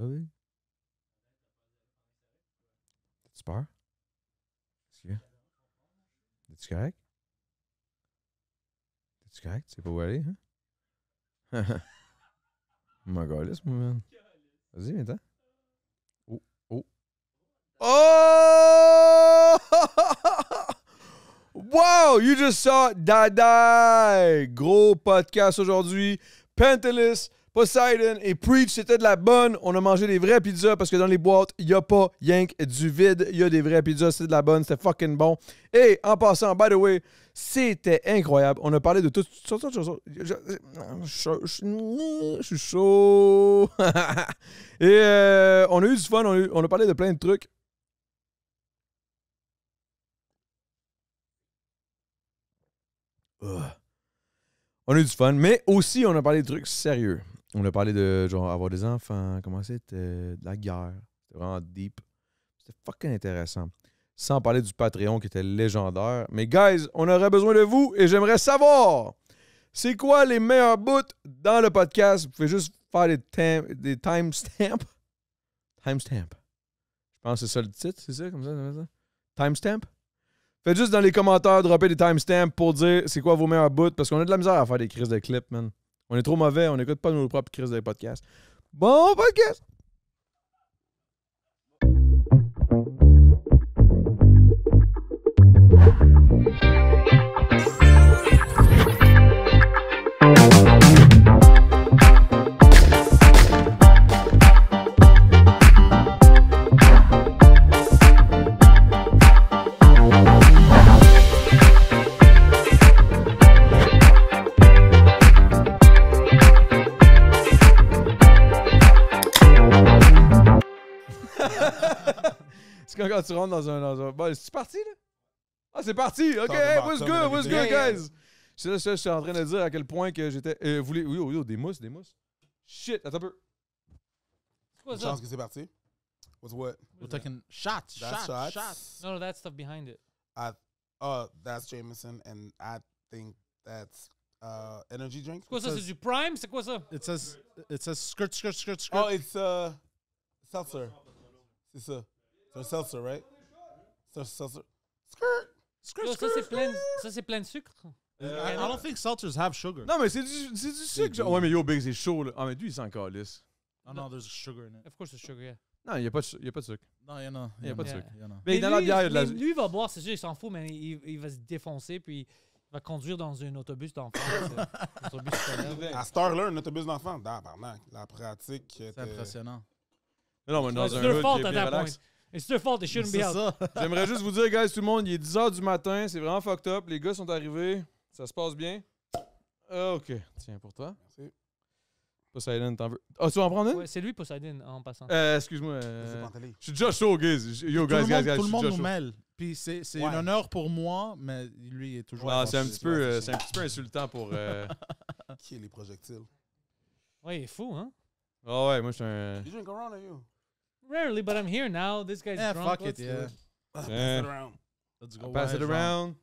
oui. T'as-tu peur? T'es-tu correct? T'es-tu correct? Tu sais pas où aller, hein? Mon gars, moi, man. Vas-y, viens-t'en. Oh, oh. Oh! wow! You just saw Dada! Gros podcast aujourd'hui. Pentelis Poseidon et Preach, c'était de la bonne. On a mangé des vraies pizzas parce que dans les boîtes, il n'y a pas yank du vide. Il y a des vraies pizzas, c'est de la bonne, c'est fucking bon. Et en passant, by the way, c'était incroyable. On a parlé de toutes sortes de choses. Je suis chaud. et euh, on a eu du fun, on a, parlé de plein de trucs. Ah. On a eu du fun, mais aussi on a parlé de trucs sérieux. On a parlé de genre avoir des enfants, comment c'était, de la guerre. C'était vraiment deep. C'était fucking intéressant. Sans parler du Patreon qui était légendaire. Mais guys, on aurait besoin de vous et j'aimerais savoir c'est quoi les meilleurs bouts dans le podcast. Vous pouvez juste faire des, des timestamps. Timestamp. Je pense que c'est ça le titre, c'est ça, comme ça, ça. Timestamp. Faites juste dans les commentaires, dropper des timestamps pour dire c'est quoi vos meilleurs bouts parce qu'on a de la misère à faire des crises de clips, man. On est trop mauvais, on n'écoute pas nos propres crises de podcast. Bon podcast! tu rentres dans un. Dans un... Bon, c'est parti, là? Ah, c'est parti! Ok, hey, what's good, what's good, guys? C'est là, je suis en train de dire à quel point que j'étais. Euh, Oui, Yo, oh, yo, des mousses, des mousses. Shit, attends un peu. quoi ça chance que c'est parti. What's what? We're talking shots, shots, shots, No, that's that stuff behind it. I, uh, that's Jameson, and I think that's uh, energy drink. Quoi ça, c'est du Prime? C'est quoi ça? It says, it says skirt, skirt, skirt, skirt. Oh, it's uh, seltzer. C'est ça. C'est un seltzer, right? C'est un seltzer. Skirt! Skirt, Yo, ça, skirt, c'est plein, ça, c'est plein de sucre. Euh, I, euh, I don't think seltzers have sugar. Non, mais c'est du, c'est du sucre. genre. Ouais, mais yo, Big, c'est chaud, là. Ah, mais lui, il s'en calisse. Oh no, there's sugar in it. Of course, there's sugar, yeah. Non, il n'y a, pas y a pas de sucre. Non, il y en a. Il y a pas de sucre. Il Mais, Mais dans la bière, il y a de la. lui, il va boire, c'est sûr, il s'en fout, mais il, il va se défoncer, puis il va conduire dans un autobus d'enfant. un autobus À cette un autobus d'enfant, tabarnak. La pratique. Euh, c'est impressionnant. impressionnant. Non, mais dans un autobus d'enfant. à ta It's their fault, they shouldn't be out. J'aimerais juste vous dire, guys, tout le monde, il est 10h du matin, c'est vraiment fucked up. Les gars sont arrivés, ça se passe bien. Ah, ok, tiens pour toi. Merci. Poseidon, t'en veux. Ah, tu vas en prendre une? c'est lui, Poseidon, en passant. Euh, excuse-moi. Euh, je suis déjà chaud, guys. Yo, guys, guys, guys. Tout le monde nous mêle. Puis c'est c'est un honneur pour moi, mais lui est toujours. Ah, c'est un petit peu, euh, c'est un petit peu insultant pour. Qui est les projectiles? Ouais, il est fou, hein? Ah ouais, moi je suis un rarely, but I'm here now. This guy's Yeah, drunk. fuck it, yeah. Ah, eh. Pass it around. Let's go. Ah, Pass it around.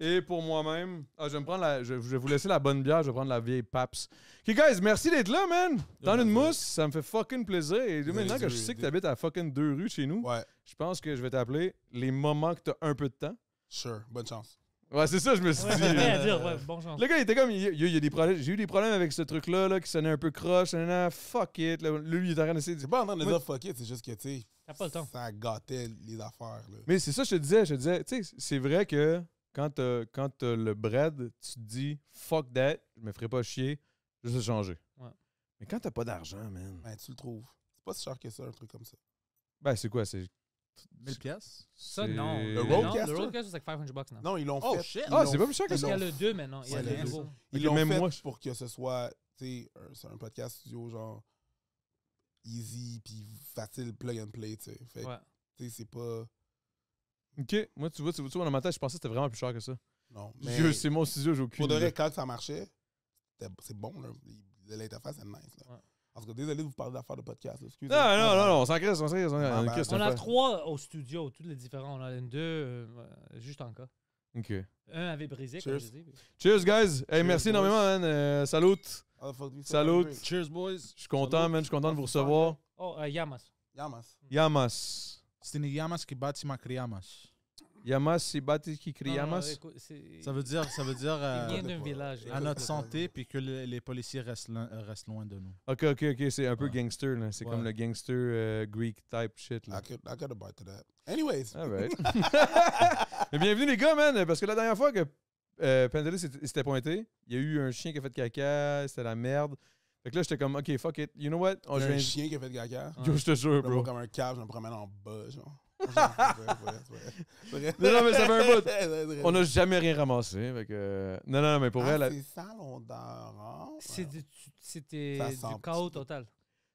Et pour moi-même, ah, je, vais je, vais vous laisser la bonne bière, je vais prendre la vieille Paps. OK, guys, merci d'être là, man. Dans une mousse, ça me fait fucking plaisir. Et maintenant que je sais que tu habites à fucking deux rues chez nous, je pense que je vais t'appeler les moments que tu as un peu de temps. sure. Bonne chance. Ouais, c'est ça, je me suis dit. dire, Le gars, il était comme, il, j'ai eu des problèmes avec ce truc-là, là, qui sonnait un peu croche, fuck it. lui, il était en train d'essayer de dire. pas en train de fuck it, c'est juste que, tu sais. pas le temps. Ça gâtait les affaires, là. Mais c'est ça, je te disais, je te disais, tu sais, c'est vrai que quand quand le bread, tu te dis fuck that, je me ferai pas chier, je vais changer. Ouais. Mais quand t'as pas d'argent, man. Ben, tu le trouves. C'est pas si cher que ça, un truc comme ça. Ben, c'est quoi, c'est 1000 pièces Ça, non. Le roadcast Le Roadcast, c'est 500 bucks, non? ils l'ont oh, fait. Shit. Ah, c'est pas plus cher que ça. Il y a le 2 maintenant. Il y a le Ils l'ont fait pour que ce soit, tu sais, c'est un podcast studio genre easy puis facile plug and play, tu sais. ouais. tu sais, c'est pas... OK. Moi, tu vois, tu vois, dans ma tête, je pensais que c'était vraiment plus cher que ça. Non, mais... C'est mon studio, j'ai aucune Pour de vrai, quand ça marchait, c'est bon, là. L'interface est nice, là. En tout cas, désolé de vous parler d'affaires de podcast. Excusez. Non, non, non, non, on s'en crisse, on s'en ah, ben, On, a trois au studio, tous les différents. On a une, deux, euh, juste en cas. OK. Un avait brisé, Cheers. comme je dis. Cheers, guys. Hey, merci énormément, euh, salut. Ah, salut. Cheers, boys. Je suis content, man. Je suis content de vous recevoir. Oh, euh, Yamas. Yamas. Yamas. C'est une Yamas qui bat ma criamas. Yamas, c'est Baptiste qui crie Yamas. Ça veut dire. Ça veut dire euh, À notre santé, puis que les, policiers restent, loin, restent loin de nous. Ok, ok, ok. C'est un peu gangster, là. C'est comme le gangster euh, Greek type shit. Là. I got I bite to that. Anyways. All right. bienvenue, les gars, man. Parce que la dernière fois que euh, Pendelis s'était pointé, il y a eu un chien qui a fait caca, c'était la merde. Fait que là, j'étais comme, OK, fuck it. You know what? Oh, a un chien qui a fait de caca. Yo, je te jure, bro. Comme un cave, je me promène en bas, genre. Non, mais ça fait un bout. On n'a jamais rien ramassé. Euh, non, non, mais pour ah, vrai. Hein? C'était du chaos total.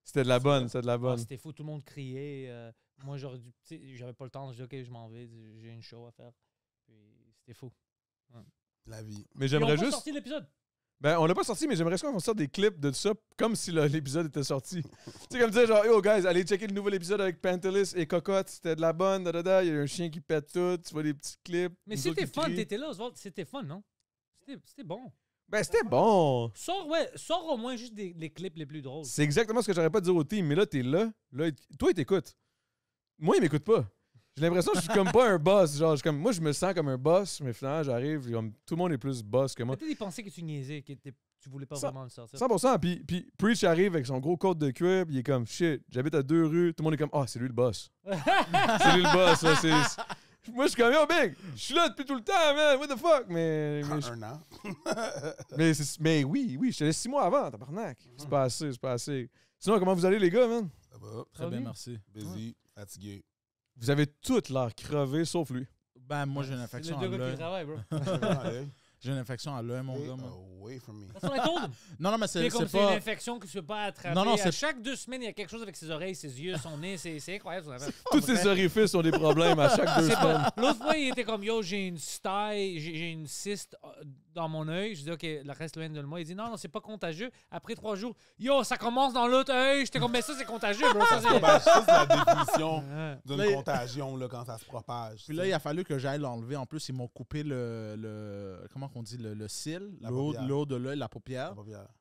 C'était de la bonne, c'était de la bonne. Ah, c'était fou, tout le monde criait. Euh, moi, j'aurais dû. J'avais pas le temps. Je dis, OK, je m'en vais. J'ai une show à faire. C'était fou. La vie. Mais j'aimerais juste. sorti l'épisode. Ben, on l'a pas sorti, mais j'aimerais qu'on sorte des clips de ça comme si l'épisode était sorti. tu sais, comme dire, genre, yo, guys, allez checker le nouvel épisode avec Pantelis et Cocotte, c'était de la bonne, da, da, da. Il y a un chien qui pète tout, tu vois des petits clips. Mais c'était fun, t'étais là, c'était fun, non? C'était bon. Ben, c'était bon. Sors, ouais, sors au moins juste des, les clips les plus drôles. C'est exactement ce que j'aurais pas dit au team, mais là, t'es là. là toi, t'écoute. Moi, il m'écoute pas. J'ai l'impression que je suis comme pas un boss. Genre, comme, moi, je me sens comme un boss, mais finalement, j'arrive, tout le monde est plus boss que moi. T'as des pensées que tu niaisais, que tu voulais pas vraiment le sortir. 100%. Puis, puis Preach arrive avec son gros code de cuir, il est comme, shit, j'habite à deux rues. Tout le monde est comme, ah, c'est lui le boss. c'est lui le boss. Moi, je suis comme, yo, big, je suis là depuis tout le temps, man, what the fuck. Mais. mais Un an. mais, oui, oui, je te laisse six mois avant, tabarnak. Mm C'est pas assez, c'est pas assez. Sinon, comment vous allez, les gars, man? Très bien, merci. Busy, fatigué. Vous avez toutes l'air crevé sauf lui. Ben, moi, j'ai une ben, infection à bro. J'ai une infection à l'œil, mon gars. Away from me. non, non, mais c'est comme c'est pas... une infection que tu peux pas attraper. Non, non, à chaque deux semaines, il y a quelque chose avec ses oreilles, ses yeux, son nez. C'est incroyable. Tous ses orifices ont des problèmes à chaque deux semaines. L'autre fois, il était comme Yo, j'ai une sty j'ai une cyste euh, dans mon œil. Je dis, OK, le reste loin de moi. Il dit, non, non, c'est pas contagieux. Après trois jours, yo, ça commence dans l'autre œil. J'étais comme, mais ça, c'est contagieux, bro. Ça, c'est la définition d'une contagion là, quand ça se propage. Puis là, il a fallu que j'aille l'enlever. En plus, ils m'ont coupé le, le Comment qu'on dit Le, le cil, l'eau de l'œil, La paupière.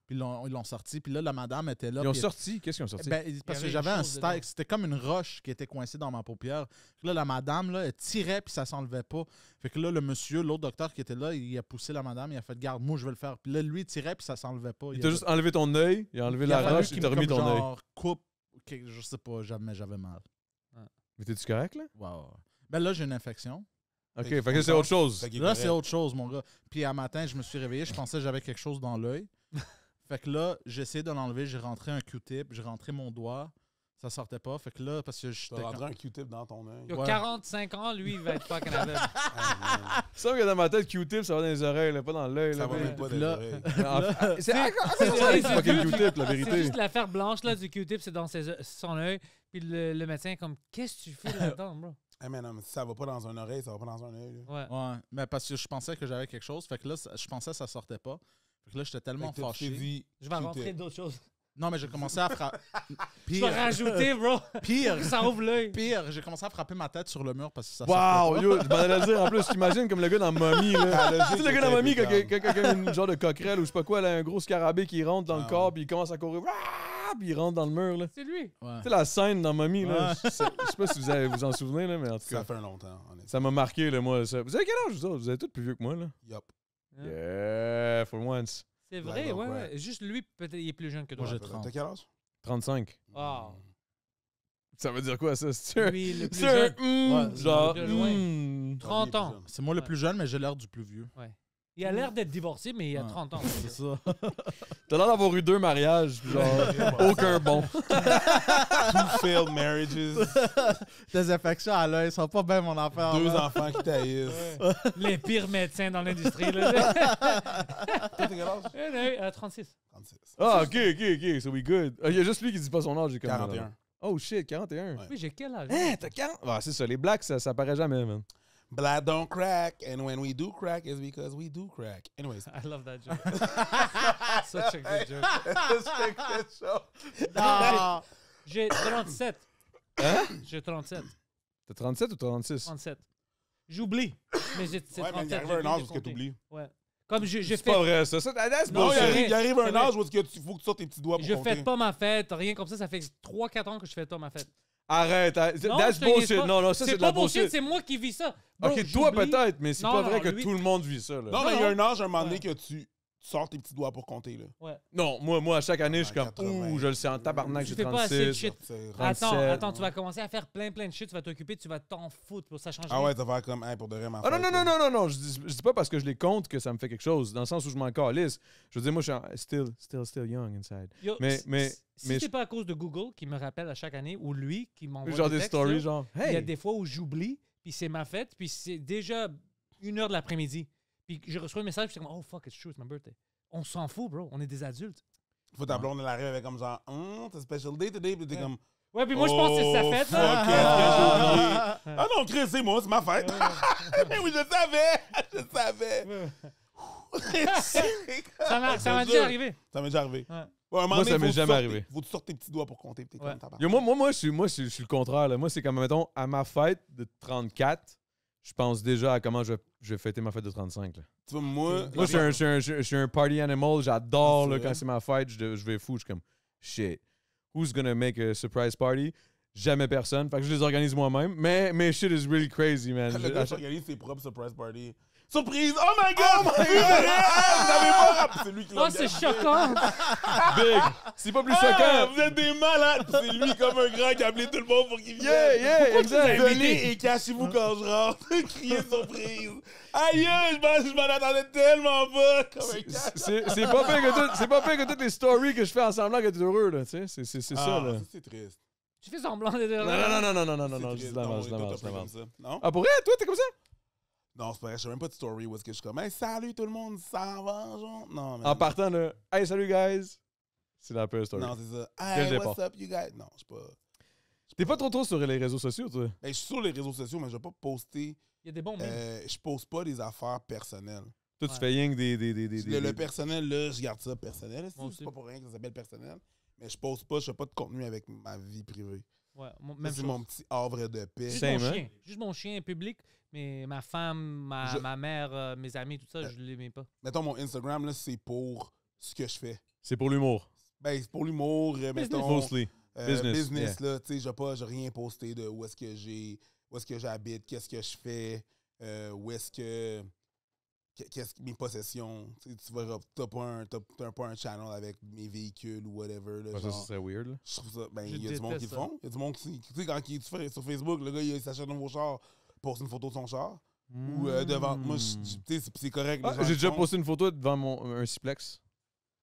Puis ils l'ont sorti. Puis là, la madame était là. Ils ont sorti? Qu'est-ce qu'ils ont sorti? Ben, parce que j'avais un steak. C'était comme une roche qui était coincée dans ma paupière. Puis là, la madame, là, elle tirait, puis ça s'enlevait pas. Fait que là, le monsieur, l'autre docteur qui était là, il a poussé la madame, il a fait Garde, moi, je vais le faire. Puis là, lui, il tirait, puis ça s'enlevait pas. Il, t'a juste enlevé ton œil, il a enlevé la roche, il t'a remis ton œil. Genre, coupe. Je je sais pas, jamais j'avais mal. Mais t'es-tu correct, là? Ben là, j'ai une infection. OK, que c'est autre chose. Là, c'est autre chose, mon gars. Puis à matin, je me suis réveillé, je pensais que j'avais quelque chose dans l'œil. Fait que là, j'essayais de l'enlever, j'ai rentré un Q-tip, j'ai rentré mon doigt, ça sortait pas. Fait que là, parce que j'étais. T'as rentré un Q-tip dans ton œil. Il a 45 ans, lui, il va être pas canadien. Ah, ah, c'est que dans ma tête, Q-tip, ça va dans les oreilles, pas dans l'œil. Ça va même pas dans l'œil. Ah, c'est pas Q-tip, la vérité. C'est juste l'affaire blanche là, du Q-tip, c'est dans ses, son œil. Puis le, médecin est comme, qu'est-ce que tu fais là-dedans, bro? Hey eh, mais non, ça va pas dans une oreille, ça va pas dans un œil. Ouais. ouais. Mais parce que je pensais que j'avais quelque chose, fait que là, je pensais que ça sortait pas là, j'étais tellement fâché. Je vais rentrer d'autres choses. Non, mais j'ai commencé à frapper. Je vais rajouter, bro. pire, Ça ouvre l'œil. pire. J'ai commencé à frapper ma tête sur le mur parce que ça Wow, fait. yo, je m'en dire en plus, t'imagines comme le gars dans Mommy, là. Tu sais, le gars dans Mommy, quand qui a une genre de coquerelle ou je sais pas quoi, a un gros scarabée qui rentre dans le ah corps, puis il commence à courir, puis il rentre dans le mur, là. C'est lui. C'est la scène dans Mommy, là, je sais pas si vous vous en souvenez, là, mais en tout cas, Ça fait longtemps, ça m'a marqué, là, moi, ça. Vous avez quel âge, vous Vous êtes tous plus vieux que moi, là. Yup. Hein? Yeah, for once. C'est vrai, ouais, Juste lui, peut-être, il est plus jeune que toi. Moi, j'ai 30. T'as quel âge? 35. Wow. Hmm. Ça veut dire quoi, ça? C'est oui, le plus jeune. Hmm, genre, 30 hmm. ans. C'est moi le plus jeune, mais j'ai l'air du plus vieux. Ouais. Il a l'air d'être divorcé, mais il a 30 ah. ans. C'est ça. T'as l'air d'avoir eu deux mariages, genre aucun bon. Two failed marriages. Des affections à l'œil, sont pas bien mon enfant. Deux enfants qui taillissent. Les pires médecins dans l'industrie. Là. Toi, quel âge? 36. Euh, 36. Euh, euh, ah, ok, ok, ok, so we good. Il y a juste lui qui dit pas son âge, j'ai 41. Oh shit, 41. Oui, j'ai quel âge? Hein, t'as 40? c'est ça, les blacks, ça, ça paraît jamais, man. I don't crack, and when we do crack, it's because we do crack. Anyways, I love that joke. Such a good joke. Such a that joke. Non. J'ai 37. Hein? J'ai 37. T'as 37 ou 36? 37. J'oublie. Mais j'ai ouais, 37. mais il arrive un âge où tu oublies. Ouais. Comme je, C'est pas vrai, ça. ça that's non, il arrive, un âge où il faut que tu sortes tes petits doigts pour Je compter. fais pas ma fête, rien comme ça. Ça fait 3-4 ans que je fais pas ma fête. Arrête, arrête. Non, that's bullshit. Non, non, ça, c'est de la bullshit. bullshit. C'est moi qui vis ça. ok, toi peut-être, mais c'est pas vrai que tout le monde vit ça. Là. Non, mais il y a un âge, un moment donné, que tu sors tes petits doigts pour compter. Là. Non, moi, moi, à chaque année, je suis comme, ah, je le sais en tabarnak, j'ai 36. Hein. Attends, attends, tu vas commencer à faire plein, plein de shit, tu vas t'occuper, tu vas t'en foutre pour ça changer. Ah ouais, ça va comme, un pour de vrai, ma ah, non, non, non, non, non, non, je dis, dis pas parce que je les compte que ça me fait quelque chose, dans le sens où je m'en calisse. Je veux dire, moi, je suis still, still, still young inside. mais, mais. Si c'est pas à cause de Google qui me rappelle à chaque année ou lui qui m'envoie des, genre il y a des fois où j'oublie puis c'est ma fête puis c'est déjà une heure de l'après-midi puis j'ai reçu un message, puis suis comme, oh fuck, it's true, it's my birthday. On s'en fout, bro, on est des adultes. Faut ta blonde, elle arrive avec comme genre, hum, t'as special day today, puis t'es comme. Ouais, puis moi, je pense que c'est sa oh, fête. là. ah non, Chris, c'est moi, c'est ma fête. Mais oui, je savais, je savais. ça m'est déjà arrivé. Ça m'est déjà arrivé. moi, ça m'est jamais arrivé. Faut que tu sortes tes petits doigts pour compter. Tes ouais. moi, moi, moi, je suis, moi, je je suis le contraire. Là. Moi, c'est comme, mettons, à ma fête de 34, je pense déjà à comment je, vais fêter ma fête de 35. Là. moi, moi je, suis un, je, suis un, party animal, j'adore ah, quand c'est ma fête, je, je vais fou, je suis comme shit. Who's gonna make a surprise party? Jamais personne. Fait que je les organise moi-même. Mais, mais shit is really crazy, man. Le gars ses propres surprise parties Surprise! Oh my god! Oh vous n'avez pas C'est lui qui l'a Oh, c'est choquant! Big! C'est pas plus ah, choquant! Vous êtes des malades! C'est lui comme un grand qui a appelé tout le monde pour qu'il vienne! Yeah, yeah! Venez et cachez-vous quand je rentre! Criez surprise! Aïe! Je m'en attendais tellement pas! C'est pas pire que que toutes les stories que je fais en semblant que es heureux, là, tu sais. C'est ça, ah, là. C'est triste. Tu fais semblant d'être heureux. Non, non, non, non, non, non, non, non, je non, la non, non, non, la non, Non? Ah, pour vrai? Toi, t'es comme ça? Non, c'est pas vrai, je même pas de story où est-ce que je suis comme, salut tout le monde, ça va, genre. Non, mais. En partant de, hey, salut guys. C'est la peu story. Non, c'est ça. Hey, what's up, you guys? Non, je suis pas. T'es pas trop trop sur les réseaux sociaux, toi? Ben, je suis sur les réseaux sociaux, mais je vais pas poster. Il y a des bons euh, Je pose pas des affaires personnelles. Toi, tu fais rien que des. des, des, des le, personnel, là, je garde ça personnel. C'est pas pour rien que ça s'appelle personnel. Mais je pose pas, je fais pas de contenu avec ma vie privée. Ouais, même c'est mon petit havre de paix. Juste mon, hein? chien. Juste mon chien public, mais ma femme, ma, mère, euh, mes amis, tout ça, je ne l'aimais pas. Mettons, mon Instagram, là, c'est pour ce que je fais. C'est pour l'humour. Ben, c'est pour l'humour, euh, mettons. Mostly. Euh, business. business là, tu sais, rien posté de où est-ce que j'ai, où est-ce que j'habite, qu'est-ce que je fais, où est-ce que, qu'est-ce que mes possessions tu, vois, t'as pas un t'as, pas un channel avec mes véhicules ou whatever là, ça serait weird je trouve ça ben il y a du monde qui le font il y a du monde qui tu sais quand tu fais sur Facebook le gars il s'achète un nouveau char poste une photo de son char ou euh, devant moi tu sais c'est, correct ah, j'ai déjà posté une photo devant mon un ciplex,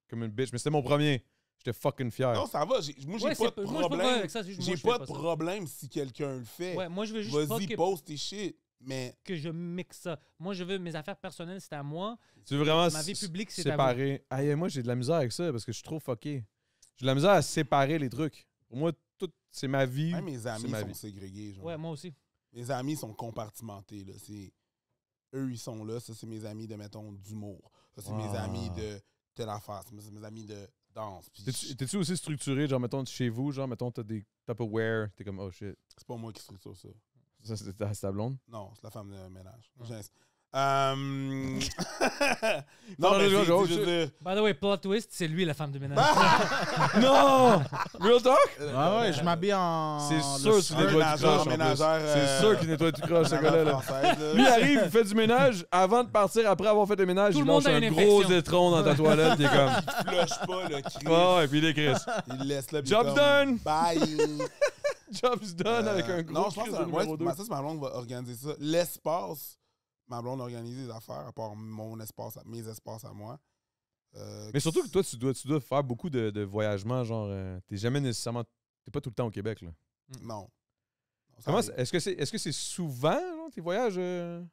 comme une bitch mais c'était mon premier J'étais fucking fier. Non, ça va. Moi, j'ai pas de problème. J'ai pas, de problème si quelqu'un le fait. moi, je veux juste Vas-y, poste tes shit. Que je mixe ça. Moi, je veux mes affaires personnelles, c'est à moi. Tu veux vraiment Ma vie publique, c'est séparer. moi, j'ai de la misère avec ça parce que je suis trop fucké. J'ai de la misère à séparer les trucs. Pour moi, tout, c'est ma vie. mes amis sont ségrégés. Ouais, moi aussi. Mes amis sont compartimentés. Là. Eux, ils sont là. Ça, c'est mes amis de, mettons, d'humour. Ça, c'est mes ah. amis de telle affaire. C'est mes amis de danse. T'es-tu aussi structuré, genre, mettons, chez vous, genre, mettons, t'as des Tupperware. T'es comme, oh shit. C'est pas moi qui structure ça. Ça, c'est ta, blonde? Non, c'est la femme de ménage. Ah. Hum. non, mais je veux dire- By the way, plot twist, c'est lui la femme de ménage. Non! Real talk? Ouais, euh, ah ouais, je m'habille en. C'est sûr C'est sûr qu'il nettoie du crush, ce gars-là. Lui arrive, il fait du ménage avant de partir, après avoir fait le ménage, il monte un gros étron dans ta toilette, il est comme. flush pas, le ah Chris. Oh, et puis il est Chris. Il laisse le Job done! Bye! Jobs done avec euh, un gros. Non, je pense que ouais, ma blonde va organiser ça. L'espace, ma blonde organise les affaires, à part mon espace, mes espaces à moi. Euh, mais surtout que toi, tu dois, tu dois faire beaucoup de, de voyagements, genre, euh, t'es jamais nécessairement, t'es pas tout le temps au Québec, là. Mm. Non. est-ce que c'est, est-ce souvent, tes voyages? Ça, euh?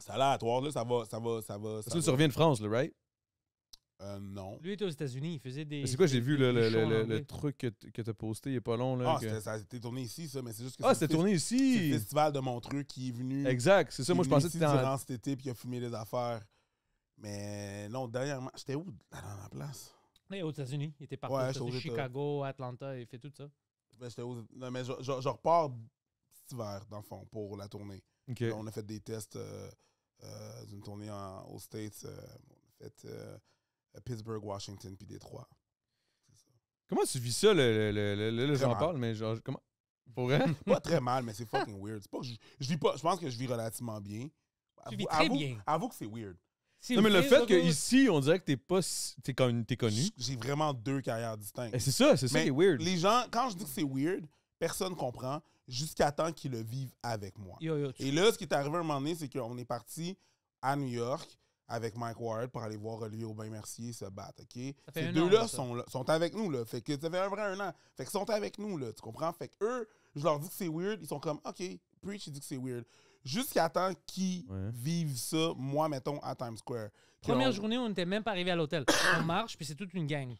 C'est aléatoire, là, ça va, ça va, ça va. Ça, ça va. tu reviens de France, là, right? Euh, non. Lui était aux États-Unis, il faisait des. C'est quoi, j'ai vu le, truc que, que t'as posté il n'y pas long. Là, ah, c'était ça a tourné ici, ça, mais c'est juste que. Ah, c'était tourné ici! C'est le festival de Montreux qui est venu. Exact, c'est ça, moi je pensais que c'était. durant en... cet été, puis il a fumé des affaires. Mais non, dernièrement, j'étais où dans la place? Mais aux États-Unis, il était partout. Ouais, Chicago, Atlanta, il fait tout ça. Mais ben, j'étais où? Non, mais je, repars cet hiver, dans le fond, pour la tournée. on a fait des tests euh, euh tournée aux States. Euh, on a fait. Euh, Pittsburgh, Washington, puis Détroit. Comment tu vis ça, le, le, le, le mais genre, comment. Pour pas très mal, mais c'est fucking weird. Pas, je, je, vis pas, je pense que je vis relativement bien. Tu vis très bien. Avoue que c'est weird. Non, mais le fait qu'ici, on dirait que t'es pas. T'es connu. connu. J'ai vraiment deux carrières distinctes. Eh, c'est ça, c'est ça qui est weird. Les gens, quand je dis que c'est weird, personne comprend jusqu'à temps qu'ils le vivent avec moi. Et là, ce qui est arrivé à un moment donné, c'est qu'on est parti à New York avec Mike Ward pour aller voir Olivier Aubin Mercier se battre. ok Ces deux-là sont, sont, avec nous. Là. Fait que ça fait un vrai un an. Fait qu'ils sont avec nous, là, tu comprends? Fait que eux, je leur dis que c'est weird. Ils sont comme OK, Preach, il dit que c'est weird. Jusqu'à temps qu'ils vivent ça, moi, mettons, à Times Square. Première journée, on n'était même pas arrivé à l'hôtel. on marche, puis c'est toute une gang.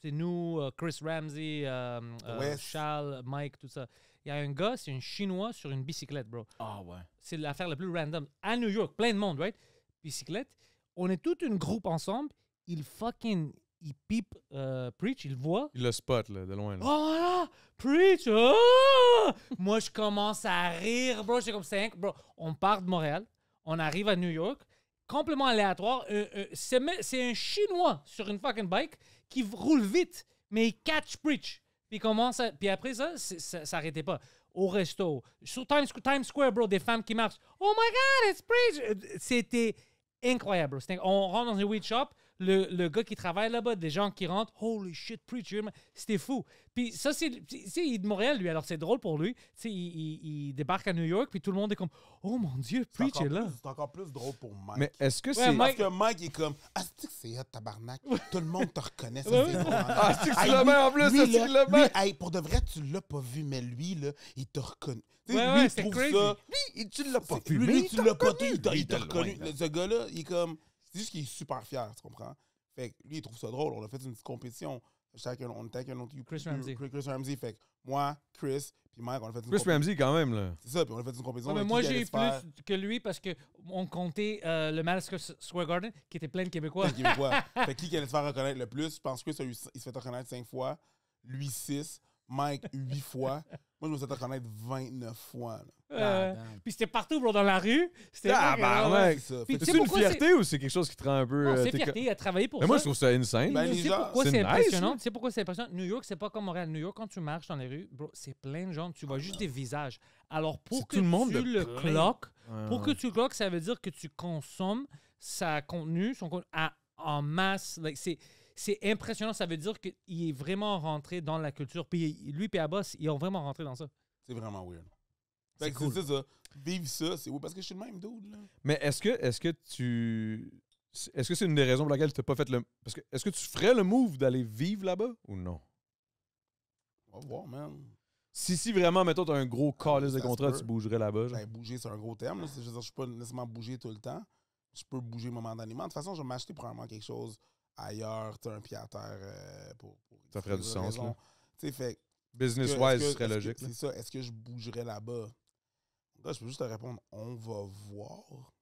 C'est nous, euh, Chris Ramsey, euh, euh, Charles, Mike, tout ça. Il y a un gars, c'est un Chinois sur une bicyclette, bro. Ah ouais. C'est l'affaire la plus random. À New York, plein de monde, right? Bicyclette. On est toute une groupe ensemble. Il fucking. Il pipe euh, Preach, il voit. Il le spot, là, de loin. Oh Preach! Oh! Moi, je commence à rire, bro. J'ai comme 5. Bro, on part de Montréal. On arrive à New York complètement aléatoire. Euh, euh, c'est un Chinois sur une fucking bike qui roule vite, mais il catch preach. Puis, commence puis après ça, ça s'arrêtait pas. Au resto, sur Times, Times Square, bro, des femmes qui marchent. Oh my God, it's preach! Euh, c'était incroyable. On rentre dans une weed shop, le, le gars qui travaille là-bas, des gens qui rentrent, holy shit, preacher, c'était fou. Puis ça, c'est, il de Montréal, lui, alors c'est drôle pour lui. Il, il, il, débarque à New York, puis tout le monde est comme, oh mon Dieu, preacher là. C'est encore plus drôle pour Mike. Mais est-ce que c'est. Mike... Parce que Mike est comme, ah, c'est que c'est hot, tabarnak. tout le monde te reconnaît. c'est ah, c'est le tu en plus, c'est le mec pour de vrai, tu l'as pas vu, mais lui, là, il te reconnaît. Ouais, lui, ouais, crazy. ça. Lui, tu l'as pas vu. Lui, tu l'as pas vu. Il te reconnu. Ce gars-là, il est comme. C'est juste qu'il est super fier, tu comprends? Fait que lui, il trouve ça drôle. On a fait une petite compétition. Chacun, on était un autre. Chris Ramsey. Chris, Ramsey. Fait que moi, Chris, puis Mike, on a fait une Chris Ramsey quand même, là. C'est ça, puis on a fait une compétition. mais moi, j'ai eu plus que lui parce qu'on comptait euh, le Madison Square Garden qui était plein de Québécois. Plein de fait qui allait se faire reconnaître le plus? Je pense que Chris, il se fait reconnaître cinq fois. Lui, six. Mike huit fois. Moi, je me suis fait connaître 29 fois. Ah, ah, puis c'était partout, bro, dans la rue. C'était ah, bah, C'est une fierté ou c'est quelque chose qui te rend un peu. Euh, c'est fierté à travailler pour Mais moi, je trouve ça insane. Ben, ben c'est impressionnant? Hein. Tu sais pourquoi c'est impressionnant? New York, c'est pas comme Montréal. New York, quand tu marches dans les rues, bro, c'est plein de gens. Tu vois juste des visages. Alors, pour que tu le cloques, pour que tu cloques, ça veut dire que tu consommes sa contenu, son contenu en masse. c'est c'est impressionnant. Ça veut dire qu'il est vraiment rentré dans la culture. Puis lui et Abbas, ils ont vraiment rentré dans ça. C'est vraiment weird. Ben, c'est cool. ça. Vivre ça, c'est parce que je suis le même dude. Mais est-ce que, est que tu. Est-ce que c'est une des raisons pour laquelle tu n'as pas fait le. Parce est-ce que tu ferais le move d'aller vivre là-bas ou non? On va voir, man. Si, si vraiment, mettons, tu as un gros ah, call de contrat, tu bougerais là-bas. Ben, bouger, c'est un gros terme. Je ne suis pas nécessairement bouger tout le temps. Je peux bouger momentanément. De toute façon, je vais m'acheter probablement quelque chose ailleurs, tu un pied à terre euh, pour, Ça ferait du sens. Fait, Business-wise, ce serait logique. C'est ça. Est-ce que je bougerais là-bas? Là, je peux juste te répondre, on va voir.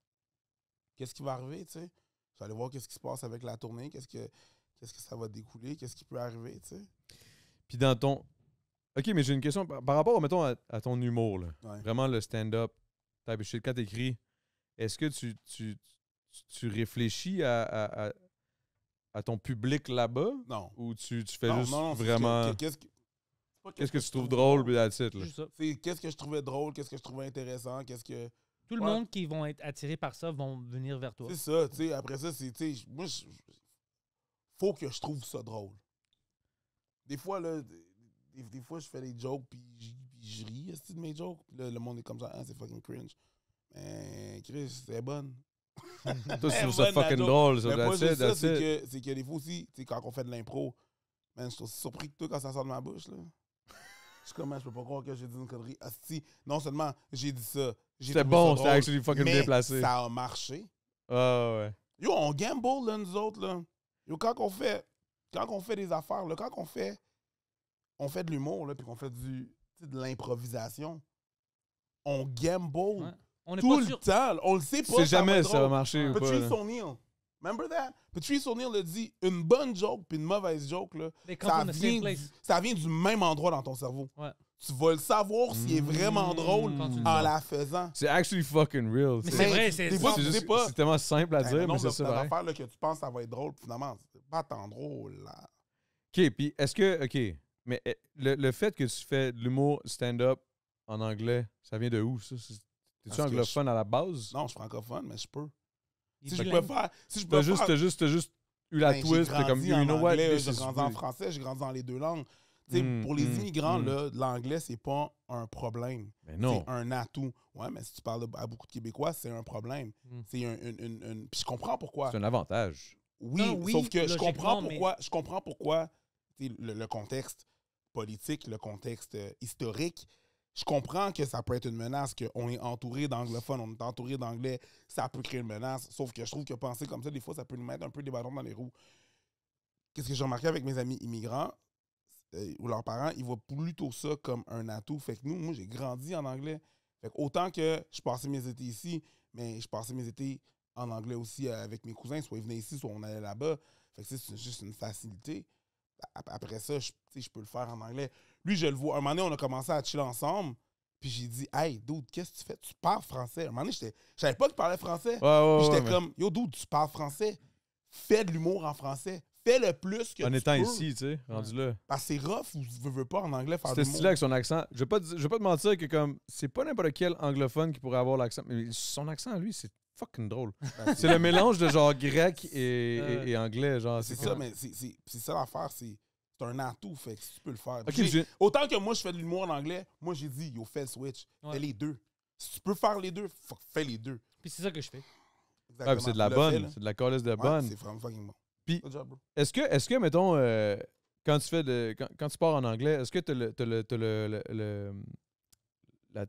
Qu'est-ce qui va arriver, tu sais? Je vais aller voir qu'est-ce qui se passe avec la tournée, qu'est-ce que, que ça va découler, qu'est-ce qui peut arriver, tu sais? Puis dans ton... OK, mais j'ai une question par, rapport, mettons, à, ton humour, là. Vraiment le stand-up, type shit, quand t'écris, est-ce que tu, réfléchis à à ton public là-bas? Non. Ou tu, fais juste vraiment. Qu'est-ce que, que, tu trouves drôle, puis la titre? C'est qu'est-ce que je trouvais drôle, qu'est-ce que je trouvais intéressant, qu'est-ce que. Tout le monde qui vont être attirés par ça vont venir vers toi. C'est ça, tu sais. Après ça, c'est, moi, faut que je trouve ça drôle. Des fois, là, des, fois, je fais des jokes, puis je ris, de mes jokes, le monde est comme ça, ah, c'est fucking cringe. Mais ben, Chris, c'est bonne. Toi, eh, fucking drôle, ça. C'est que, c'est que des fois aussi, quand on fait de l'impro, je suis surpris que toi quand ça sort de ma bouche, là. Je suis comme, je peux pas croire que j'ai dit une connerie. Ah, non seulement j'ai dit ça, j'ai C'était bon, c'était actually fucking bien placé. Ça a marché. Ah ouais. Yo, on gamble, nous autres, là. Yo, quand on fait, quand on fait des affaires, quand on fait, on fait de l'humour, là, puis qu'on fait du, de l'improvisation, on gamble. On est tout le temps. On le sait pas. C'est jamais ça va marcher. Ou pas, Patrice O'Neill. Remember that? Patrice O'Neill le dit une bonne joke puis une mauvaise joke, là, ça, vient du, ça vient du même endroit dans ton cerveau. Tu vas le savoir s'il est vraiment mm. drôle en la faisant. C'est actually fucking real. Mais c'est vrai, c'est C'est tellement simple à dire, mais c'est ça. C'est affaire là, que tu penses que ça va être drôle, finalement, c'est pas tant drôle. Là. OK, puis est-ce que. OK, mais eh, le, le fait que tu fais de l'humour stand-up en anglais, ça vient de où, ça? tu es anglophone à la base? Non, je suis francophone, mais je peux. Si je peux faire. Si je peux juste, juste, juste eu la ben, twist, t'es comme, you know je J'ai grandi en français, j'ai grandi dans les deux langues. Mm, pour les mm, immigrants, mm. l'anglais, l'anglais, c'est pas un problème. Ben c'est un atout. Ouais, mais si tu parles à beaucoup de Québécois, c'est un problème. C'est un, une, Puis je comprends pourquoi. C'est un avantage. Oui, oui sauf que je comprends pourquoi, je comprends pourquoi le, le, contexte politique, le contexte euh, historique, je comprends que ça peut être une menace, qu'on est entouré d'anglophones, on est entouré d'anglais, ça peut créer une menace. Sauf que je trouve que penser comme ça, des fois, ça peut nous mettre un peu des ballons dans les roues. Qu'est-ce que j'ai remarqué avec mes amis immigrants euh, ou leurs parents, ils voient plutôt ça comme un atout. Fait que nous, moi, j'ai grandi en anglais. Fait que autant que je passais mes étés ici, mais je passais mes étés en anglais aussi euh, avec mes cousins. Soit ils venaient ici, soit on allait là-bas. Fait que c'est juste une facilité. Après ça, je, je peux le faire en anglais. Lui, je le vois. Un moment donné, on a commencé à chiller ensemble. Puis j'ai dit, hey, dude, qu'est-ce que tu fais? Tu parles français. Un moment donné, je savais pas que tu parlais français. Ouais, ouais, j'étais comme, yo, dude, tu parles français. Fais de l'humour en français. Fais le plus que en étant ici, tu sais, rendu là. Parce que c'est rough, je veux pas en anglais faire c'est stylé avec son accent. Je vais pas, je vais pas te mentir que comme, c'est pas n'importe quel anglophone qui pourrait avoir l'accent. Mais son accent, lui, c'est fucking drôle. Ben, c'est le mélange de genre grec et, anglais. genre. C'est ça, mais c'est ça l'affaire. C'est c'est un atout, fait que si tu peux le faire. Autant que moi, je fais de l'humour en anglais, moi, j'ai dit, yo, fais le switch. Fais les deux. Si tu peux faire les deux, fais les deux. Puis c'est ça que je fais. c'est de la bonne. C'est de la calice de la bonne. C'est vraiment fucking bon. Puis- Est-ce que, est que mettons, euh, quand, tu fais de quand, tu pars en anglais, est-ce que tu le, t'as le, le- la,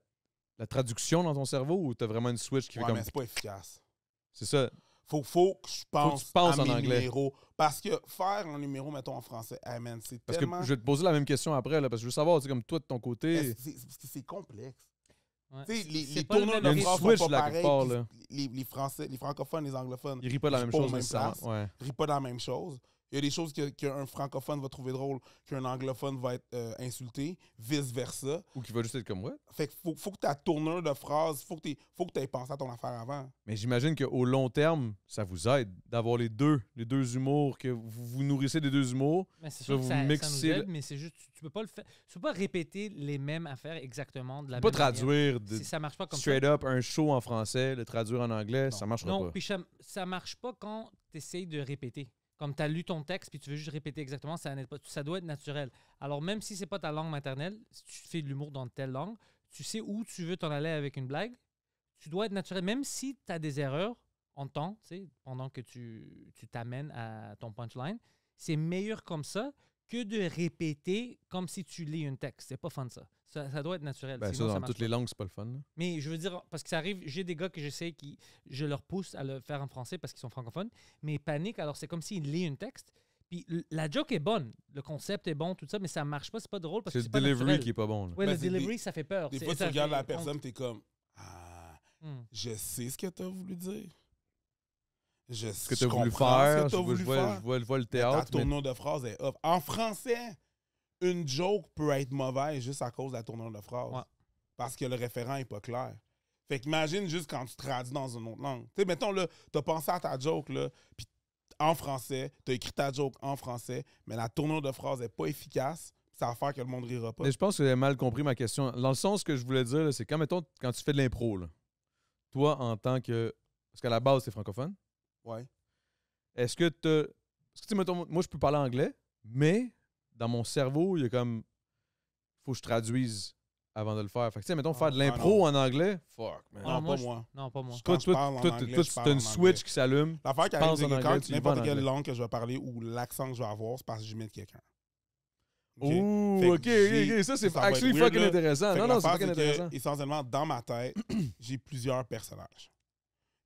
la traduction dans ton cerveau ou tu as vraiment une switch qui fait Ouais, comme. mais c'est pas efficace. C'est ça faut, faut que je pense, à en anglais. Parce que faire un numéro, mettons, en français, Amen, c'est Parce tellement... que je vais te poser la même question après, là, parce que je veux savoir, tu comme toi, de ton côté... C'est parce que c'est complexe. Les, les tournois de la sont pas pareils. les, les, Français, les francophones, les anglophones... Ils rient pas de la même chose. Ils rient pas de la même chose. Il y a des choses qu'un francophone va trouver drôle, qu'un anglophone va être euh, insulté, vice-versa. Ou qui va juste être comme moi. Fait faut, faut que aies tourneur de phrase, faut que tu aies pensé à ton affaire avant. Mais j'imagine qu'au long terme, ça vous aide d'avoir les deux, les deux humours, que vous vous nourrissez des deux humours. Mais c'est que ça, ça nous aide, mais c'est juste, tu, peux pas le faire. Tu pas répéter les mêmes affaires exactement de la même pas manière. traduire de, si ça marche pas comme straight up un show en français, le traduire en anglais, ça marche pas. Non, puis ça, ça marche pas quand tu essayes de répéter comme tu as lu ton texte puis tu veux juste répéter exactement, ça, doit être naturel. Alors, même si c'est pas ta langue maternelle, si tu fais de l'humour dans telle langue, tu sais où tu veux t'en aller avec une blague, tu dois être naturel, même si tu as des erreurs en temps, pendant que tu t'amènes à ton punchline. C'est meilleur comme ça que de répéter comme si tu lis un texte. C'est pas fun, ça. Ça, ça doit être naturel. Ben, dans toutes les langues, c'est pas le fun. Mais je veux dire, parce que ça arrive, j'ai des gars que j'essaie, qui, je leur pousse à le faire en français parce qu'ils sont francophones, mais panique, alors c'est comme s'ils lisent un texte. Puis la joke est bonne, le concept est bon, tout ça, mais ça marche pas, c'est pas drôle parce que c'est le delivery qui est pas bon. Oui, le ben, delivery, ça fait peur. Des fois, tu regardes la personne, t'es comme, ah, hmm. je sais ce que as voulu dire je, ce que tu as voulu faire. je, vois, le théâtre. La tournure de phrase est off. En français, une joke peut être mauvaise juste à cause de la tournure de phrase. Parce que le référent n'est pas clair. Fait qu'imagine juste quand tu traduis dans une autre langue. Tu sais, mettons, là, t'as pensé à ta joke, là, puis en français, t'as écrit ta joke en français, mais la tournure de phrase n'est pas efficace, ça va faire que le monde rira pas. Mais je pense que j'ai mal compris ma question. Dans le sens que je voulais dire, c'est quand, mettons, quand tu fais de l'impro, toi, en tant que. Parce qu'à la base, c'est francophone. Ouais. Est-ce que tu. Est ce que tu mettons, moi, je peux parler anglais, mais dans mon cerveau, il y a comme. faut que je traduise avant de le faire. Fait que, tu sais, mettons, faire de ah, ah, l'impro en anglais, fuck, man. Non, pas moi. Non, pas moi. C'est une switch qui s'allume. L'affaire qui arrive, c'est que n'importe quelle langue que je vais parler ou l'accent que je vais avoir, c'est parce que j'imite quelqu'un. Ouh, ok, ok, ça c'est actually fucking intéressant. Non, non, c'est fucking intéressant. Essentiellement, dans ma tête, j'ai plusieurs personnages.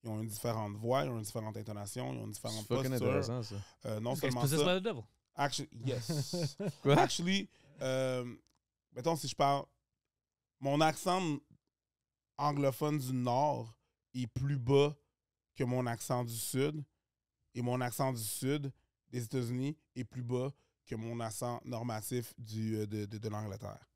Ils ont une différente voix, ils ont une différente intonation, ils ont une différente posture. C'est intéressant, ça. Euh, non seulement ça... devil. Actually, yes. Euh, Actually, mettons si je parle... Mon accent anglophone du Nord est plus bas que mon accent du Sud. Et mon accent du Sud des États-Unis est plus bas que mon accent normatif du, euh, de, de l'Angleterre.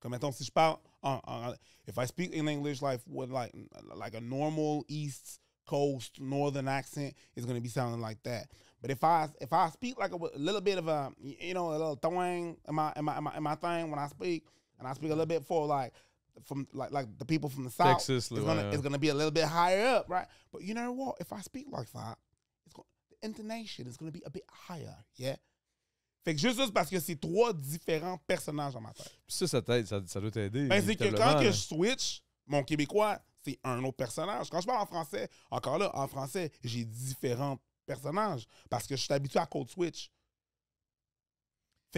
Comme mettons, si je parle Uh, uh, uh, if I speak in English like with like like a normal East Coast Northern accent, it's gonna be sounding like that. But if I if I speak like a, a little bit of a you know a little twang in my in my in my, in my thing when I speak, and I speak a little bit for like from like like the people from the south, Texas, it's gonna, it's gonna be a little bit higher up, right? But you know what? If I speak like that, it's got, the intonation is gonna be a bit higher, yeah. Fait juste parce que c'est trois différents personnages en ma tête. ça, ça doit t'aider. Ben, c'est que quand je switch, mon québécois, c'est un autre personnage. Quand je parle en français, encore là, en français, j'ai différents personnages parce que je suis habitué à code switch.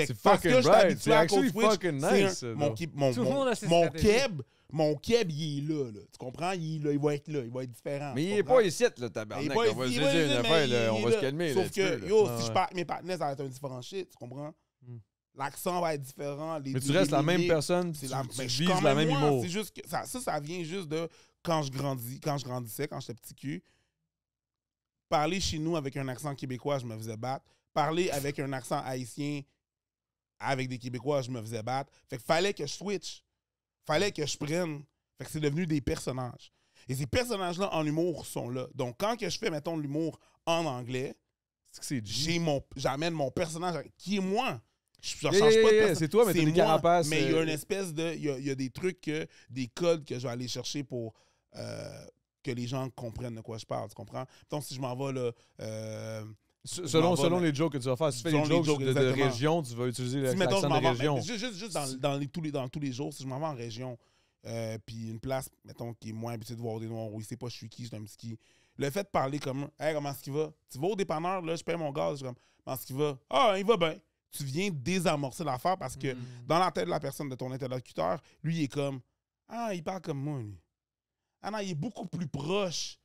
C'est que parce que je suis habitué à Twitch, nice, mon, mon, mon, keb, mon keb, il est là, Tu comprends? Il, va être là, il va être différent. Mais il n'est pas ici, le tabarnak. On va se dire on va se calmer. Sauf que, yo, si je parle mes partenaires, ça va être un différent shit, tu comprends? Hmm. L'accent va être différent. mais tu restes la même personne, tu, la, vises la même humour. C'est juste ça, ça, ça, vient juste de quand je grandis, quand je grandissais, quand j'étais petit cul. Parler chez nous avec un accent québécois, je me faisais battre. Parler avec un accent haïtien, avec des Québécois, je me faisais battre. Fait que fallait que je switch. Fallait que je prenne. Fait que c'est devenu des personnages. Et ces personnages-là en humour sont là. Donc, quand que je fais, mettons, de l'humour en anglais, j'amène mon, personnage qui est moi. Je ne change pas de C'est toi, mais c'est une carapace. Mais il y a une euh, espèce de. Il des trucs, que, des codes que je vais aller chercher pour euh, que les gens comprennent de quoi je parle. Tu comprends? Donc, si je m'en vais là. Euh, Selon, selon les jokes que tu vas faire, si tu fais des jokes, de, région, tu vas utiliser la de région. juste, juste dans, dans, tous les, dans tous les jours, si je m'en vais en région, euh, puis une place, mettons, qui est moins habituée de voir des noirs, où il sait pas je suis qui, je suis un petit qui. Le fait de parler comme, hey, comment est-ce qu'il va? Tu vas au dépanneur, là, je paye mon gaz, je comme, comment est-ce qu'il va? Ah, il va bien. Tu viens désamorcer l'affaire parce que hmm. dans la tête de la personne, de ton interlocuteur, lui, il est comme, ah, il parle comme moi, lui. Ah non, il est beaucoup plus proche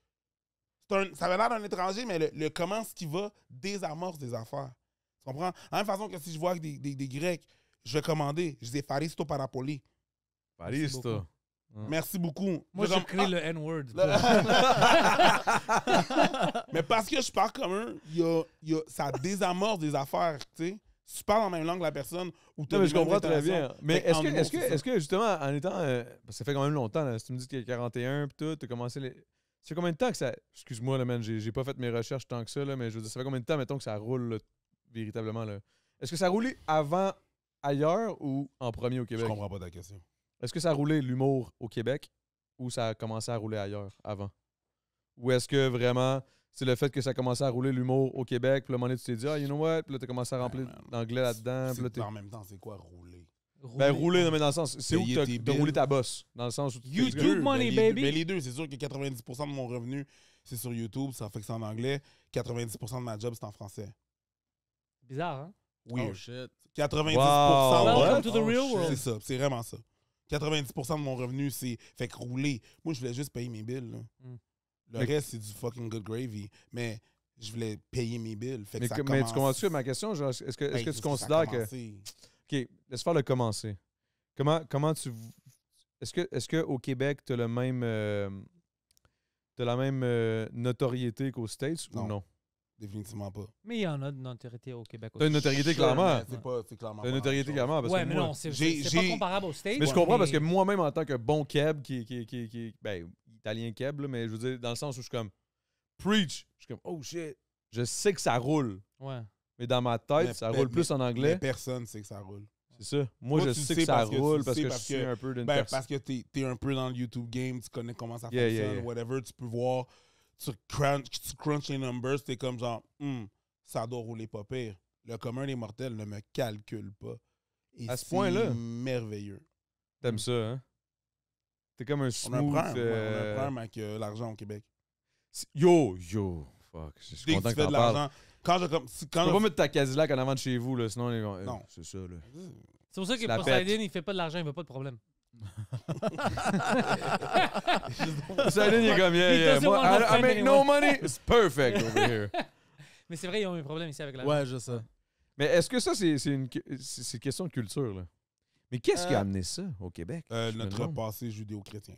ça veut dire d'un étranger, mais le, comment ce qui va désamorce des affaires. Tu comprends? De la même façon que si je vois des, des, Grecs, je vais commander, je dis Faristo Parapoli. Faristo. Merci beaucoup. Moi, j'ai écrit ah. le N-word. mais parce que je parle comme eux, y a, y a, ça désamorce des affaires, tu sais. tu parles en même langue que la personne ou tu je comprends très bien. Mais est-ce que, est que, est que, justement, en étant. Euh, ça fait quand même longtemps, si tu me dis que 41 et tout, tu as commencé les. Ça fait combien de temps que ça. Excuse-moi, là, man, j'ai pas fait mes recherches tant que ça, mais je veux dire, ça fait combien de temps, mettons, que ça roule véritablement, là? Est-ce que ça roulait avant ailleurs ou en premier au Québec? Je comprends pas ta question. Est-ce que ça roulé l'humour au Québec ou ça a commencé à rouler ailleurs avant? Ou est-ce que vraiment c'est le fait que ça a commencé à rouler l'humour au Québec, puis le moment donné, tu t'es dit, ah, you know what, puis là, t'as commencé à ben, remplir l'anglais là-dedans. En même temps, c'est quoi rouler? Ben, rouler, non, mais dans le sens, c'est où que t'as roulé ta bosse? Dans le sens où YouTube money, ben, baby! mais ben, les deux, c'est sûr que 90% de mon revenu, c'est sur YouTube, ça fait que c'est en anglais. 90% de ma job, c'est en français. Bizarre, hein? Oui. Oh shit. 90%. Welcome to the real world. C'est ça, c'est vraiment ça. 90% de mon revenu, c'est fait que rouler. Moi, je voulais juste payer mes bills. Hmm. Le reste, c'est du fucking good gravy. Mais je voulais payer mes bills. Fait que mais, ça mais tu comprends ma question? Est-ce que, est -ce ben, que tu considères que. OK, laisse faire le commencer. Comment, comment tu. Est-ce que, est que au Québec, tu as le même. Euh, la même euh, notoriété qu'aux States ou non? Définitivement pas. Mais il y en a de notoriété au Québec aussi. T'as une notoriété clairement. C'est pas, c'est une notoriété clairement. Parce que mais moi, non, c'est, pas comparable aux States. Mais je comprends parce que moi-même, en tant que bon Keb, qui, qui, qui, qui ben, italien Keb, là, mais je veux dire, dans le sens où je suis comme, preach. Je suis comme, oh shit. Je sais que ça roule. Ouais dans ma tête, ça roule plus en anglais. Mais personne sait que ça roule. C'est ça. Moi, je sais, que ça roule parce que, je suis un peu d'une ben, Parce que tu es un peu dans le YouTube game, tu connais comment ça fonctionne, whatever. Tu peux voir, tu crunch, tu les numbers, t'es comme genre, hmm, ça doit rouler pas pire. Le commun des mortels ne me calcule pas. Et à ce point-là. merveilleux. T'aimes ça, hein? T'es comme un smooth... On a un problème, on apprend euh, avec euh, l'argent au Québec. Yo, yo, fuck. Je suis content que, tu fais de l'argent, quand je, comme, tu pas mettre ta Cadillac en avant de chez vous, là, sinon. Non. C'est ça, là. C'est pour ça que Poseidon, il fait pas de l'argent, il veut pas de problème. Poseidon, il est comme, yeah, I, make no money. It's perfect over here. Mais c'est vrai, ils ont eu un problème ici avec l'argent. Ouais, je sais. Mais est-ce que ça, c'est une, c'est question de culture, là? Mais qu'est-ce qui a euh. amené ça au Québec? Euh, notre passé judéo-chrétien.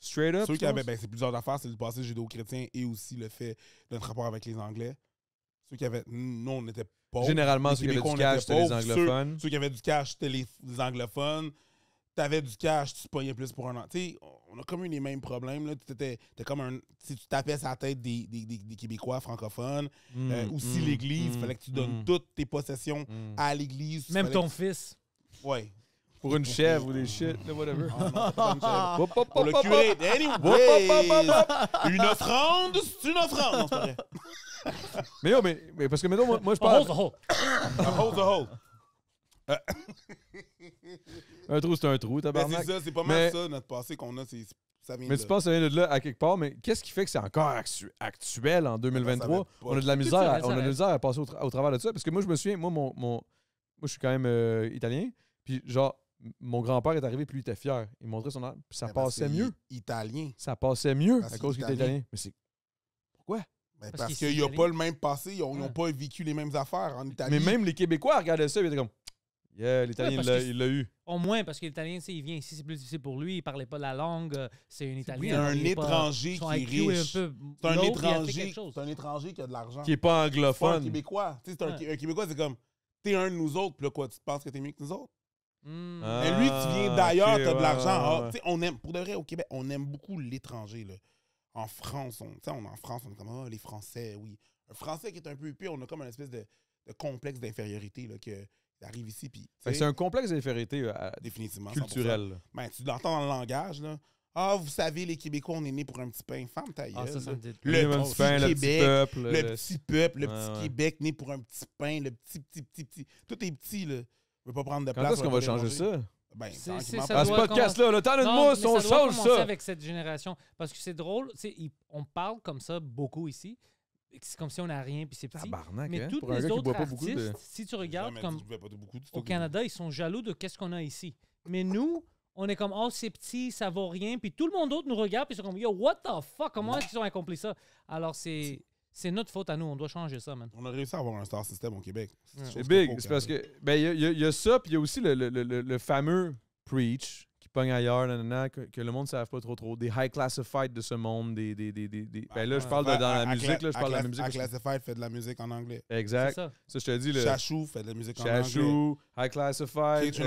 Straight up. Ceux qui avaient, ben, c'est plusieurs affaires, c'est le passé judéo-chrétien et aussi le fait, de notre rapport avec les Anglais. Ceux qui avaient. Nous, on n'était pas. Généralement, ceux qui avaient du cash, c'était les anglophones. Ceux, qui avaient du cash, c'était les, anglophones. T'avais du cash, tu pognais plus pour un an. Tu sais, on a comme eu les mêmes problèmes. Là. T'étais, comme un, si tu tapais la tête des, des, des, Québécois francophones. ou mm, euh, si mm, l'Église, il mm, fallait que tu donnes toutes tes possessions à l'Église. Même ton fils. Ouais. Pour une chèvre ou des shit, whatever. Ah, le curé, anyway. une offrande, c'est une offrande, non, mais mais, mais parce que maintenant, moi, moi je parle. Ah, euh. un trou, c'est un trou, tabarnak. c'est c'est pas mal ça, notre passé qu'on a. C'est mais tu penses que ça vient de là à quelque part, mais qu'est-ce qui fait que c'est encore actuel en 2023? on a de la misère, à, on a de la misère à passer au, travers de ça. Parce que moi, je me souviens, moi, mon, moi je suis quand même euh, italien. Puis, genre, mon grand-père est arrivé, puis il était fier. Il montrait son âme, puis ça passait mieux. Italien. Ça passait mieux à cause qu'il était italien. Mais c'est ben, parce qu'il n'y a pas le même passé, ils n'ont ah. pas vécu les mêmes affaires en Italie. Mais même les Québécois regardaient ça et étaient comme Yeah, l'Italien, il l'a eu. Au moins, parce que l'Italien, il vient ici, c'est plus difficile pour lui, il ne parlait pas la langue, euh, c'est un Italien. un étranger qui est riche. C'est un, étranger, un étranger qui a de l'argent. Qui n'est pas anglophone. C'est un Québécois. un, un, Québécois, c'est comme T'es un de nous autres, puis là, quoi, tu penses que t'es mieux que nous autres? Hmm. Mais lui, tu viens ah, d'ailleurs, t'as de l'argent. Ah, on aime, pour de vrai, au Québec, on aime beaucoup l'étranger en France, on, on, en France, on est comme, oh, les Français, oui. Un Français qui est un peu pire, on a comme un espèce de, complexe d'infériorité, que arrive ici, puis... Ben, c'est un complexe d'infériorité euh, définitivement culturel. Ben, tu l'entends dans le langage, là. Ah, vous savez, les Québécois, on est nés pour un petit pain. Femme ta le, petit Québec, le petit peuple. Le, petit Québec, né pour un petit pain, le petit, petit, petit, petit. Tout est petit, là. On veut pas prendre de place. Quand est-ce qu'on va changer ça? Ben, c'est, ça là le temps mousse, on change ça. avec cette génération. Parce que c'est drôle, on parle comme ça beaucoup ici. C'est comme si on n'a rien, puis c'est petit. mais hein, tous les autres artistes, si tu regardes, comme au Canada, ils sont jaloux de qu'est-ce qu'on a ici. Mais nous, on est comme, oh, c'est petit, ça vaut rien. Puis tout le monde d'autre nous regarde, puis ils sont comme, yo, what the fuck, comment bah. est-ce qu'ils ont accompli ça? Alors, c'est c'est notre faute à nous, on doit changer ça, man. On a réussi à avoir un star system au Québec. C'est big, c'est parce que. Ben, il y, a ça, puis il y a aussi le, le, le, fameux preach qui pogne ailleurs, nanana, que, le monde ne savent pas trop trop. Des high classified de ce monde, des. des, des, des ben là, je ah, parle de, dans la musique, là, je parle de la musique. High classified fait de la musique en anglais. Exact. Ça. je te dis. Le, Chachou fait de la musique en anglais. Chachou, high classified. k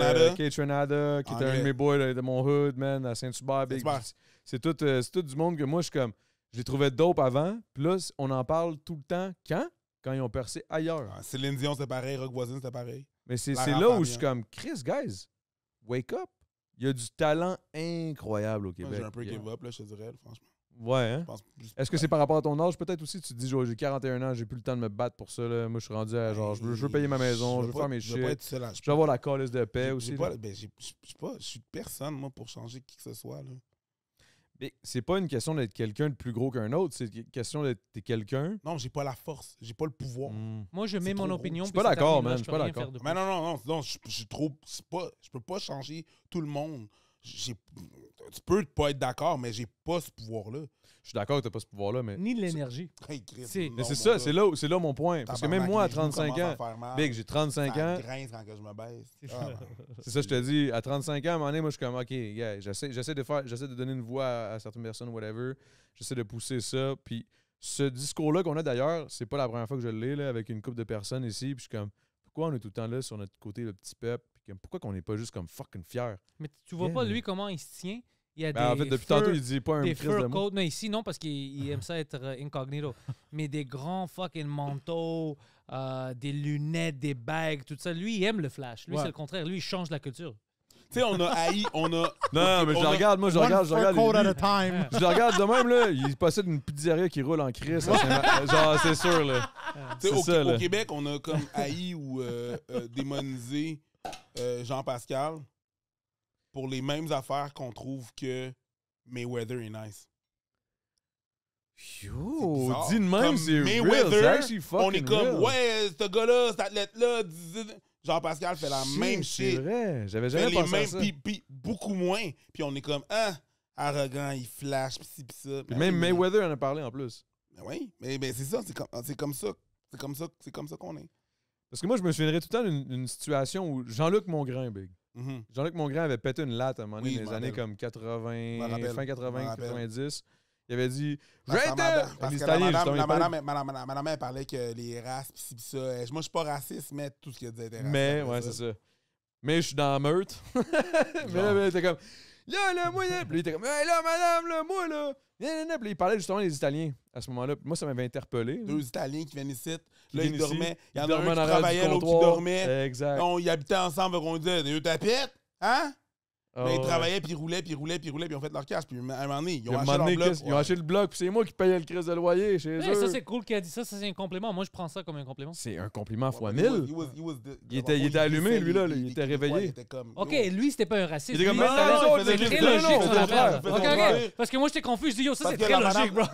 Renada. Euh, qui est un de mes boys de, mon hood, man, à Saint-Hubert. C'est tout, euh, tout du monde que moi, je suis comme. J'ai trouvé dope avant. Plus, on en parle tout le temps. Quand? Quand ils ont percé ailleurs. C'est ah, Céline c'est pareil. Rock c'est pareil. Mais c'est là où je suis comme, Chris, guys, wake up. Il y a du talent incroyable au Québec. J'ai un peu give up, là, je te dirais, franchement. Ouais, hein? Est-ce que c'est par rapport à ton âge? Peut-être aussi, tu te dis, j'ai 41 ans, j'ai plus le temps de me battre pour ça. Là. Moi, je suis rendu à ben, genre, je veux, payer ma maison, je veux, faire mes shit. Je veux avoir la calice de paix aussi. Ben, je je suis personne, moi, pour changer qui que ce soit. Là. Mais c'est pas une question d'être quelqu'un de plus gros qu'un autre, c'est une question d'être quelqu'un. Non, j'ai pas la force, j'ai pas le pouvoir. Hmm. Moi, je mets mon opinion. Je suis pas d'accord, man. Je suis pas d'accord. Mais non, non, non, non, je ne je peux pas changer tout le monde. Tu peux pas être d'accord, mais j'ai pas ce pouvoir-là. Je suis d'accord que t'as pas ce pouvoir-là, mais. Ni de l'énergie. c'est mais c'est ça, c'est là, c'est là mon point. Parce que même moi, à 35 ans, big, j'ai 35 ans. quand je me baisse. Ah, ben. C'est ça, je te dis, à 35 ans, à un moment donné, moi, je suis comme, OK, yeah, j'essaie, de faire, j'essaie de donner une voix à, certaines personnes, whatever. J'essaie de pousser ça. Puis ce discours-là qu'on a d'ailleurs, c'est pas la première fois que je l'ai, là, avec une couple de personnes ici. Puis je suis comme, pourquoi on est tout le temps là sur notre côté, le petit peuple? Puis pourquoi qu'on n'est pas juste comme fucking fier? Mais tu vois pas, lui, comment il se tient? Il ben, en fait, depuis tantôt, il dit pas un des fur coat. Non, ici, non, parce qu'il aime ça être euh, incognito. Mais des grands fucking manteaux, euh, des lunettes, des bagues, tout ça. Lui, il aime le flash. Lui, c'est le contraire. Lui, il change la culture. Tu sais, on a haï, on a. Non, mais je regarde, moi, je regarde, je regarde. Coat at a time. Je regarde de même, là. Il possède une pizzeria qui roule en crise. Genre, c'est sûr, là. Tu sais, au, Québec, on a comme haï ou euh, euh démonisé euh, Jean-Pascal pour les mêmes affaires qu'on trouve que Mayweather est nice. Yo, dis de même, c'est Mayweather, real, on est comme, ouais, ce gars-là, cet athlète-là, Jean-Pascal fait la même shit. C'est vrai, j'avais jamais pensé les mêmes, à ça. beaucoup moins. Puis on est comme, ah, arrogant, il flash, pis ci, pis ça. Ben même Mayweather en a parlé en plus. Ben oui, mais, ben c'est ça, c'est comme, comme, ça. C'est comme ça, c'est comme ça qu'on est. Parce que moi, je me souviendrai tout le temps d'une situation où Jean-Luc Mongrain, big. Mm -hmm. Jean-Luc grand avait pété une latte à un moment donné, dans les années comme 80, fin 80, 90. Il avait dit Je Parce que madame, madame, elle, madame, parlait que les races, pis ci, pis ça. Moi, je suis pas raciste, mais tout ce qu'il a était Mais, ouais, c'est ça. Mais je suis dans la meute. mais là, elle ben, était comme Là, là, moi, là. Puis il était comme là, madame, là, moi, là. Puis il parlait justement des Italiens à ce moment-là. Moi, ça m'avait interpellé. Deux Italiens qui viennent ici. Là, ils Il y en a un qui travaillait, l'autre qui dormait. Exact. ils habitaient ensemble, on disait, T'as tapettes, hein? Oh, mais ils travaillaient, puis ils roulaient, puis ils roulaient, puis ils roulaient, puis ils ont fait leur cash. Puis à un moment donné, ils ont, acheté, donné, bloc, ils ont acheté le bloc, puis c'est moi qui payais le crédit de loyer chez eux. Ça, c'est cool qu'il a dit ça. Ça, c'est un compliment. Moi, je prends ça comme un compliment. C'est un compliment fois mille. il, était, il était allumé, lui, là. Il, était réveillé. Il était OK, oh. lui, c'était pas un raciste. Il était comme, non, c'est très logique. OK, OK. Parce que moi, j'étais confus. Je dis, yo, ça, c'est très logique, bro.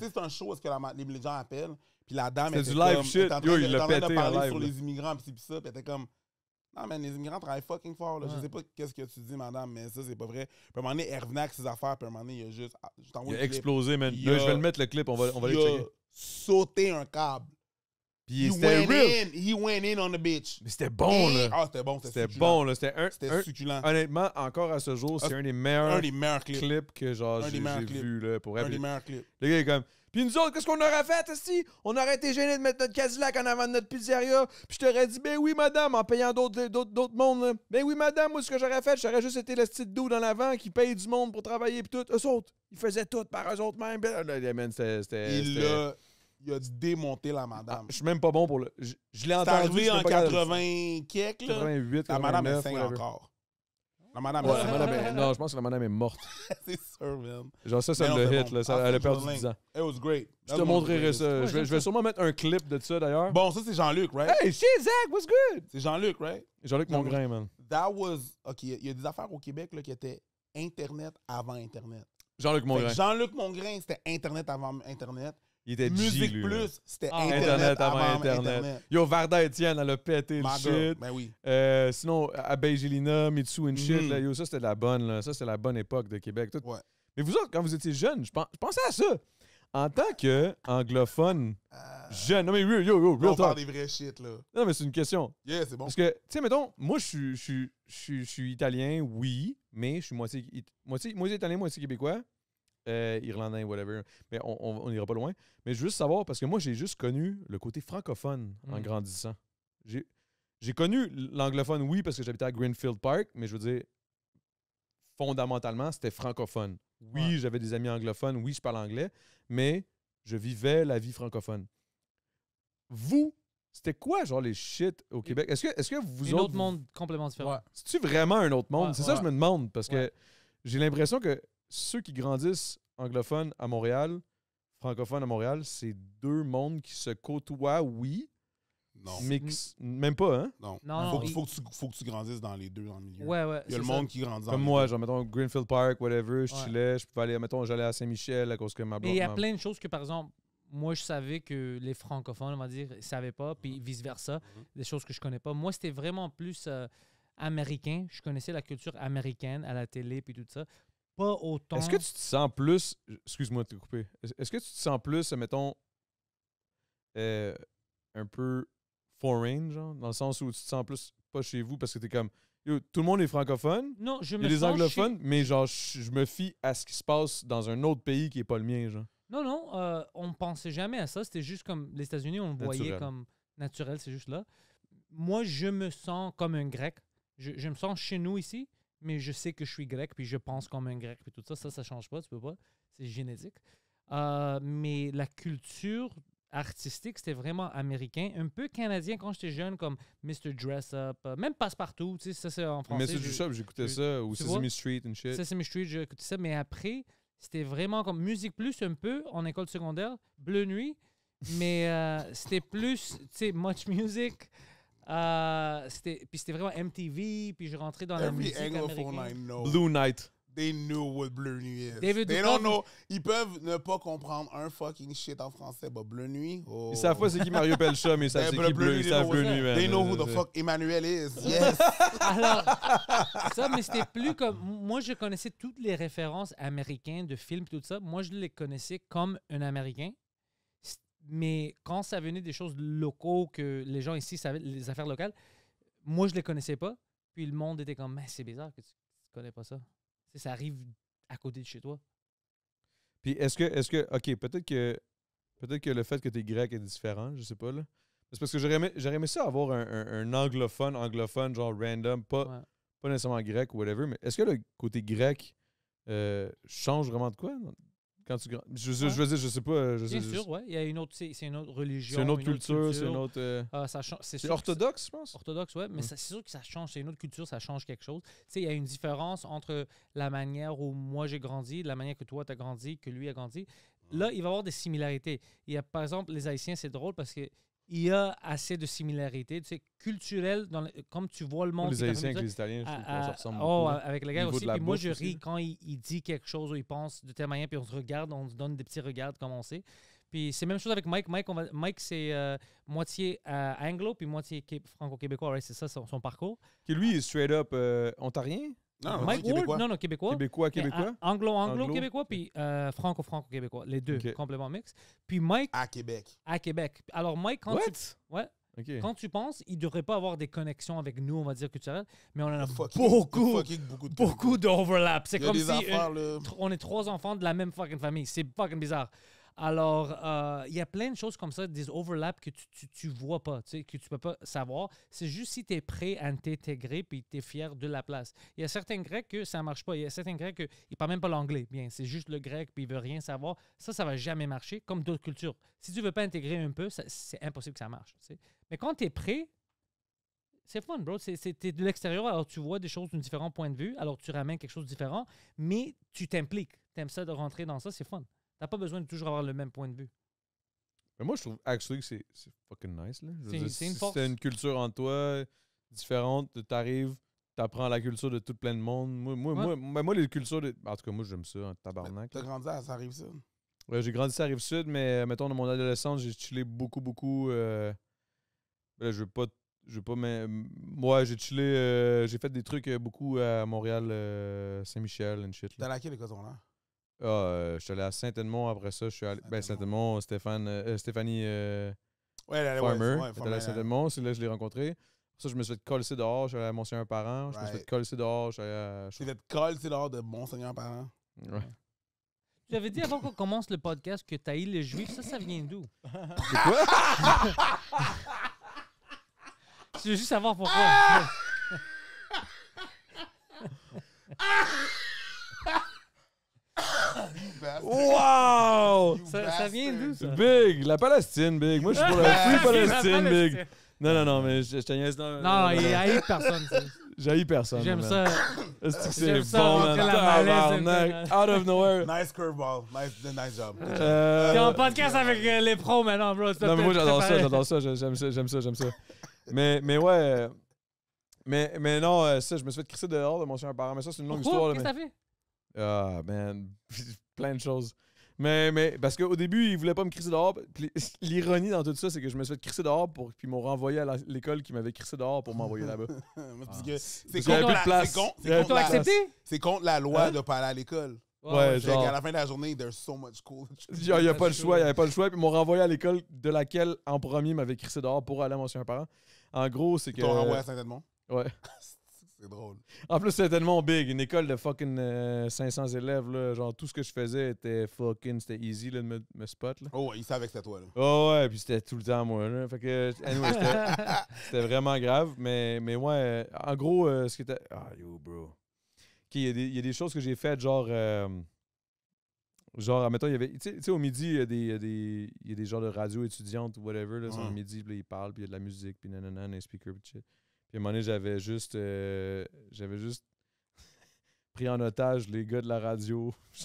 C'est un show, ce que les gens appellent. Puis la dame était du live shit. Yo, de, il l'a pété parler en live, sur les immigrants, puis ça, puis elle était comme... Non, mais les immigrants travaillent fucking fort. Là. Je sais pas qu'est-ce que tu dis, madame, mais ça, c'est pas vrai. Puis à un moment donné, elle revenait avec ses affaires, puis à un moment donné, il a juste. Ah, il a explosé, man. Là, je vais le mettre le clip, on va, on va le checker. sauté un câble. Puis c'était real. he went in on the bitch. Mais c'était bon, là. Ah, c'était bon, c'était bon, là. C'était un. C'était succulent. Honnêtement, encore à ce jour, c'est ah, un des meilleurs. clips. que genre, j'ai vu, là, pour Un des meilleurs clips. Le gars est comme. Puis nous autres, qu'est-ce qu'on aurait fait, Esti? On aurait été gênés de mettre notre Cadillac en avant de notre pizzeria. Puis je t'aurais dit, ben oui, madame, en payant d'autres, d'autres, mondes. Ben oui, madame, moi, ce que j'aurais fait, j'aurais juste été le style doux dans l'avant qui paye du monde pour travailler. Puis tout. Eux autres, ils faisaient tout par eux autres même. Ben, ah, c'était. Il a, il a dû démonter la madame. je suis même pas bon pour le. Je, l'ai entendu. arrivé en 80 quelques, là. 88, la madame est encore. La madame Non, je pense que la madame est morte. c'est sûr, man. Genre, ça, c'est le hit. Là, ça, elle a perdu 10 ans. It was great. je te montrerai ça. je, vais, je vais, sûrement mettre un clip de ça, d'ailleurs. Bon, ça, c'est Jean-Luc, right? Hey, shit, Zach, what's good? C'est Jean-Luc, right? Jean-Luc Mongrain, man. That was. OK, il y a des affaires au Québec là, qui étaient Internet avant Internet. Jean-Luc Mongrain. Jean-Luc Mongrain, c'était Internet avant Internet. Musique Plus, c'était ah, Internet, avant Internet. Yo, Varda Etienne, elle a pété le shit. Ben oui. Euh, sinon, Abelgelina, Mitsu and shit, mhm. yo, ça c'était la bonne, Ça c'était la bonne époque de Québec. Mais vous autres, quand vous étiez jeunes, je pensais à ça. En tant qu'anglophone anglophone, euh, jeune, non mais real, yo, yo, real on va des vrais shit, là. Non, mais c'est une question. Yeah, c'est bon. Parce que, tu sais, mettons, moi, je suis- je suis- italien, oui, mais je suis moitié, moitié, moitié italien, moitié québécois. Euh, irlandais, whatever. Mais on n'ira pas loin. Mais je veux juste savoir, parce que moi, j'ai juste connu le côté francophone en hmm. grandissant. J'ai connu l'anglophone, oui, parce que j'habitais à Greenfield Park, mais je veux dire, fondamentalement, c'était francophone. Oui, j'avais des amis anglophones, oui, je parle anglais, mais je vivais la vie francophone. Vous, c'était quoi, genre, les shit au Québec? Est-ce que, est que vous Un autre monde complètement différent. C'est-tu vraiment un autre monde? C'est ça que je me demande, parce que j'ai l'impression que ceux qui grandissent anglophones à Montréal, francophones à Montréal, c'est deux mondes qui se côtoient, oui. Non. Mm. même pas, hein? Non. il... tu, faut que tu grandisses dans les deux, dans le milieu. Ouais, ouais. Il y a le monde qui grandit Comme moi, genre, mettons, Greenfield Park, whatever, je suis chillais, je pouvais aller, mettons, j'allais à Saint-Michel à cause que ma blonde. Et il y a plein de choses que, par exemple, moi, je savais que les francophones, on va dire, ne savaient pas, puis mm-hmm. vice-versa, mm-hmm. des choses que je connais pas. Moi, c'était vraiment plus euh, américain. Je connaissais la culture américaine à la télé, puis tout ça autant. Est-ce que tu te sens plus. Excuse-moi de te couper. Est-ce que tu te sens plus, mettons, euh, un peu foreign, genre, dans le sens où tu te sens plus pas chez vous parce que t'es comme. tout le monde est francophone. Non, y a des anglophones, mais genre, je, me fie à ce qui se passe dans un autre pays qui n'est pas le mien, genre. Non, non, euh, on pensait jamais à ça. C'était juste comme les États-Unis, on le voyait comme naturel, c'est juste là. Moi, je me sens comme un grec. je me sens chez nous ici mais je sais que je suis grec, puis je pense comme un grec, puis tout ça, ça, ça change pas, tu peux pas, c'est génétique. Euh, mais la culture artistique, c'était vraiment américain, un peu canadien quand j'étais jeune, comme Mr. Dress Up, euh, même Passe-Partout, tu sais, ça c'est en français. Mr. Dress Up, j'écoutais ça, ou Sesame Street and shit. Sesame Street, j'écoutais ça, mais après, c'était vraiment comme musique plus un peu en école secondaire, Bleu Nuit, mais euh, c'était plus, tu sais, Much Music, euh, c'était, puis c'était vraiment MTV, puis je rentrais dans la musique anglophone I américaine. know, Blue Night. they knew what Bleu Nuit is. they don't know. Ils peuvent ne pas comprendre un fucking shit en français, bah Bleu Nuit. Oh. Ils savent c'est qui Mario Pelcha, mais ça, c'est qui Bleu, Nuit, Bleu Nuit, They know who the fuck Emmanuel is. Yes. Alors, ça, mais c'était plus comme. Moi, je connaissais toutes les références américaines de films, et tout ça. Moi, je les connaissais comme un Américain. Mais quand ça venait des choses locaux, que les gens ici savaient, les affaires locales, moi, je les connaissais pas. Puis le monde était comme, mais c'est bizarre que tu, ne connais pas ça. ça arrive à côté de chez toi. Puis est-ce que, est-ce que, ok, peut-être que, peut-être que le fait que tu es grec est différent, je sais pas, là. C'est parce que j'aurais aimé, ça avoir un, anglophone, anglophone, genre random, pas, nécessairement grec ou whatever, mais est-ce que le côté grec euh, change vraiment de quoi je, veux dire, je sais pas. Euh, je Bien sûr, oui. Il y a une autre, c'est, une autre religion. C'est une autre culture, c'est une autre. Euh, ah, c'est orthodoxe, je pense. Orthodoxe, oui, mais mm. c'est sûr que ça change. C'est une autre culture, ça change quelque chose. Tu sais, il y a une différence entre la manière où moi j'ai grandi, la manière que toi t'as grandi, que lui a grandi. Là, il va y avoir des similarités. Il y a, par exemple, les Haïtiens, c'est drôle parce que il y a assez de similarités, tu sais, culturelles, dans comme tu vois le monde. Les Haïtiens avec les Italiens, je trouve ressemble Oh, hein, avec les gars aussi. puis moi, je ris quand il, dit quelque chose ou il pense de telle manière, puis on se regarde, on se donne des petits regards, comme on sait. Puis c'est la même chose avec Mike. Mike, c'est euh, moitié euh, anglo, puis moitié franco-québécois. Ouais, c'est ça son, parcours. Qui, lui, est straight up euh, ontarien non, ah, Mike Ward, non, non, québécois. Québécois, Anglo-anglo-québécois, eh, ah, puis euh, franco-franco-québécois. Les deux, complètement complément mix. Puis Mike. À Québec. À Québec. Alors, Mike, quand tu. Ouais. Quand tu penses, il ne devrait pas avoir des connexions avec nous, on va dire culturelles, mais on en a beaucoup, beaucoup, de d'overlap. C'est comme si on est trois enfants de la même fucking famille. C'est fucking bizarre. Alors, euh, il y a plein de choses comme ça, des overlaps que tu ne vois pas, que tu ne peux pas savoir. C'est juste si tu es prêt à t'intégrer puis tu es fier de la place. Il y a certains Grecs que ça ne marche pas. Il y a certains Grecs qui ne parlent même pas l'anglais. Bien, c'est juste le grec puis il ne veut rien savoir. Ça, ça ne va jamais marcher, comme d'autres cultures. Si tu ne veux pas intégrer un peu, c'est impossible que ça marche. Mais quand tu es prêt, c'est fun, bro. es de l'extérieur, alors tu vois des choses d'un différent point de vue, alors tu ramènes quelque chose de différent, mais tu t'impliques. Tu aimes ça de rentrer dans ça, c'est fun. T'as pas besoin de toujours avoir le même point de vue. Mais moi, je trouve actually que c'est fucking nice. Là. C'est, une force. C'est une culture en toi différente, t'arrives, t'apprends la culture de tout plein de monde. Moi, moi, moi, moi, les cultures. De... En tout cas, moi, j'aime ça, tabarnak. T'as grandi à ça arrive ça. Ouais, j'ai grandi à Rive-Sud, mais euh, mettons, dans mon adolescence, j'ai chillé beaucoup, beaucoup. Euh, je veux pas. Je veux pas, Moi, j'ai chillé. Euh, j'ai fait des trucs beaucoup à Montréal, Saint-Michel, and shit. T'as laqué les ton là? Ah, euh, je suis allé à Saint-Edmond après ça. Je suis allé. à ben, Saint-Edmond, Stéphane, euh, Stéphanie euh, ouais, Farmer. Ouais, à Saint-Edmond. C'est là que je l'ai rencontré. Ça, je me suis fait coller dehors. Je suis allé à Monseigneur Parent. Je me suis fait coller dehors. Je suis allé à. Tu fait dehors de Monseigneur Parent. Ouais. J'avais dit avant qu'on commence le podcast que Taïl le juif, ça, ça vient d'où? C'est quoi? Je veux juste savoir pourquoi. Wow! Ça, ça vient d'où, ça? Big, la Palestine, Big. Moi, je suis pour la Free Palestine, Big. Non, non, non, mais je, je te niaise Non, non, non, il haït personne, ça. J'haït personne. J'aime ça. C'est bon, man. Out of nowhere. Nice curveball. Nice, nice job. Euh, un podcast avec euh, les pros maintenant, bro. Non, mais moi, j'adore ça. J'adore ça. J'aime ça. J'aime ça. J'aime ça. mais, mais ouais. Euh, mais, mais non, euh, ça, je me suis fait crisser dehors de mon chien parent. Mais ça, c'est une longue Pourquoi? histoire. Qu'est-ce que ça fait? Ah, man plein de choses. Mais, mais parce qu'au début, il voulait pas me crisser dehors. L'ironie dans tout ça, c'est que je me suis fait crisser dehors, pour, puis m'ont renvoyé à l'école qui m'avait crissé dehors pour m'envoyer là-bas. C'est contre, la loi hein? de pas aller à l'école. ouais, À la fin de la journée, so much Il y a pas le choix, il n'y avait pas le choix. Puis m'ont renvoyé à l'école de laquelle, en premier, m'avait crissé dehors pour aller à mon parent. En gros, c'est que. Ouais. drôle. En plus, c'était tellement big. Une école de fucking 500 euh, élèves, là. Genre, tout ce que je faisais était fucking. C'était easy, de me, spot, là. Oh, ouais, ils savaient que c'était toi, là. Oh, ouais, puis c'était tout le temps, moi, là. Fait que, anyway, c'était vraiment grave. Mais, mais ouais, en gros, euh, ce qui était. Ah, yo, bro. OK, il y, a des choses que j'ai faites, genre. Euh, genre, admettons, il y avait. Tu sais, au midi, il y, a des, il y a des genres de radio étudiantes ou whatever, là, midi, ils parlent, puis il y a de la musique, puis nanana, un speaker, puis shit. Puis à un moment donné, j'avais juste, euh, j'avais juste pris en otage les gars de la radio.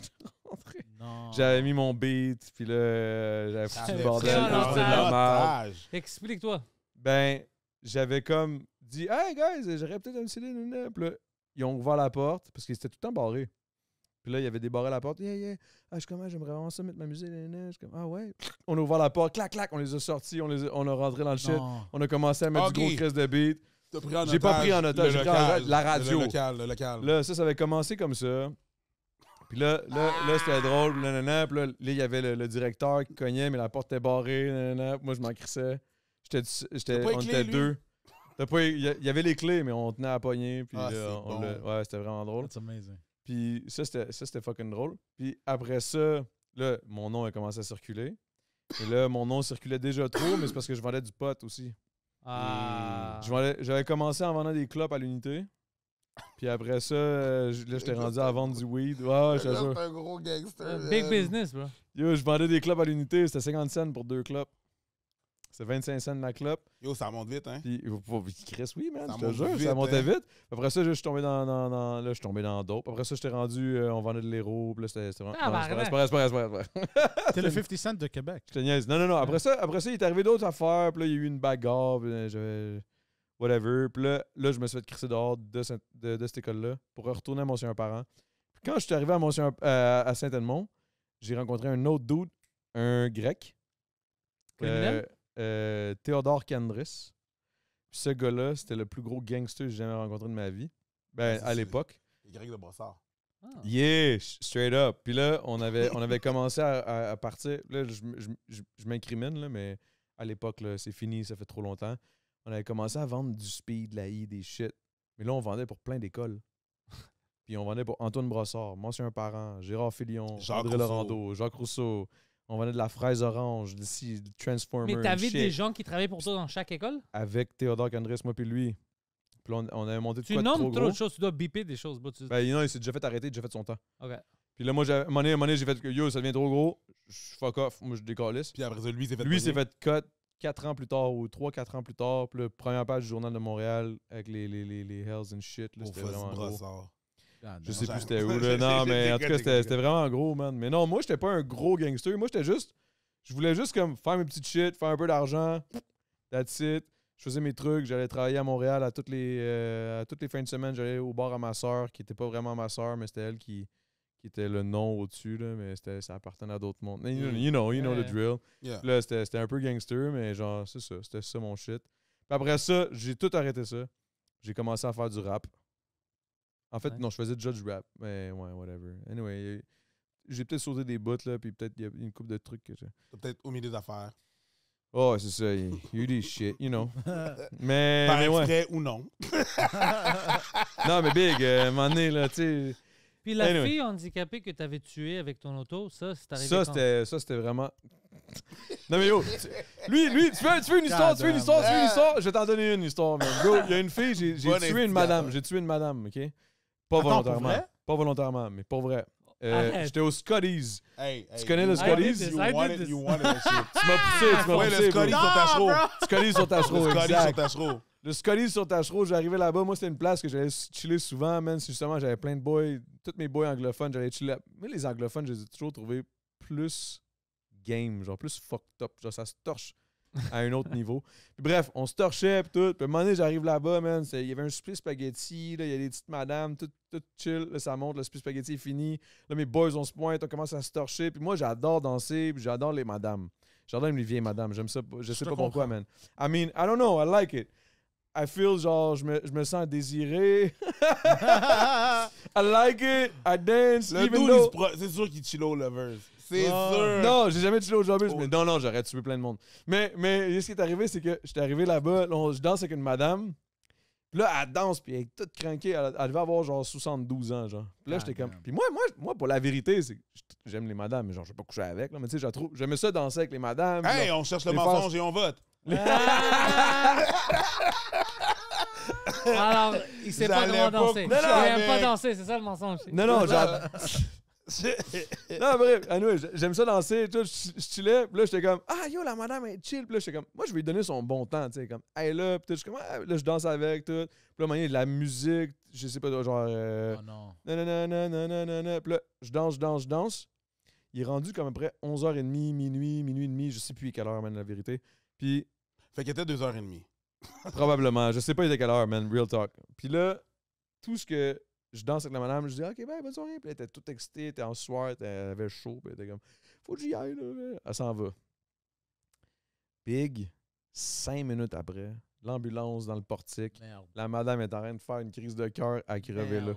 J'avais mis mon beat, puis là, j'avais foutu le bordel. Explique-toi. Ben, j'avais comme dit, hey guys, j'aurais peut-être un CD. nan, Puis là, ils ont ouvert la porte, parce qu'ils étaient tout le temps barrés. Puis là, ils avaient débarré la porte. Yeah, yeah. Ah, je suis ah, j'aimerais vraiment ça mettre ma musique. comme, ah ouais. On a ouvert la porte, clac, clac, on les a sortis, on, les a, on rentré dans le shit. On a commencé à mettre du gros crise de beat. J'ai pas pris en otage. la radio. Le local, Là, ça, ça avait commencé comme ça. Puis là, là, c'était drôle, là, il y avait le, directeur qui cognait, mais la porte était barrée, Moi, je m'en crissais. J'étais, on était deux. Il y, avait les clés, mais on tenait à pogner. Puis ah, euh, ouais, c'était vraiment drôle. amazing. Puis ça, c'était, ça, c'était fucking drôle. Puis après ça, là, mon nom a commencé à circuler. Et là, mon nom circulait déjà trop, mais c'est parce que je vendais du pot aussi. Hmm. Ah. J'avais commencé en vendant des clopes à l'unité. Puis après ça, euh, là, j'étais rendu à vendre du weed. Ouais, un gros gangster. Big business, bro. Yo, je vendais des clopes à l'unité. C'était 50 cents pour deux clopes. C'est 25 cents de la clope. Yo, ça monte vite, hein? Puis, Chris, oui, man, ça je te jure, vite, ça montait hein. vite. Après ça, je suis tombé dans, dans, là, je suis tombé dans d'autres. Après ça, j'étais rendu, euh, on vendait de l'héros, puis là, c'était vraiment... Ah, bah, c'est pas C'était le 50 cents de Québec. Je te Non, non, non. Après ça, après ça, il est arrivé d'autres affaires, puis là, il y a eu une bagarre, Whatever. Puis là, là, je me suis fait crisser dehors de, cette, de cette école-là pour retourner à mon un parent. Puis quand je suis arrivé à Monsieur euh, à Saint-Edmond, j'ai rencontré un autre dude, un grec. Euh, Théodore Candris. ce gars-là, c'était le plus gros gangster que j'ai jamais rencontré de ma vie. Ben, à l'époque. Y de Brossard. Ah. Yeah, straight up. Puis là, on avait, on avait commencé à, partir. Là, je, je, je, m'incrimine, mais à l'époque, c'est fini, ça fait trop longtemps. On avait commencé à vendre du speed, de la I, des shit. Mais là, on vendait pour plein d'écoles. Puis on vendait pour Antoine Brossard, mention un parent, Gérard Fillion, André Jacques Rousseau, on venait de la fraise orange, d'ici, Transformer. Mais t'avais des gens qui travaillaient pour toi dans chaque école? Avec Théodore Andrés, moi puis lui. Puis on, on avait monté tout quoi de nommes trop, de choses, tu dois biper des choses. Ben, non, il s'est déjà fait arrêter, il a déjà fait son temps. OK. Puis là, moi, j'avais- à un moment donné- j'ai fait que yo, ça devient trop gros, je fuck off, moi je décalisse. Puis après ça, lui, il s'est fait. Lui, s'est fait cut 4 ans plus tard ou 3-4 ans plus tard. Puis le première page du Journal de Montréal avec les, les, les, Hells and shit. c'était vraiment ah, je sais plus c'était où, Non, mais en tout cas, c'était vraiment gros, man. Mais non, moi, j'étais pas un gros gangster. Moi, j'étais juste. Je voulais juste comme faire mes petites shit, faire un peu d'argent. That's it. Je faisais mes trucs. J'allais travailler à Montréal à toutes les, euh, toutes les fins de semaine. J'allais au bar à ma soeur, qui était pas vraiment ma soeur, mais c'était elle qui, qui était le nom au-dessus, Mais ça appartenait à d'autres mondes. You, know, you know the drill. Là, c'était un peu gangster, mais genre, c'est ça. C'était ça mon shit. Puis après ça, j'ai tout arrêté ça. J'ai commencé à faire du rap. En fait, non, je faisais judge rap. Mais ouais, whatever. Anyway, j'ai peut-être sauté des bottes, là, puis peut-être il y a une couple de trucs que j'ai. peut-être au milieu affaires. Oh, c'est ça. You did shit, you know. mais. Par mais ou non. non, mais Big, euh, à là, tu sais. Puis la fille handicapée que t'avais tuée avec ton auto, ça, c'est arrivé. Ça, c'était, ça, c'était vraiment. non, mais yo, lui, lui, tu veux, tu une histoire, tu veux une histoire, tu fais une histoire, je vais t'en donner une histoire, Mais il y a une fille, j'ai, tué une madame, j'ai tué une madame, ok? Pas volontairement. Pas volontairement, mais pour vrai. Euh, j'étais au Scotties. tu connais le Scotties? tu m'as poussé, tu m'as poussé. le Scotties sur Tachereau. Scotties sur Scotties sur Le Scotties sur Tachereau, j'arrivais là-bas. Moi, c'était une place que j'allais chiller souvent, man. Justement, j'avais plein de boys. Tous mes boys anglophones, j'allais chiller. Mais les anglophones, je les ai toujours trouvés plus game, genre plus fucked up. Genre, ça se torche à un autre niveau. bref, on se torchait, tout. Puis à un moment donné, j'arrive là-bas, man. Il y avait un split spaghetti, là, il y a des petites madames, tout, tout chill. Là, ça monte, le split spaghetti est fini. Là, mes boys, on se pointe, on commence à se torcher. Puis moi, j'adore danser, puis j'adore les madames. J'adore les vieilles madames. J'aime ça, je sais pas pourquoi, man. I mean, I don't know, I like it. I feel genre, je me, sens désiré. I like it, I dance. c'est sûr qu'il chill lovers. C'est sûr. Non, j'ai jamais tué au job. mais oh. non, non, j'aurais tué plein de monde. Mais, mais ce qui est arrivé, c'est que j'étais arrivé là-bas, je danse avec une madame. là, elle danse, puis elle est toute craquée. Elle, devait avoir genre 72 ans, genre. Puis là, j'étais comme. Puis moi, moi, moi, pour la vérité, c'est j'aime les madames, mais genre, je vais pas coucher avec, là. Mais tu sais, J'aime ça danser avec les madames. Hey, on cherche le mensonge et on vote. Alors, il sait pas comment danser. il aime pas danser, c'est ça le mensonge. Non, non, genre. non, bref, ah, anyway, j'aime ça danser, tout, je chillais, puis là, j'étais comme, ah, yo, la madame est chill, puis là, j'étais comme, moi, je vais lui donner son bon temps, tu sais, comme, hey, là, puis comme ah, là, je danse avec, tout, puis là, il y a de la musique, je sais pas, genre, euh, oh, non, non, non, non, non, non, non, puis là, je danse, je danse, je danse, il est rendu comme après 11h30, minuit, minuit et demi, je sais plus quelle heure, man, la vérité, puis... Fait qu'il était 2h30. probablement, je sais pas il était quelle heure, man, real talk. Puis là, tout ce que je danse avec la madame, je dis OK, ben, bonne soirée. Puis elle était toute excitée, elle était en soir, elle avait chaud, puis elle était comme Faut que j'y aille, là. Elle s'en va. Big, cinq minutes après, l'ambulance dans le portique. La madame est en train de faire une crise de cœur à crever là.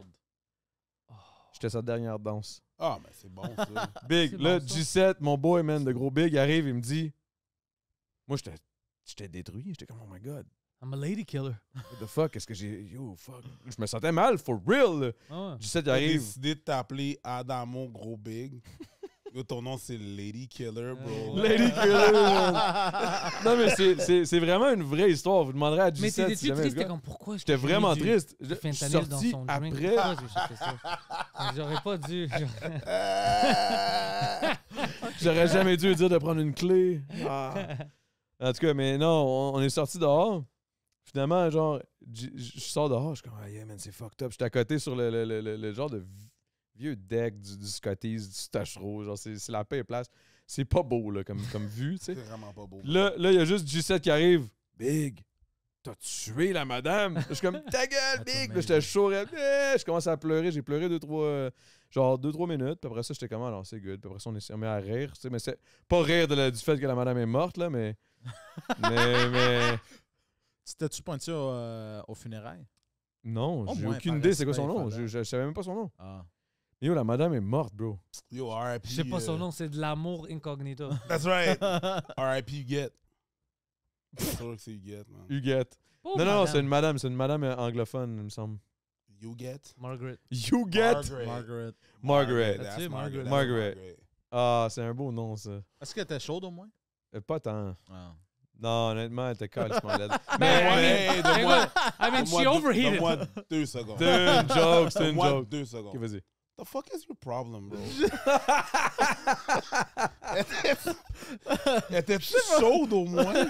Oh. J'étais sa dernière danse. Ah, mais c'est bon ça. Big, là, G7, mon boy, man, de gros Big, arrive, il me dit Moi, j'étais détruit. J'étais comme Oh my god. I'm a lady killer. What the fuck? Est-ce que j'ai. Yo, fuck. Je me sentais mal, for real. Ah J'ai décidé de t'appeler Adamo Gros Big. ton nom, c'est Lady Killer, bro. Euh. Lady Killer, Non, mais c'est- vraiment une vraie histoire. Vous demanderez à Mais 7 t'étais si triste, comme pourquoi J'étais vraiment triste. Je- suis sorti après. J'aurais pas dû. J'aurais jamais dû dire de prendre une clé. Ah. En tout cas, mais non, on, on est sorti dehors. Finalement, genre, je sors dehors, je suis comme, ah, yeah, man, c'est fucked up. J'étais à côté sur le, genre de vieux deck du, du Scotties, du Genre, c'est la paix et place. C'est pas beau, là, comme, comme vue, tu sais. C'est vraiment pas beau. Là, il y a juste G7 qui arrive. Big, t'as tué la madame. je suis comme, ta gueule, Big. j'étais chaud, eh, je commence à pleurer. J'ai pleuré deux, trois, euh, genre, deux, trois minutes. Puis après ça, j'étais comme, alors, ah, c'est good. Puis après ça, on est remis à rire, tu sais. Mais c'est pas rire du fait que la madame est morte, là, mais, mais c'était tu pointé euh, au, funérail? funérailles? Non, j'ai aucune idée c'est quoi son nom. Je, je, savais même pas son nom. Ah. Yo, la madame est morte, bro. Yo, RIP. Je sais pas son euh, nom, c'est de l'amour incognito. That's right. RIP get. C'est You que c'est man. You get. non, non, c'est une madame, c'est une madame anglophone, il me semble. You get? Margaret. You get Margaret. Margaret. Margaret. Margaret. Ah, c'est un beau nom, ça. Est-ce que était chaude au moins? Euh, pas tant. Ah. Non, honnêtement, elle était calissement laide. Mais, mais, de moi, I mean, she overheated. Donne-moi deux secondes. C'est jokes. joke, c'est une deux secondes. OK, vas-y. The fuck is your problem, bro? elle était chaude au moins.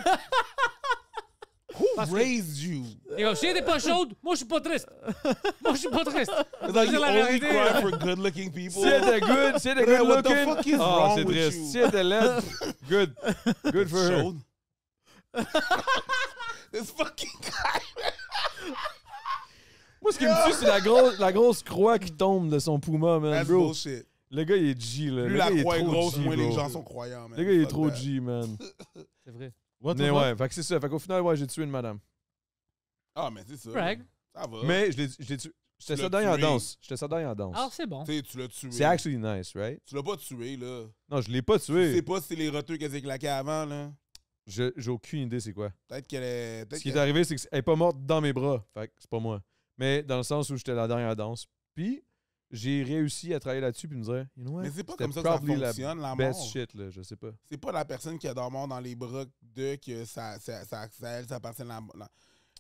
Who Parce raised que... you? Et si elle n'est pas chaude, moi je suis pas triste. Moi je suis pas triste. like you la only cry for good looking people. Si elle était good, si elle était good looking. What the fuck is oh, wrong with triste. you? Si elle était laide, good. Good for chaude. her. This fucking guy, Moi, ce qui me tue, c'est la grosse, la grosse croix qui tombe de son pouma, man. That's bullshit. Le gars, il est G, là. Plus la croix est trop grosse, les gens sont croyants, man. Le gars, il est trop G, man. C'est vrai. Mais ouais, fait que c'est ça. Fait qu'au final, ouais, j'ai tué une madame. Ah, mais c'est ça. Ça va. Mais je l'ai tué. J'étais ça en danse. J'étais ça dans en Alors, ah, c'est bon. Tu tu l'as tué. C'est actually nice, right? Tu l'as pas tué, là. Non, je l'ai pas tué Tu sais pas si c'est les roteux qu'elles claquées avant, là. J'ai aucune idée c'est quoi. Peut-être qu'elle est. Ce qui est arrivé, c'est qu'elle n'est pas morte dans mes bras. Fait c'est pas moi. Mais dans le sens où j'étais la dernière danse. Puis j'ai réussi à travailler là-dessus puis me dire, Mais c'est pas comme ça que ça fonctionne, la, la best shit, là, je sais pas. C'est pas la personne qui a dormi dans les bras de que ça, ça, ça, ça elle, la,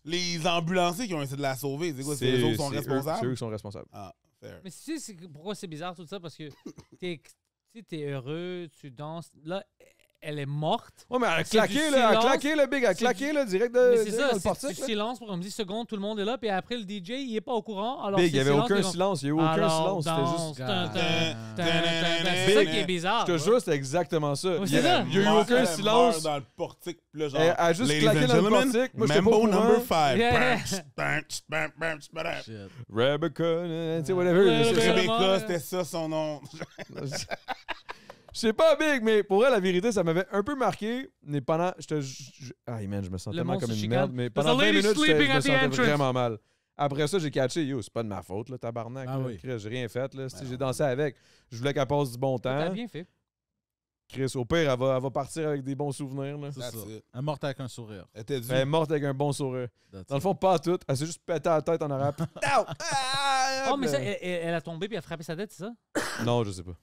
Les ambulanciers qui ont essayé de la sauver, c'est quoi? C'est eux qui sont responsables? C'est eux qui sont responsables. Ah, Mais tu sais pourquoi c'est bizarre tout ça? Parce que t'es es heureux, tu danses. Là, elle est morte. Ouais, mais elle a claqué, là, elle a claqué, le big, elle a claqué, là, direct de, c'est ça, dans le portique. C'est silence pour comme 10 secondes, tout le monde est là, puis après, le DJ, il n'est pas au courant. Alors big, il n'y avait aucun silence, il n'y a eu aucun silence, c'était juste... C'est ça qui est bizarre. Je te jure, c'était exactement ça. Il n'y a eu aucun silence. dans le portique, Elle a juste claqué dans le portique, moi, j'étais pas au number 5. Rebecca, tu sais, whatever. Rebecca, c'était ça son nom. sais pas, Big, mais pour elle, la vérité, ça m'avait un peu marqué. Mais pendant. ah, man, je me sens tellement comme une merde. Mais pendant 20 minutes, je me sentais vraiment mal. Après ça, j'ai catché, yo, c'est pas de ma faute, là, tabarnak. Ah j'ai rien fait, là. Ben j'ai dansé avec. Je voulais qu'elle passe du bon temps. T'as bien fait. Chris, au pire, elle va, partir avec des bons souvenirs. Elle est morte avec un sourire. Elle, était est morte avec un bon sourire. Dans le fond, pas toute. Elle s'est juste pété la tête en arabe. Ah! oh, mais ça, elle, a tombé puis a frappé sa tête, c'est ça? Non, je sais pas.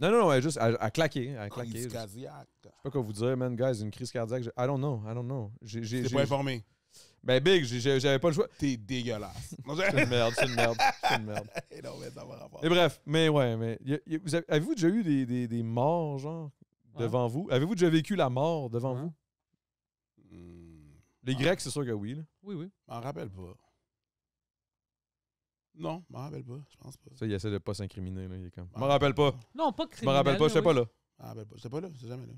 Non, non, non, juste à, claquer. À oh, claquer crise cardiaque. Je sais pas quoi vous dire, man, guys, une crise cardiaque. I don't know, I don't know. J'ai pas informé. Ben, Big, j'avais pas le choix. T'es dégueulasse. c'est une merde, c'est une merde. C'est une merde. Et non, mais ça Et bref, mais ouais, mais. vous avez, vous déjà eu des, des, des morts, genre, devant vous Avez-vous déjà vécu la mort devant vous hmm. Les ah. Grecs, c'est sûr que oui. Là. Oui, oui. M'en rappelle pas. Non, je m'en rappelle pas. Je pense pas. Ça, il essaie de pas s'incriminer. là. Il est comme. Ah. rappelle pas. Non, pas Je criminel. m'en rappelle pas. c'est pas là. Je m'en rappelle pas. sais pas là. sais jamais là.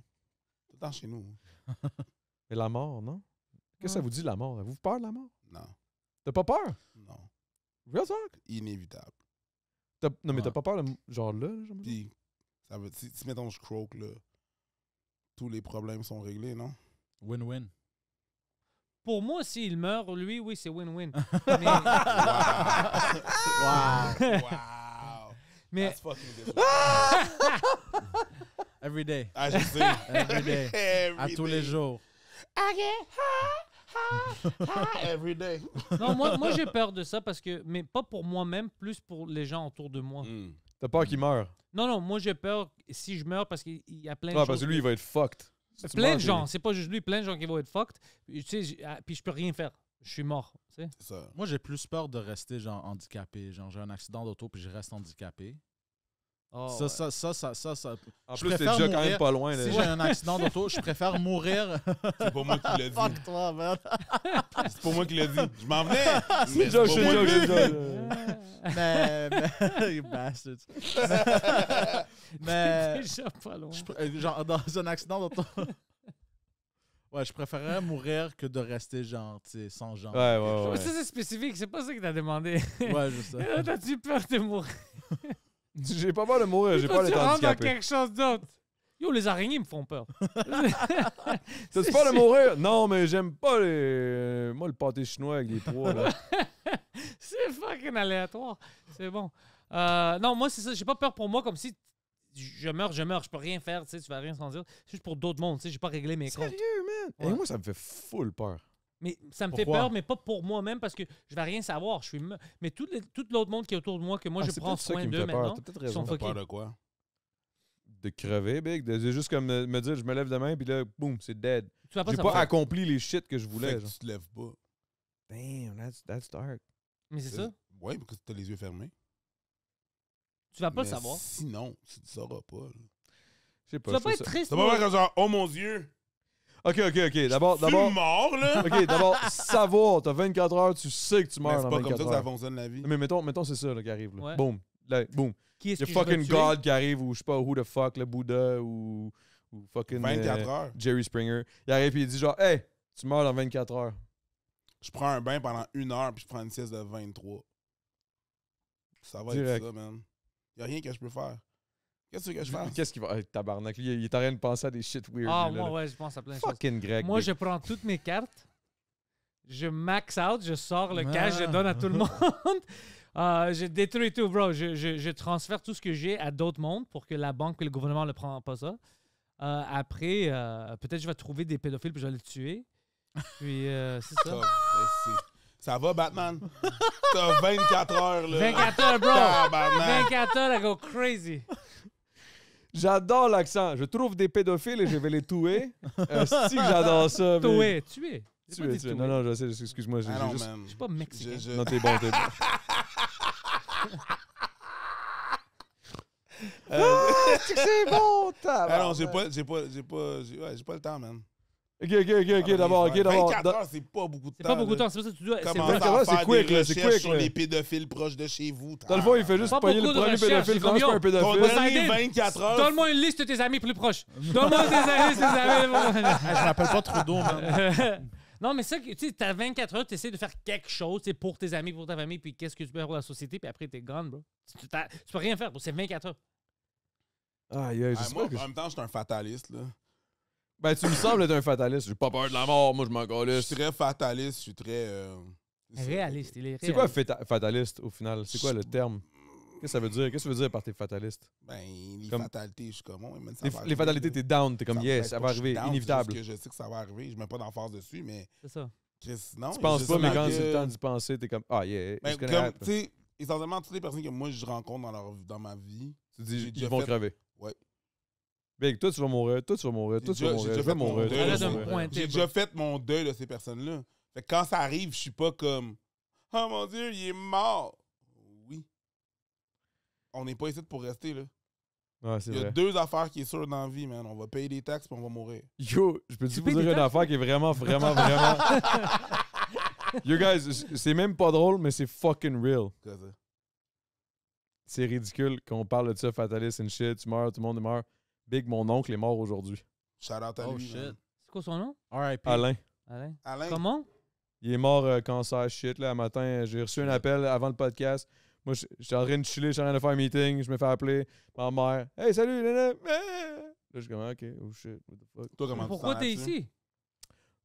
Tout le temps chez nous. Et hein. la mort, non? Qu'est-ce que ça vous dit, la mort? Avez-vous peur de la mort? Non. T'as pas peur? Non. Real talk? Inévitable. Non, mais t'as pas peur, genre là? genre? Puis, ça veut, si, mettons, je croque, là, tous les problèmes sont réglés, non? Win-win. Pour moi, s'il meurt, lui, oui, c'est win-win. Mais- wow. Mais... Every day. Ah, Every day. à tous les jours. every day. Non, moi, j'ai peur de ça parce que, mais pas pour moi-même, plus pour les gens autour de moi. Hmm. T'as peur qu'il meure? Non, non, moi j'ai peur si je meurs parce qu'il y a plein de gens. parce que lui, il va être fucked. plein de gens, c'est pas juste lui, plein de gens qui vont être fucked. Tu sais, ah, puis je peux rien faire je suis mort. Tu sais? Moi, j'ai plus peur de rester genre handicapé. Genre, j'ai un accident d'auto puis je reste handicapé. Ah ça, ça, ça, ça, ça, En plus, c'est déjà quand même pas loin. Si j'ai un accident d'auto, je préfère mourir. C'est pas moi qui l'ai dit. Fuck toi, man. C'est pas moi qui l'ai dit. Je m'en vais. C'est déjà. Mais, mais, you déjà pas loin. Euh, genre, dans un accident d'auto, Ouais, je préférerais mourir que de rester genre, sans genre. Ouais, ouais, c'est spécifique, c'est pas ça que t'as demandé. Ouais, je T'as-tu peur de mourir? j'ai pas peur de mourir, j'ai pas le temps de quelque chose d'autre. Yo, les araignées me font peur. T'as-tu peur de mourir? Non, mais j'aime pas les. Euh, moi, le pâté chinois avec les pois, là. c'est fucking aléatoire. C'est bon. Euh, non, moi, c'est ça. J'ai pas peur pour moi comme si je meurs, je meurs, je peux rien faire, tu sais, tu vas rien dire. » C'est juste pour d'autres mondes, tu sais, j'ai pas réglé mes comptes. Sérieux, man! Et moi, ça me fait full peur. Mais ça me fait peur, mais pas pour moi-même parce que je vais rien savoir. Je suis mais tout, l'autre monde qui est autour de moi que moi ah, je prends soin d'eux maintenant, ils sont fuckés. peur de quoi De crever, big, de, juste comme me dire je me lève demain puis là boum, c'est dead. J'ai pas, pas accompli les shit que je voulais. Fait que tu te lèves pas. Damn, that's, that's dark. Mais c'est euh, ça. Oui, parce que t'as les yeux fermés. Tu vas pas le savoir. Sinon, tu ne sauras pas. Je sais pas. Tu vas pas être triste. Tu vas pas être genre, oh mon Dieu, Ok, ok, ok. D'abord, tu es mort là? Ok, d'abord, savoir. Tu as 24 heures, tu sais que tu meurs c'est pas comme ça que ça fonctionne la vie. mais mettons, mettons c'est ça qui arrive. Boom. boom. Qui est-ce fucking God qui arrive ou je sais pas, who the fuck, le Bouddha ou, ou fucking. Euh, Jerry Springer. Il arrive et il dit genre, hey, tu meurs dans 24 heures. Je prends un bain pendant une heure puis je prends une sieste de 23. Ça va être ça, man n'y a rien que je peux faire. Qu'est-ce que je fais? Qu'est-ce qu'il va. Hey, tabarnak, il est en train de penser à des shit weird. Ah, moi, ouais, je pense à plein de choses. Fucking Greg. Moi, je prends toutes mes cartes, je max out, je sors le ah. cash, je donne à tout le monde. Euh, je détruis tout, bro. Je, je, je transfère tout ce que j'ai à d'autres mondes pour que la banque et le gouvernement ne prenne pas ça. Euh, après, euh, peut-être je vais trouver des pédophiles puis je vais les tuer. Puis, c'est ça. Ça va, Batman? T'as 24 heures, là. 24 heures, bro! 24 heures, I go crazy. J'adore l'accent. Je trouve des pédophiles et je vais les tuer. Euh, si j'adore ça. Mais... Tuer, tuer. Tuer, tuer. Non, non, je sais, excuse-moi. Je suis juste... suis pas mexicain. Non, t'es bon, t'es bon. euh... Ah, c'est bon, t'as. Ah non, j'ai pas, pas, pas, ouais, j'ai pas le temps, man. Ok, ok, ok, ah, d'abord, ok, d'abord. 24 heures, c'est pas beaucoup de temps. C'est pas beaucoup de temps, c'est pour ça que tu dois. C'est quoi c'est quick, là, c'est quick. sur les pédophiles proches de chez vous. Dans le fond, il fait juste payer le premier pédophile, quand suis un pédophile. 24 heures. Donne-moi une liste de tes amis plus proches. Donne-moi tes amis, tes amis. Ah, je m'appelle pas Trudeau, man. Non, mais ça, tu sais, t'as 24 heures, t'essaies de faire quelque chose, c'est pour tes amis, pour ta famille, puis qu'est-ce que tu peux pour la société, puis après, t'es gone, bro. Tu, peux rien faire, c'est 24 heures. Ah, yeah, moi, en même temps, je suis un fataliste, là. Ben, tu me sembles être un fataliste. J'ai pas peur de la mort, moi, je m'en calisse. Je suis très fataliste, je suis très. Euh, réaliste, il est réaliste. C'est quoi fataliste au final? C'est quoi le terme? Qu'est-ce que ça veut dire? Qu'est-ce que ça veut dire par t'es fatalistes? Ben, les fatalités, je suis comme, oh, mais ça Les, les fatalités, t'es down, t'es comme yes, ça va arriver, inévitable. que je sais que ça va arriver, je mets pas face dessus, mais C'est ça. non. Tu penses pas, mais quand c'est le euh, temps d'y penser, t'es comme ah yeah, je ben, connais comme, tu sais, essentiellement, toutes les personnes que moi je rencontre dans, ma vie, Tu dis, ils vont crever. Ouais, tout, toi, tu vas mourir, toi, tu vas mourir, toi, tu vas mourir. Je J'ai déjà fait mon deuil de ces personnes-là. Fait que quand ça arrive, je suis pas comme Oh mon Dieu, il est mort. Oui. On n'est pas ici pour rester, là. il y a deux affaires qui sont sûres dans la vie, man. On va payer des taxes et on va mourir. Yo, je peux-tu vous dire une affaire qui est vraiment, vraiment, vraiment. You guys, c'est même pas drôle, mais c'est fucking real. C'est ridicule qu'on parle de ça, fataliste and shit. Tu meurs, tout le monde meurt. Big, mon oncle est mort aujourd'hui. Shout out à oh, Shit. C'est quoi son nom? Alain. Alain. Alain. Comment? Il est mort euh, cancer shit là matin. J'ai reçu un appel avant le podcast. Moi, j'étais en train de chiller, j'étais en train de faire un meeting, je me fais appeler. Ma mère. Hey, salut, Lena. Là, je suis comme OK, oh shit, what the fuck. Toi, comment Pourquoi t'es ici?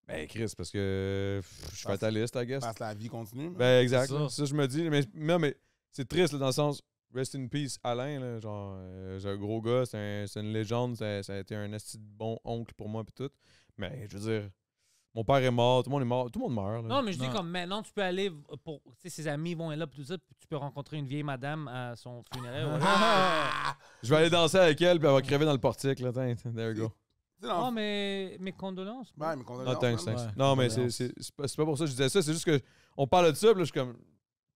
Ben, Chris, parce que je suis fataliste, I guess. Parce que la vie continue. Ben, exact. Ça. je me dis. Mais, non, mais c'est triste, là, dans le sens, Rest in peace, Alain, là, genre, euh, un gros gars, c'est une légende, ça, a été un asti bon oncle pour moi, puis tout. Mais je veux dire, mon père est mort, tout le monde est mort, tout le monde meurt. Non, mais je dis comme maintenant, tu peux aller pour. ses amis vont être là, puis tout ça, tu peux rencontrer une vieille madame à son funéraire. Je vais aller danser avec elle, puis elle va crever dans le portique, là, there you go. Non, mais mes condoléances. mes ah, Non, mais c'est pas, pour ça que je disais ça, c'est juste que on parle de ça, puis là, je suis comme.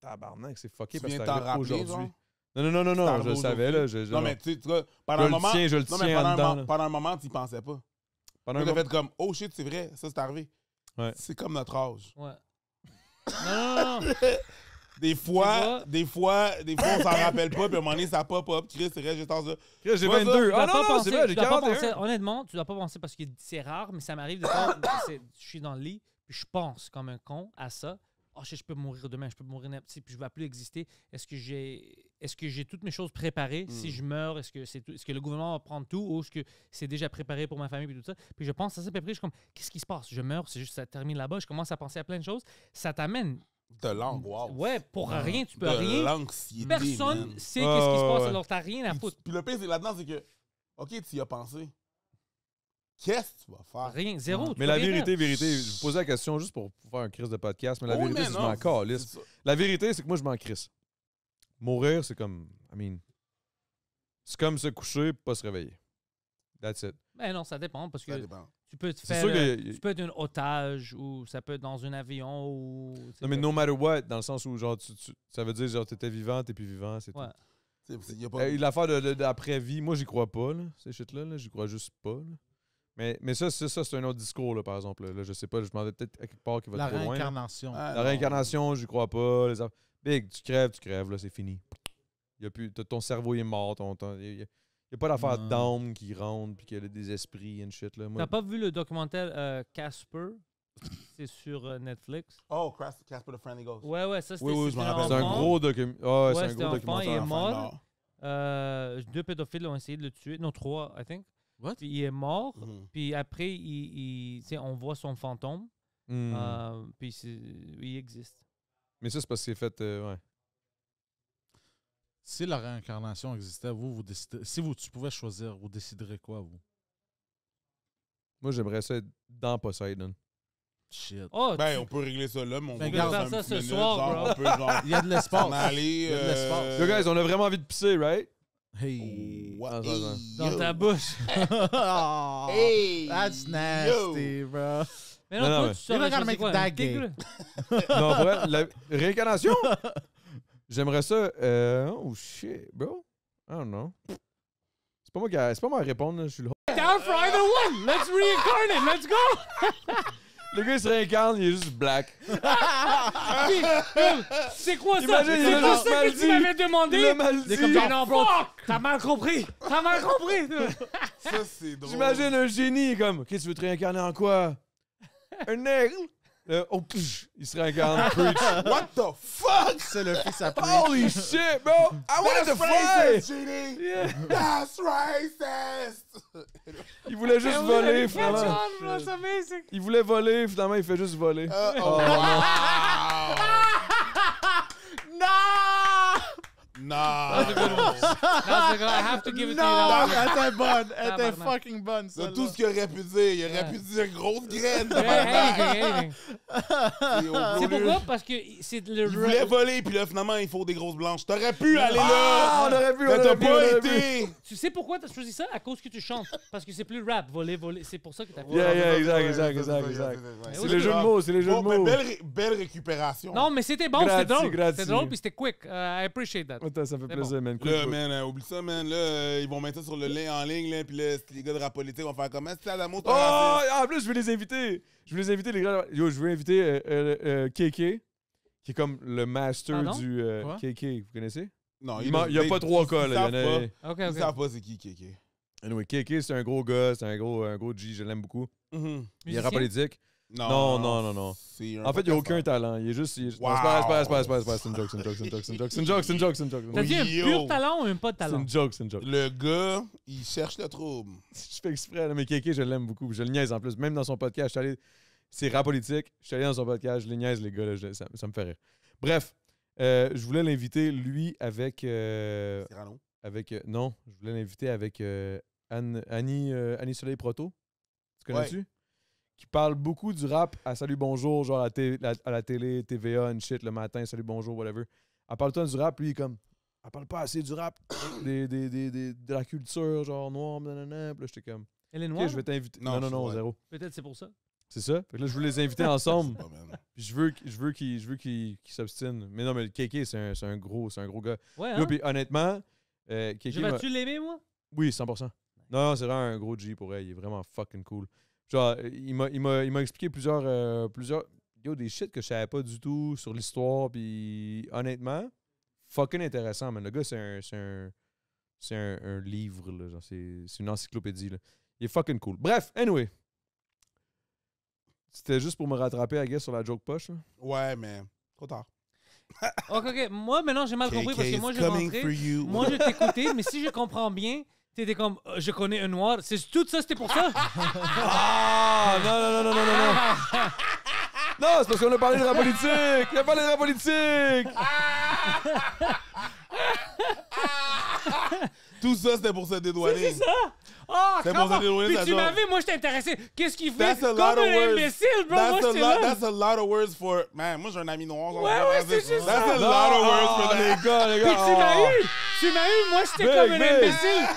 Tabarnak, c'est fucké parce que aujourd'hui. Non, non, non, non, non je le savais, là. Je, non, mais tu sais, pendant un moment. Je le tiens, je le tiens. Non, pendant, pendant un moment, tu n'y pensais pas. Pendant un moment. fait comme, oh shit, c'est vrai, ça, c'est arrivé. C'est comme notre âge. Ouais. Non, non, Des fois, des fois, des fois, on s'en rappelle pas, puis à un moment donné, ça pop up. Chris, c'est vrai, j'ai tant de. j'ai 22. Ah non, non, c'est vrai, j'ai honnêtement, tu dois pas penser parce que c'est rare, mais ça m'arrive de faire. Je suis dans le lit, puis je pense comme un con à ça. Oh, ah, je, je peux mourir demain, je peux mourir, puis je vais plus exister. Est-ce que j'ai est-ce que j'ai toutes mes choses préparées? Si hmm. je meurs, est-ce que, est, ce que le gouvernement va prendre tout ou est-ce que c'est déjà préparé pour ma famille et tout ça? Puis je pense à ça, puis après, je suis comme, qu'est-ce qui se passe? Je meurs, c'est juste ça termine là-bas. Je commence à penser à plein de choses. Ça t'amène de l'angoisse. Ouais, pour ah. rien, tu peux de rien. l'anxiété. Personne sait qu'est-ce qui se passe, ah, alors t'as rien à foutre. Puis le pire, c'est là-dedans, c'est que, OK, tu y as pensé. Qu'est-ce que tu vas faire? Rien, zéro. mais la vérité, vérité, je vous posais la question juste pour faire un crise de podcast, mais la oh, vérité, c'est que je m'en La vérité, c'est que moi, je m'en crisse. Mourir, c'est comme. I mean. C'est comme se coucher pas se réveiller. That's it. Ben non, ça dépend parce que. Ça dépend. Tu peux, te faire, euh, tu peux être un otage ou ça peut être dans un avion ou. Non, mais no matter what, dans le sens où genre, tu, ça veut dire genre, t'étais vivant, t'es plus vivant, c'est ouais. tout. Pas... Euh, l'affaire d'après-vie, moi, j'y crois pas, là, ces shit-là. -là, j'y crois juste pas. Mais, mais ça, c'est, ça, c'est un autre discours, là, par exemple. Là, je sais pas, je m'en vais peut-être quelque part qui va la trop loin. Ah, la réincarnation. la réincarnation, j'y crois pas. Les... Big, tu crèves, tu crèves, là, c'est fini. ton cerveau est mort, ton n'y Y a, pas d'affaire d'âme qui rentre puis qu'il y a des esprits and shit. Là. T'as pas vu le documentaire euh, Casper? c'est sur euh, Netflix. Oh, Casper the Friendly Ghost. Ouais, ouais, ça c'était oui, oui, je c'est un gros, documentaire. Ah ouais, c'est un gros documentaire. il est mort. Euh, deux pédophiles ont essayé de le tuer. Non, trois, I think. What? Puis il est mort. Mm-hmm. Puis après, on voit son fantôme. Mm. Euh, puis il existe. Mais ça, c'est parce qu'il est fait. Euh, ouais. Si la réincarnation existait, vous, vous décidez, si vous, tu pouvais choisir, vous déciderez quoi, vous Moi, j'aimerais ça être dans Poseidon. Shit. Oh, ben, on peut régler ça là, mon. on peut faire ça ce soir. bro. Il y a de l'espace. Euh... Le guys, on a vraiment envie de pisser, right Hey. dans yo. ta bouche. oh, hey. That's nasty, bro. Mais non, non, toi, non tu mais... quoi, that gay. non, la réincarnation, j'aimerais ça. Euh... Oh shit, bro. I don't know. C'est pas moi qui a... c'est pas moi à répondre, je suis là. Down for either one. Let's reincarnate. Let's go. Le gars, se réincarne, il est juste black. C'est quoi ça? tout dit. tu m'avais demandé. Il est mal dit. comme non, t'as mal compris. T'as mal compris. Ça, c'est drôle. J'imagine un génie comme, OK, tu veux te réincarner en quoi? Un aigle. Le, euh, oh, pff, il se regarde, preach. What the fuck? C'est le fils à preach. Holy shit, bro! I wanted to fly! Racist, GD! That's racist! Il voulait juste ah voler, finalement. Il voulait voler, finalement, il fait juste voler. Uh -oh. oh. Wow. non! Non. That's a good one. That's Non, elle était bonne. Elle était fucking bonne, De tout ce qu'il aurait pu dire, il aurait pu dire grosse graine. C'est pourquoi? Parce que c'est le... Il voulait voler, puis là, finalement, il faut des grosses blanches. T'aurais pu aller là, Ah, on mais t'as pas été. Tu sais pourquoi t'as choisi ça? À cause que tu chantes. Parce que c'est plus rap, voler, voler. C'est pour ça que t'as fait Yeah, yeah, exact, exact, exact, exact. C'est le jeux de mots, c'est le jeux de mots. belle, récupération. Non, mais c'était bon, c'était drôle. C'était drôle, puis c'était quick. Euh, I appreciate that. Attends, ça fait plaisir, man. Là, man, euh, oublie ça, man. Là, euh, ils vont mettre ça sur le lien en ligne, là, puis là, les gars de rap politique vont faire comment? Ah, c'est la moto. Oh! en plus, je vais les inviter. Je vais les inviter, les gars. Yo, je vais inviter KK, euh, qui est comme le master du KK. Vous connaissez? Non, il n'y a pas trois cas, là. Ils ne okay, pas c'est qui KK. Anyway, KK, c'est un gros gars, c'est un gros, G, je l'aime beaucoup. Mhm. Il est rap politique. Non, non, non, non. En fait, il n'y a aucun talent. Il est juste. c'est pas, c'est pas, pas, pas, une joke, c'est une joke, c'est une joke, c'est une joke, c'est une joke, c'est une joke, c'est joke. T'as un pur talent ou même pas de talent? C'est une joke, c'est une joke. Le gars, il cherche le trouble. Je fais exprès, là, mais Kéké, je l'aime beaucoup. Je le niaise en plus. Même dans son podcast, je suis allé. C'est rap politique. Je suis allé dans son podcast, je le niaise, les gars, ça, me fait rire. Bref, euh, je voulais l'inviter, lui, avec. Euh, c'est Avec. Euh, non, je voulais l'inviter avec Annie, Soleil Proto. Tu connais-tu? qui parle beaucoup du rap à Salut Bonjour, genre à, la, à la télé, TVA, une shit le matin, Salut Bonjour, whatever. Elle parle tant du rap, lui, comme. Elle parle pas assez du rap, des, des, des, de la culture, genre Noir, blablabla. Puis là, j'étais comme. Elle est noire? je vais t'inviter. Non, non, non, zéro. Peut-être c'est pour ça. C'est ça. Fait là, je veux les inviter ensemble. puis je veux, je veux qu'ils qu s'obstinent. Mais non, mais le c'est un, un, gros, c'est un gros gars. Ouais, hein? là, puis honnêtement, euh, Je vais-tu l'aimer, moi? Oui, 100%. Non, non c'est vraiment un gros G pour elle. Il est vraiment fucking cool. Genre, il m'a expliqué plusieurs, euh, plusieurs. Yo, des shit que je savais pas du tout sur l'histoire. Puis honnêtement, fucking intéressant, man. Le gars, c'est un. C'est un, livre, là. C'est une encyclopédie, là. Il est fucking cool. Bref, anyway. C'était juste pour me rattraper, à guess, sur la joke poche. Là. Ouais, mais trop tard. ok, ok. Moi, maintenant, j'ai mal compris parce que moi, je rentré. Moi, je écouté, mais si je comprends bien, T'étais comme, euh, je connais un noir. C'est tout ça, c'était pour ça? Ah! Non, non, non, non, non, non, non. Non, c'est parce qu'on a parlé de la politique. On a parlé de la politique. Tout ça, c'était pour se dédouaner. C'est ça? Oh, c'est comment? Puis tu m'avais, moi, j'étais intéressé. Qu'est-ce qu'il fait? Comme un imbécile, bro. That's, moi, a lot, that's a lot of words for... Man, moi, j'ai un ami noir. Ouais, ouais, c'est juste That's a lot of words for les gars, les gars. Puis tu m'as oh. eu. Tu m'as eu. Moi, j'étais comme un imbécile.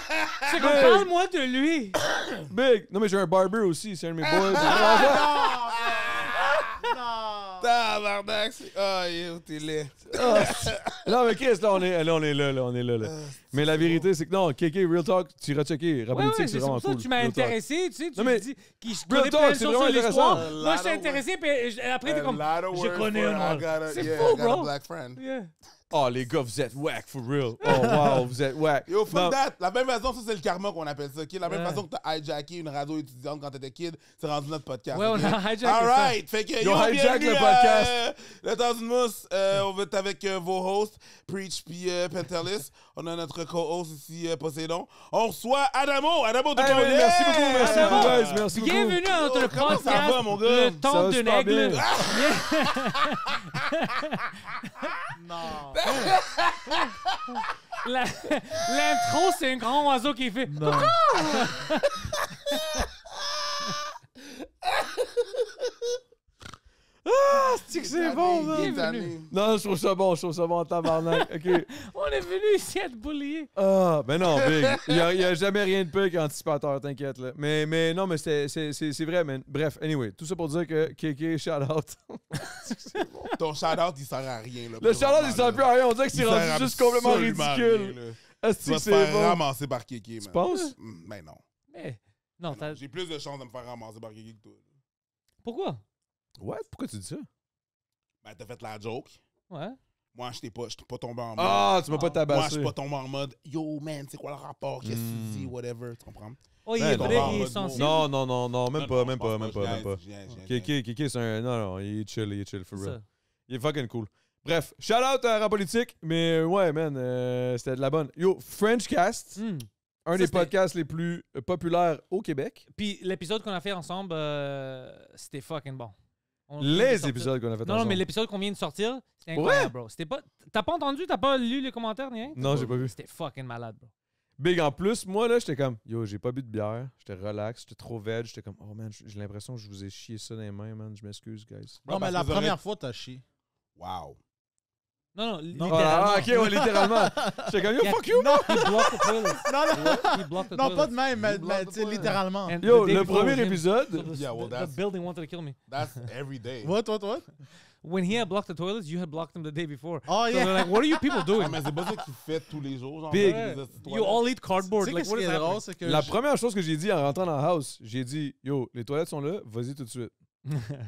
C'est comme, parle-moi de lui. Big. Non, mais j'ai un barber aussi. C'est un de mes ah, boys. Non, ah, non. Tabarnak, c'est. Ah, yo, t'es laid. Ah, non, mais Chris, là, on est là, on est là, là, on est là. là. Ah, mais la vérité, c'est que non, KK, Real Talk, tu iras checker. rappelez c'est vraiment ça cool. que tu m'as intéressé, tu sais. Tu me dis qu'il se connaît plein de choses sur l'histoire. Moi, je suis intéressé, puis euh, après, t'es comme. Je connais un autre. C'est fou, bro. Oh les gars, vous êtes whack for real. Oh wow, vous êtes whack. Yo, de that. La même façon, ça c'est le karma qu'on appelle ça, La même façon que t'as hijacké une radio étudiante quand t'étais kid, c'est rendu notre podcast. Ouais, on a hijacké. Alright, fait que yo, yo hijack le podcast. le temps d'une mousse, euh, on être avec euh, vos hosts, Preach puis euh, Pentelis. on a notre co-host ici, Poseidon. On reçoit Adamo. Adamo de hey, Merci beaucoup, merci beaucoup, Merci Bienvenue à notre oh, podcast. Le temps d'une aigle non. L'intro, c'est un grand oiseau qui fait. Ah! Ah, c'est que c'est bon, là? Non, je trouve ça bon, je trouve ça bon tabarnak. OK. On est venu ici à te boulier. Ah, ben non, Big. Il n'y a, jamais rien de pire anticipateur, t'inquiète. Là. Mais, mais non, mais c'est vrai, man. Bref, anyway, tout ça pour dire que Keke shout out. Ton shout out, il sert à rien. Là, Le shout out, il sert plus à rien. On dirait que c'est rendu juste complètement ridicule. est que c'est bon? ramasser par KK, man. Tu penses? Mm, ben non. Mais, eh, non, ben J'ai plus de chances de me faire ramasser par Keke que toi. Pourquoi? Ouais, pourquoi tu dis ça? Ben, t'as fait la joke. Ouais. Moi, je t'ai pas, pas tombé en mode. Ah, tu m'as pas tabassé. Ah. Moi, je suis pas tombé en mode, yo, man, c'est quoi le rapport? Qu'est-ce que tu hmm. dis? Whatever. Tu comprends? Oh, il ben, est vrai, il est sensible. Non, non, non, non, même pas, même pas, même pas, même pas. Kiki, Kiki, c'est un. Non, non, il est chill, il est chill, for real. Il est fucking cool. Bref, shout out à Rapolitique, mais euh, ouais, man, euh, c'était de la bonne. Yo, Frenchcast, Cast hmm. un des podcasts les plus euh, populaires au Québec. Puis l'épisode qu'on a fait ensemble, c'était fucking bon les épisodes qu'on a fait Non, non, mais l'épisode qu'on vient de sortir, c'est incroyable, bro. C'était pas... T'as pas entendu, t'as pas lu les commentaires, ni rien? Non, j'ai pas vu. C'était fucking malade, bro. Big en plus, moi là, j'étais comme yo, j'ai pas bu de bière, j'étais relax, j'étais trop veg, j'étais comme oh man, j'ai j'ai l'impression que je vous ai chié ça dans les mains, man, je m'excuse, guys. Non, ah, mais la première fois, t'as chié. Wow. Non, non, littéralement. Ah, ok, ouais, littéralement. J'étais comme, yo, fuck you, man! Non, non, non, pas de même, mais, tu littéralement. Yo, le premier épisode, the, Yeah, well, the building wanted to kill me. That's every day. What, what, what? When he had blocked the toilets, you had blocked them the day before. Oh, So yeah. they're like, what are you people ah, doing? mais c'est pas ça qu'il fait tous les jours. Big. You all eat cardboard. Like, ce what qui is est drôle, que... La première chose que j'ai dit en rentrant dans la house, j'ai dit Yo, les toilettes sont là, vas-y tout de suite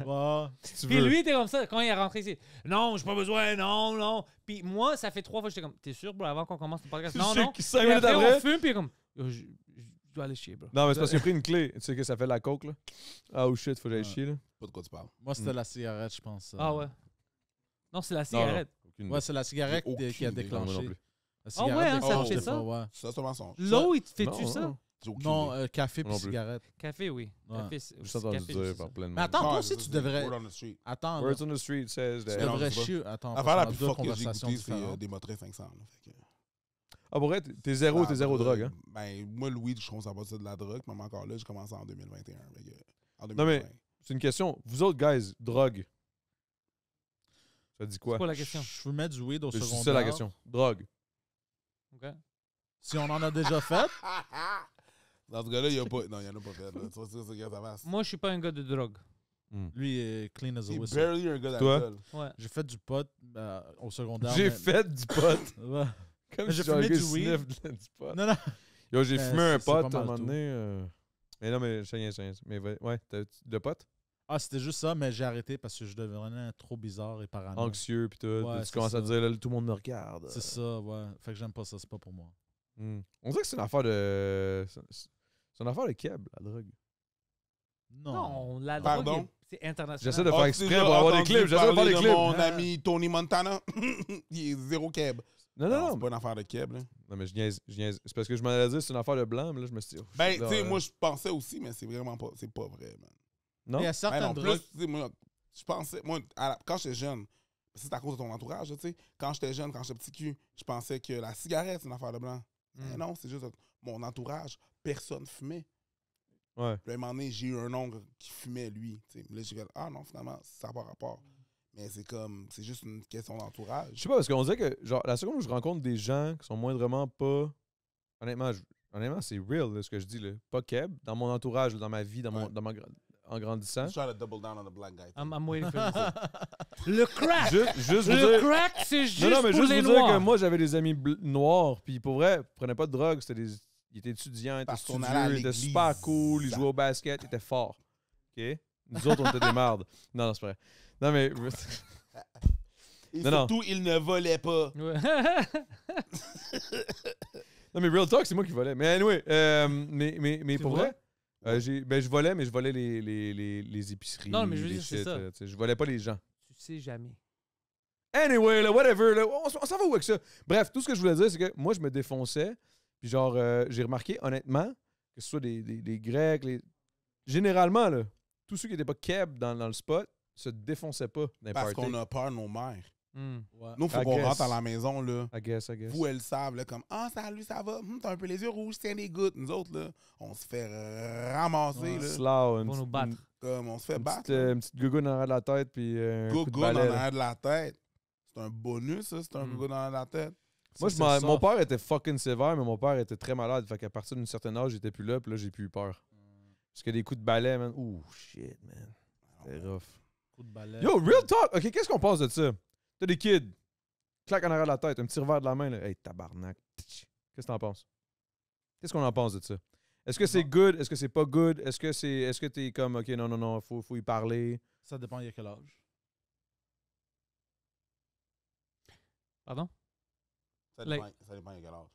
bon, puis lui lui, était comme ça quand il est rentré ici. Non, j'ai pas besoin, non, non. Puis moi, ça fait trois fois j'étais comme, t'es sûr, bro, avant qu'on commence le podcast? Non, non. il après, après, on fume, puis comme, je, dois aller chier, bro. Non, mais c'est parce qu'il a pris une clé. Tu sais que ça fait la coke, là. Ah, oh shit, faut que j'aille chier, là. Pas de quoi tu parles. Moi, c'était hmm. la cigarette, je pense. Euh. Ah ouais. Non, c'est la cigarette. ouais, c'est la cigarette qui a déclenché. Ah oh, ouais, hein, ça a déclenché ça. C'est un mensonge. L'eau, il te fait-tu ça? Non, euh, café puis cigarette. Café, oui. Café, c'est- Mais attends, toi aussi, tu devrais. Attends, Words on the street chier. Attends, Avant la plus forte euh, que j'ai c'est des 500. Ah, pour vrai, t'es- zéro, t'es zéro drogue, hein? Ben, moi, weed, je commence à passer de la drogue, mais encore là, j'ai commencé en 2021. Non, mais- C'est une question. Vous autres, guys, drogue. Ça dit quoi? C'est quoi la question? Je veux mettre du weed au ben, C'est ça la question. Drogue. Ok. Si on en a déjà fait, Dans ce gars-là, il n'y pas. Non, il en a pas fait. Moi, je suis pas un gars de drogue. Hmm. Lui, il est clean as a whistle. un gars Toi? J'ai fait du pot euh, au secondaire. J'ai fait du pot. Comme J'ai fumé du weed. pot. Non, non. j'ai euh, fumé un pot à un moment donné. Euh, mais non, mais chien, rien Mais ouais, t'as- eu pot? Ah, c'était juste ça, mais j'ai arrêté parce que je devenais trop bizarre et parano. Anxieux, pis tout. tu commences à dire, là, tout le monde me regarde. C'est ça, ouais. Fait que j'aime pas ça, c'est pas pour moi. Hmm. On dirait que c'est une affaire de. C'est une affaire de Keb, la drogue. Non. la drogue, c'est international. J'essaie de faire ah, exprès pour avoir des clips. J'essaie de parler mon ami Tony Montana, il est zéro Keb. Non, non, non. C'est pas une affaire de Keb, hein. Non, mais je niaise. Je C'est parce que je m'en allais dire c'est une affaire de blanc, mais là, je me suis dit. Oh, ben, tu sais, moi, euh. je pensais aussi, mais c'est vraiment pas. C'est pas vrai, man. Non. Il y a certaines ben, Plus, moi, je pensais. Moi, quand j'étais jeune, c'est à cause de ton entourage, tu sais. Quand j'étais jeune, quand j'étais petit cul, je pensais que la cigarette, c'est une affaire de blanc. Mais hmm. ben non, c'est juste mon entourage, personne fumait. Ouais. Puis à un moment donné, j'ai eu un oncle qui fumait, lui. T'sais. Là, j'ai dit, ah non, finalement, ça n'a pas rapport. Mais c'est comme, c'est juste une question d'entourage. Je sais pas, parce qu'on dirait que, genre, la seconde où je rencontre des gens qui sont moindrement pas. Honnêtement, honnêtement c'est real ce que je dis, là. pas keb, dans mon entourage, ou dans ma vie, dans ouais. mon, dans en grandissant. de double down on the black guy. Le crack! Juste, juste le dire... crack, c'est juste. Non, non, mais juste vous dire que moi, j'avais des amis noirs, puis pour vrai, ils prenaient pas de drogue, c'était des il était étudiant, il était studieux, il était super cool, il jouait au basket, il était fort. OK? Nous autres, on était des mardes. Non, c'est vrai. Non, mais. non, surtout, il ne volait pas. non, mais Real Talk, c'est moi qui volais. Mais anyway, euh, mais, mais, mais pour vrai, euh, ben, je volais, mais je volais les, les, les, les épiceries. Non, mais je veux dire, c'est ça. Euh, je volais pas les gens. Tu sais jamais. Anyway, là, whatever, on, on s'en va où avec ça? Bref, tout ce que je voulais dire, c'est que moi, je me défonçais. Puis genre, euh, j'ai remarqué, honnêtement, que ce soit des, Grecs, généralement, là, tous ceux qui n'étaient pas keb dans, le spot se défonçaient pas dans Parce qu'on a peur de nos mères. Hmm. Ouais. Nous, faut qu'on rentre à la maison, là. I guess, I guess. Vous, elles savent, là, comme Ah, oh, salut, ça va. Hum, t'as un peu les yeux rouges, tiens des gouttes. Nous autres, là, on se fait euh, ramasser. Ouais. Là. nous battre. comme on se fait battre. Petite, euh, une petite gougoune dans de la tête. Puis, euh, gougoune en de la tête. C'est un bonus, ça, c'est un hmm. gogo dans de la tête. Moi, mon père était fucking sévère, mais mon père était très malade. Fait qu'à partir d'un certain âge, j'étais plus là, puis là, j'ai plus eu peur. Hmm. Parce que des coups de balai, man. Ouh, shit, man. C'est ah rough. coups de balai. Yo, real talk! Ok, qu'est-ce qu'on pense de ça? T'as des kids, claque en arrière de la tête, un petit revers de la main, là. Hey, tabarnak. Qu'est-ce que t'en penses? Qu'est-ce qu'on en pense de ça? Est-ce que c'est good? Est-ce que c'est pas good? Est-ce que c'est. Est-ce que t'es comme ok non non non, faut, faut y parler? Ça dépend, de quel âge. Pardon? Ça dépend, de quel âge.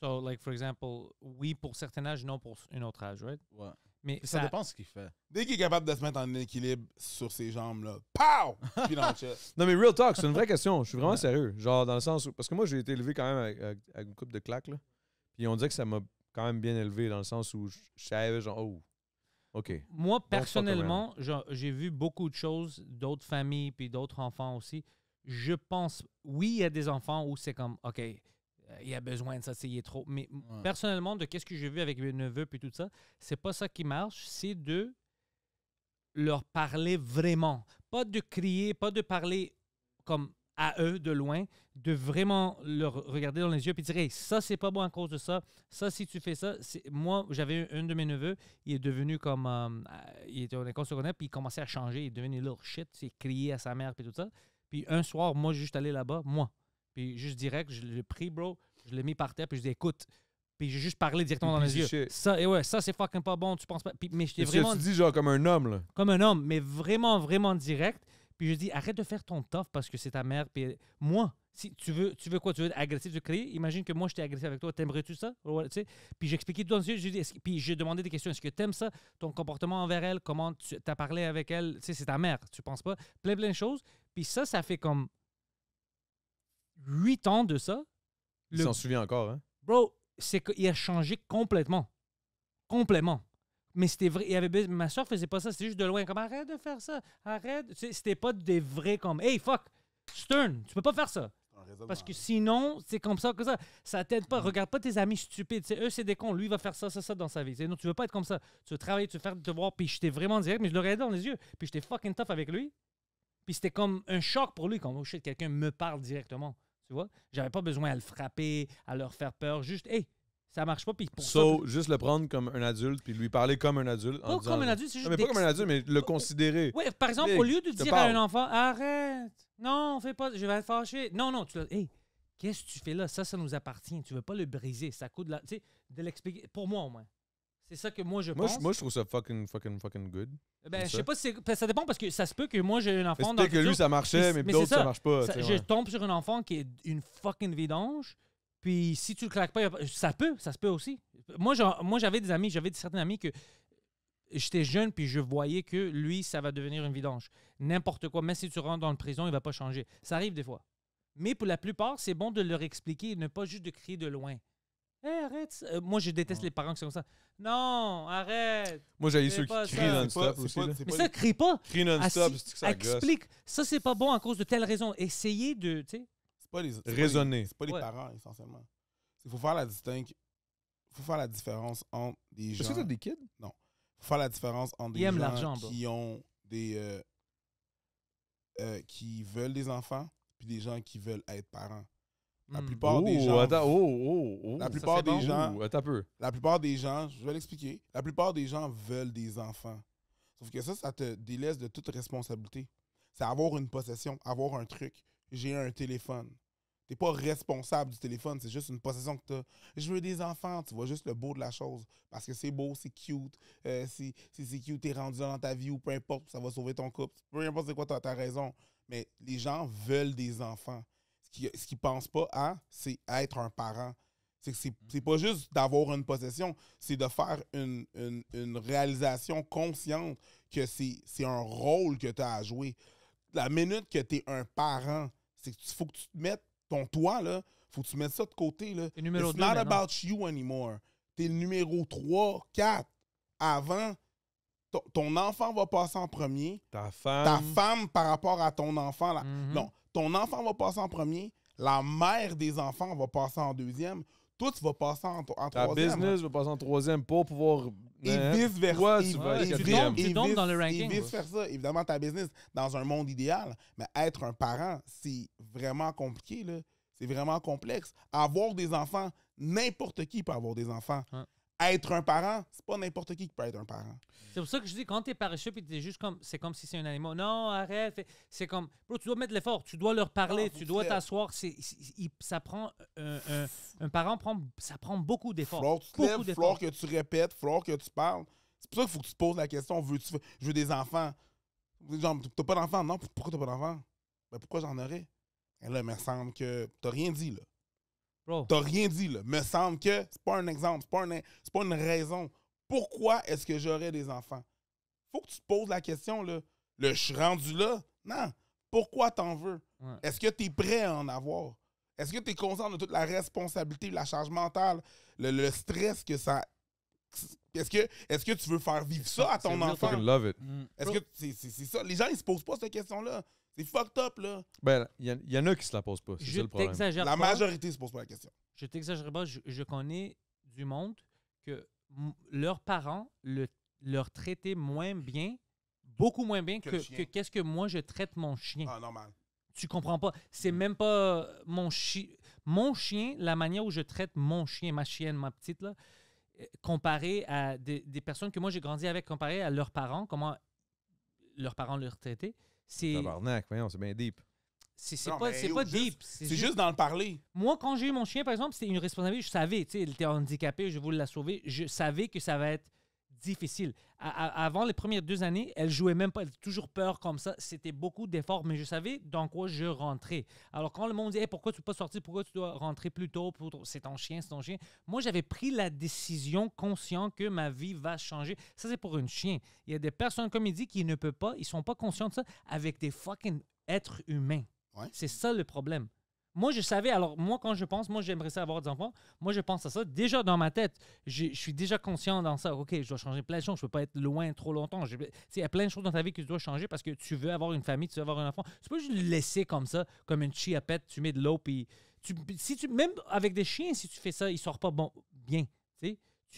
So, like, for example, oui pour certains âges, non pour une autre âge, right? Ouais. Mais ça, dépend ce qu'il fait. Dès qu'il est capable de se mettre en équilibre sur ses jambes-là, pow! Non, mais real talk, c'est une vraie question. Je suis vraiment sérieux. Genre, dans le sens où. Parce que moi, j'ai été élevé quand même avec, une coupe de claques, là. Puis on dit que ça m'a quand même bien élevé, dans le sens où je, je genre, oh, OK. Moi, personnellement, j'ai vu beaucoup de choses d'autres familles puis d'autres enfants aussi je pense, oui, il y a des enfants où c'est comme, OK, euh, il y a besoin de ça, c'est, est trop. Mais personnellement, de qu'est-ce que j'ai vu avec mes neveux puis tout ça, c'est pas ça qui marche, c'est de leur parler vraiment. Pas de crier, pas de parler comme à eux de loin, de vraiment leur regarder dans les yeux et dire hey, ça c'est pas bon à cause de ça, ça si tu fais ça, c'est... moi j'avais un de mes neveux, il est devenu comme euh, euh, il était en école secondaire puis il commençait à changer, il est devenu leur shit, c'est crier à sa mère puis tout ça. Puis un soir, moi, juste allé là-bas, moi. Puis juste direct, je l'ai pris, bro. Je l'ai mis par terre, puis je dis écoute. Puis j'ai juste parlé directement dans les yeux. Ça, et ouais, ça, c'est fucking pas bon, tu penses pas. Puis, mais j'étais vraiment. tu dis genre comme un homme, là. Comme un homme, mais vraiment, vraiment direct. Puis je dis arrête de faire ton taf parce que c'est ta mère. Puis moi, si tu veux, tu veux quoi? Tu veux être agressif, tu veux crier? Imagine que moi, je t'ai agressé avec toi. T'aimerais-tu ça? sais Puis expliqué tout dans les yeux. Puis j'ai demandé des questions. Est-ce que t'aimes ça? Ton comportement envers elle? Comment tu as parlé avec elle? C'est ta mère, tu penses pas? Plein, plein de choses. Puis ça, ça fait comme huit ans de ça. Tu t'en s'en encore, hein? Bro, c'est qu'il a changé complètement. Complètement. Mais c'était vrai. Il avait... Ma soeur faisait pas ça, c'était juste de loin. Comme arrête de faire ça, arrête. C'était pas des vrais comme Hey fuck, Stern, tu peux pas faire ça. Parce que sinon, c'est comme ça que ça. Ça t'aide pas. Mm. Regarde pas tes amis stupides. c'est eux, c'est des cons. Lui, il va faire ça, ça, ça dans sa vie. non, tu veux pas être comme ça. Tu veux travailler, tu veux faire te devoirs. Puis j'étais vraiment direct, mais je l'aurais regardais dans les yeux. Puis j'étais fucking tough avec lui. Puis c'était comme un choc pour lui, quand oh quelqu'un me parle directement. Tu vois? J'avais pas besoin à le frapper, à leur faire peur. Juste, hey, ça marche pas. Puis pour ça, juste le prendre comme un adulte, puis lui parler comme un adulte. Pas comme un adulte, c'est juste. mais pas comme un adulte, mais le considérer. Oui, par exemple, au lieu de dire à un enfant, arrête, non, fais pas, je vais être fâché. Non, non, tu Hey, qu'est-ce que tu fais là? Ça, ça nous appartient. Tu veux pas le briser. Ça coûte de Tu de l'expliquer. Pour moi, au moins. C'est ça que moi je pense. moi, je trouve ça fucking, fucking, fucking good. Eh ben, je sais pas si ça dépend parce que ça se peut que moi j'ai un enfant dans. Peut-être que lui ça marchait, mais, d'autres ça. marche pas. je tombe sur un enfant qui est une fucking vidange. Puis si tu le claques pas, ça peut, ça se peut aussi. Moi, moi j'avais des amis, j'avais certains amis que j'étais jeune puis je voyais que lui, ça va devenir une vidange. N'importe quoi, même si tu rentres dans le prison, il va pas changer. Ça arrive des fois. Mais pour la plupart, c'est bon de leur expliquer, ne pas juste de crier de loin. Hey, eh, arrête. Euh, moi, je déteste les parents qui sont comme ça. Non, arrête. Moi, j'ai ceux qui crient non-stop aussi. Pas, mais ça, crie pas. Crie non-stop, c'est ça Explique. Gosse. Ça, c'est pas bon à cause de telle raison. Essayez de. C'est pas Raisonner. C'est pas les, parents, essentiellement. Il faut faire la distinction. faut faire la différence entre des gens. Est-ce que t'as des kids? Non. faut faire la différence entre des gens qui ont des. Euh, euh, qui veulent des enfants, puis des gens qui veulent être parents. La hmm. plupart des gens. Oh, oh, oh, la plupart des gens. peu. La plupart des gens, je vais l'expliquer. La plupart des gens veulent des enfants. Sauf que ça, ça te délaisse de toute responsabilité. C'est avoir une possession, avoir un truc. J'ai un téléphone. T'es pas responsable du téléphone, c'est juste une possession que as. Je veux des enfants, tu vois juste le beau de la chose. Parce que c'est beau, c'est cute. Euh, si c'est cute, es rendu dans ta vie ou peu importe, ça va sauver ton couple. Peu importe c'est quoi, tu as raison. Mais les gens veulent des enfants ce qu'ils pensent pas à, hein, c'est être un parent. C'est n'est mm-hmm. pas juste d'avoir une possession, c'est de faire une, réalisation consciente que c'est un rôle que tu as à jouer. La minute que tu es un parent, c'est faut que tu te mettes ton toit, là, faut que tu mettes ça de côté. Là. It's not about you anymore. Tu le numéro 3, 4. Avant, ton enfant va passer en premier. Ta femme. Ta femme par rapport à ton enfant. Mm-hmm. Non, ton enfant va passer en premier, la mère des enfants va passer en deuxième, tout tu passer en, troisième. Ta hein. business va passer en troisième pour pouvoir. Et hein, vice-versa. tu dans le ranking. Et vice-versa. Évidemment, ta business, dans un monde idéal, mais être un parent, c'est vraiment compliqué. C'est vraiment complexe. Avoir des enfants, n'importe qui peut avoir des enfants être un parent, c'est pas n'importe qui qui peut être un parent. C'est pour ça que je dis, quand t'es paresseux puis t'es juste comme, c'est comme si c'est un animal. Non, arrête. C'est comme, tu dois mettre l'effort, tu dois leur parler, tu dois t'asseoir. Ça prend, un parent prend, ça prend beaucoup d'efforts. Beaucoup d'efforts. que tu répètes, falloir que tu parles. C'est pour ça qu'il faut que tu te poses la question, veux-tu, je veux des enfants. Tu t'as pas d'enfants, non? Pourquoi t'as pas d'enfants? Ben, pourquoi j'en aurais? Et là, il me semble que tu t'as rien dit, là. T'as rien dit, là. Me semble que c'est pas un exemple, c'est pas, pas une raison. Pourquoi est-ce que j'aurais des enfants? Faut que tu te poses la question, là. Le je suis rendu là? Non. Pourquoi t'en veux? Est-ce que tu es prêt à en avoir? Est-ce que tu es conscient de toute la responsabilité, la charge mentale, le, stress que ça. Est-ce que, est que tu veux faire vivre ça à ton enfant? Mm. Est-ce que c'est ça? Les gens, ils se posent pas cette question-là. C'est fucked up, là. il ben, y, en a qui se la posent pas. C'est le problème. La majorité majorité se pose pas la question. Je t'exagère pas. Je, connais du monde que leurs parents le, leur traitaient moins bien, beaucoup moins bien que, qu'est-ce que moi je traite mon chien. Ah, normal. Tu comprends pas. C'est mm. même pas euh, mon chien. Mon chien, la manière où je traite mon chien, ma chienne, ma petite, là, euh, comparé à des, des personnes que moi j'ai grandi avec, comparé à leurs parents, comment leurs parents leur traitaient c'est. c'est bien deep. C'est pas, deep. C'est juste, dans le parler. Moi, quand j'ai eu mon chien, par exemple, c'était une responsabilité. Je savais, tu sais, il était handicapé, je voulais la sauver. Je savais que ça va être difficile. avant les premières deux années, elle jouait même pas, elle toujours peur comme ça. C'était beaucoup d'efforts, mais je savais dans quoi je rentrais. Alors quand le monde dit pourquoi tu peux pas sortir, pourquoi tu dois rentrer plus tôt, pour c'est ton chien, c'est ton chien. Moi, j'avais pris la décision conscient que ma vie va changer. Ça, c'est pour un chien. Il y a des personnes, comme il dit, qui ne peuvent pas, ils sont pas conscients de ça avec des fucking êtres humains. C'est ça le problème. Moi, je savais, alors moi, quand je pense, moi, j'aimerais ça avoir des enfants, moi, je pense à ça. Déjà dans ma tête, je, suis déjà conscient dans ça. OK, je dois changer plein de choses. Je ne peux pas être loin trop longtemps. il y a plein de choses dans ta vie que tu dois changer parce que tu veux avoir une famille, tu veux avoir un enfant. Tu peux juste le laisser comme ça, comme une chiapette. Tu mets de l'eau, puis si tu, même avec des chiens, si tu fais ça, il ne sort pas bon, bien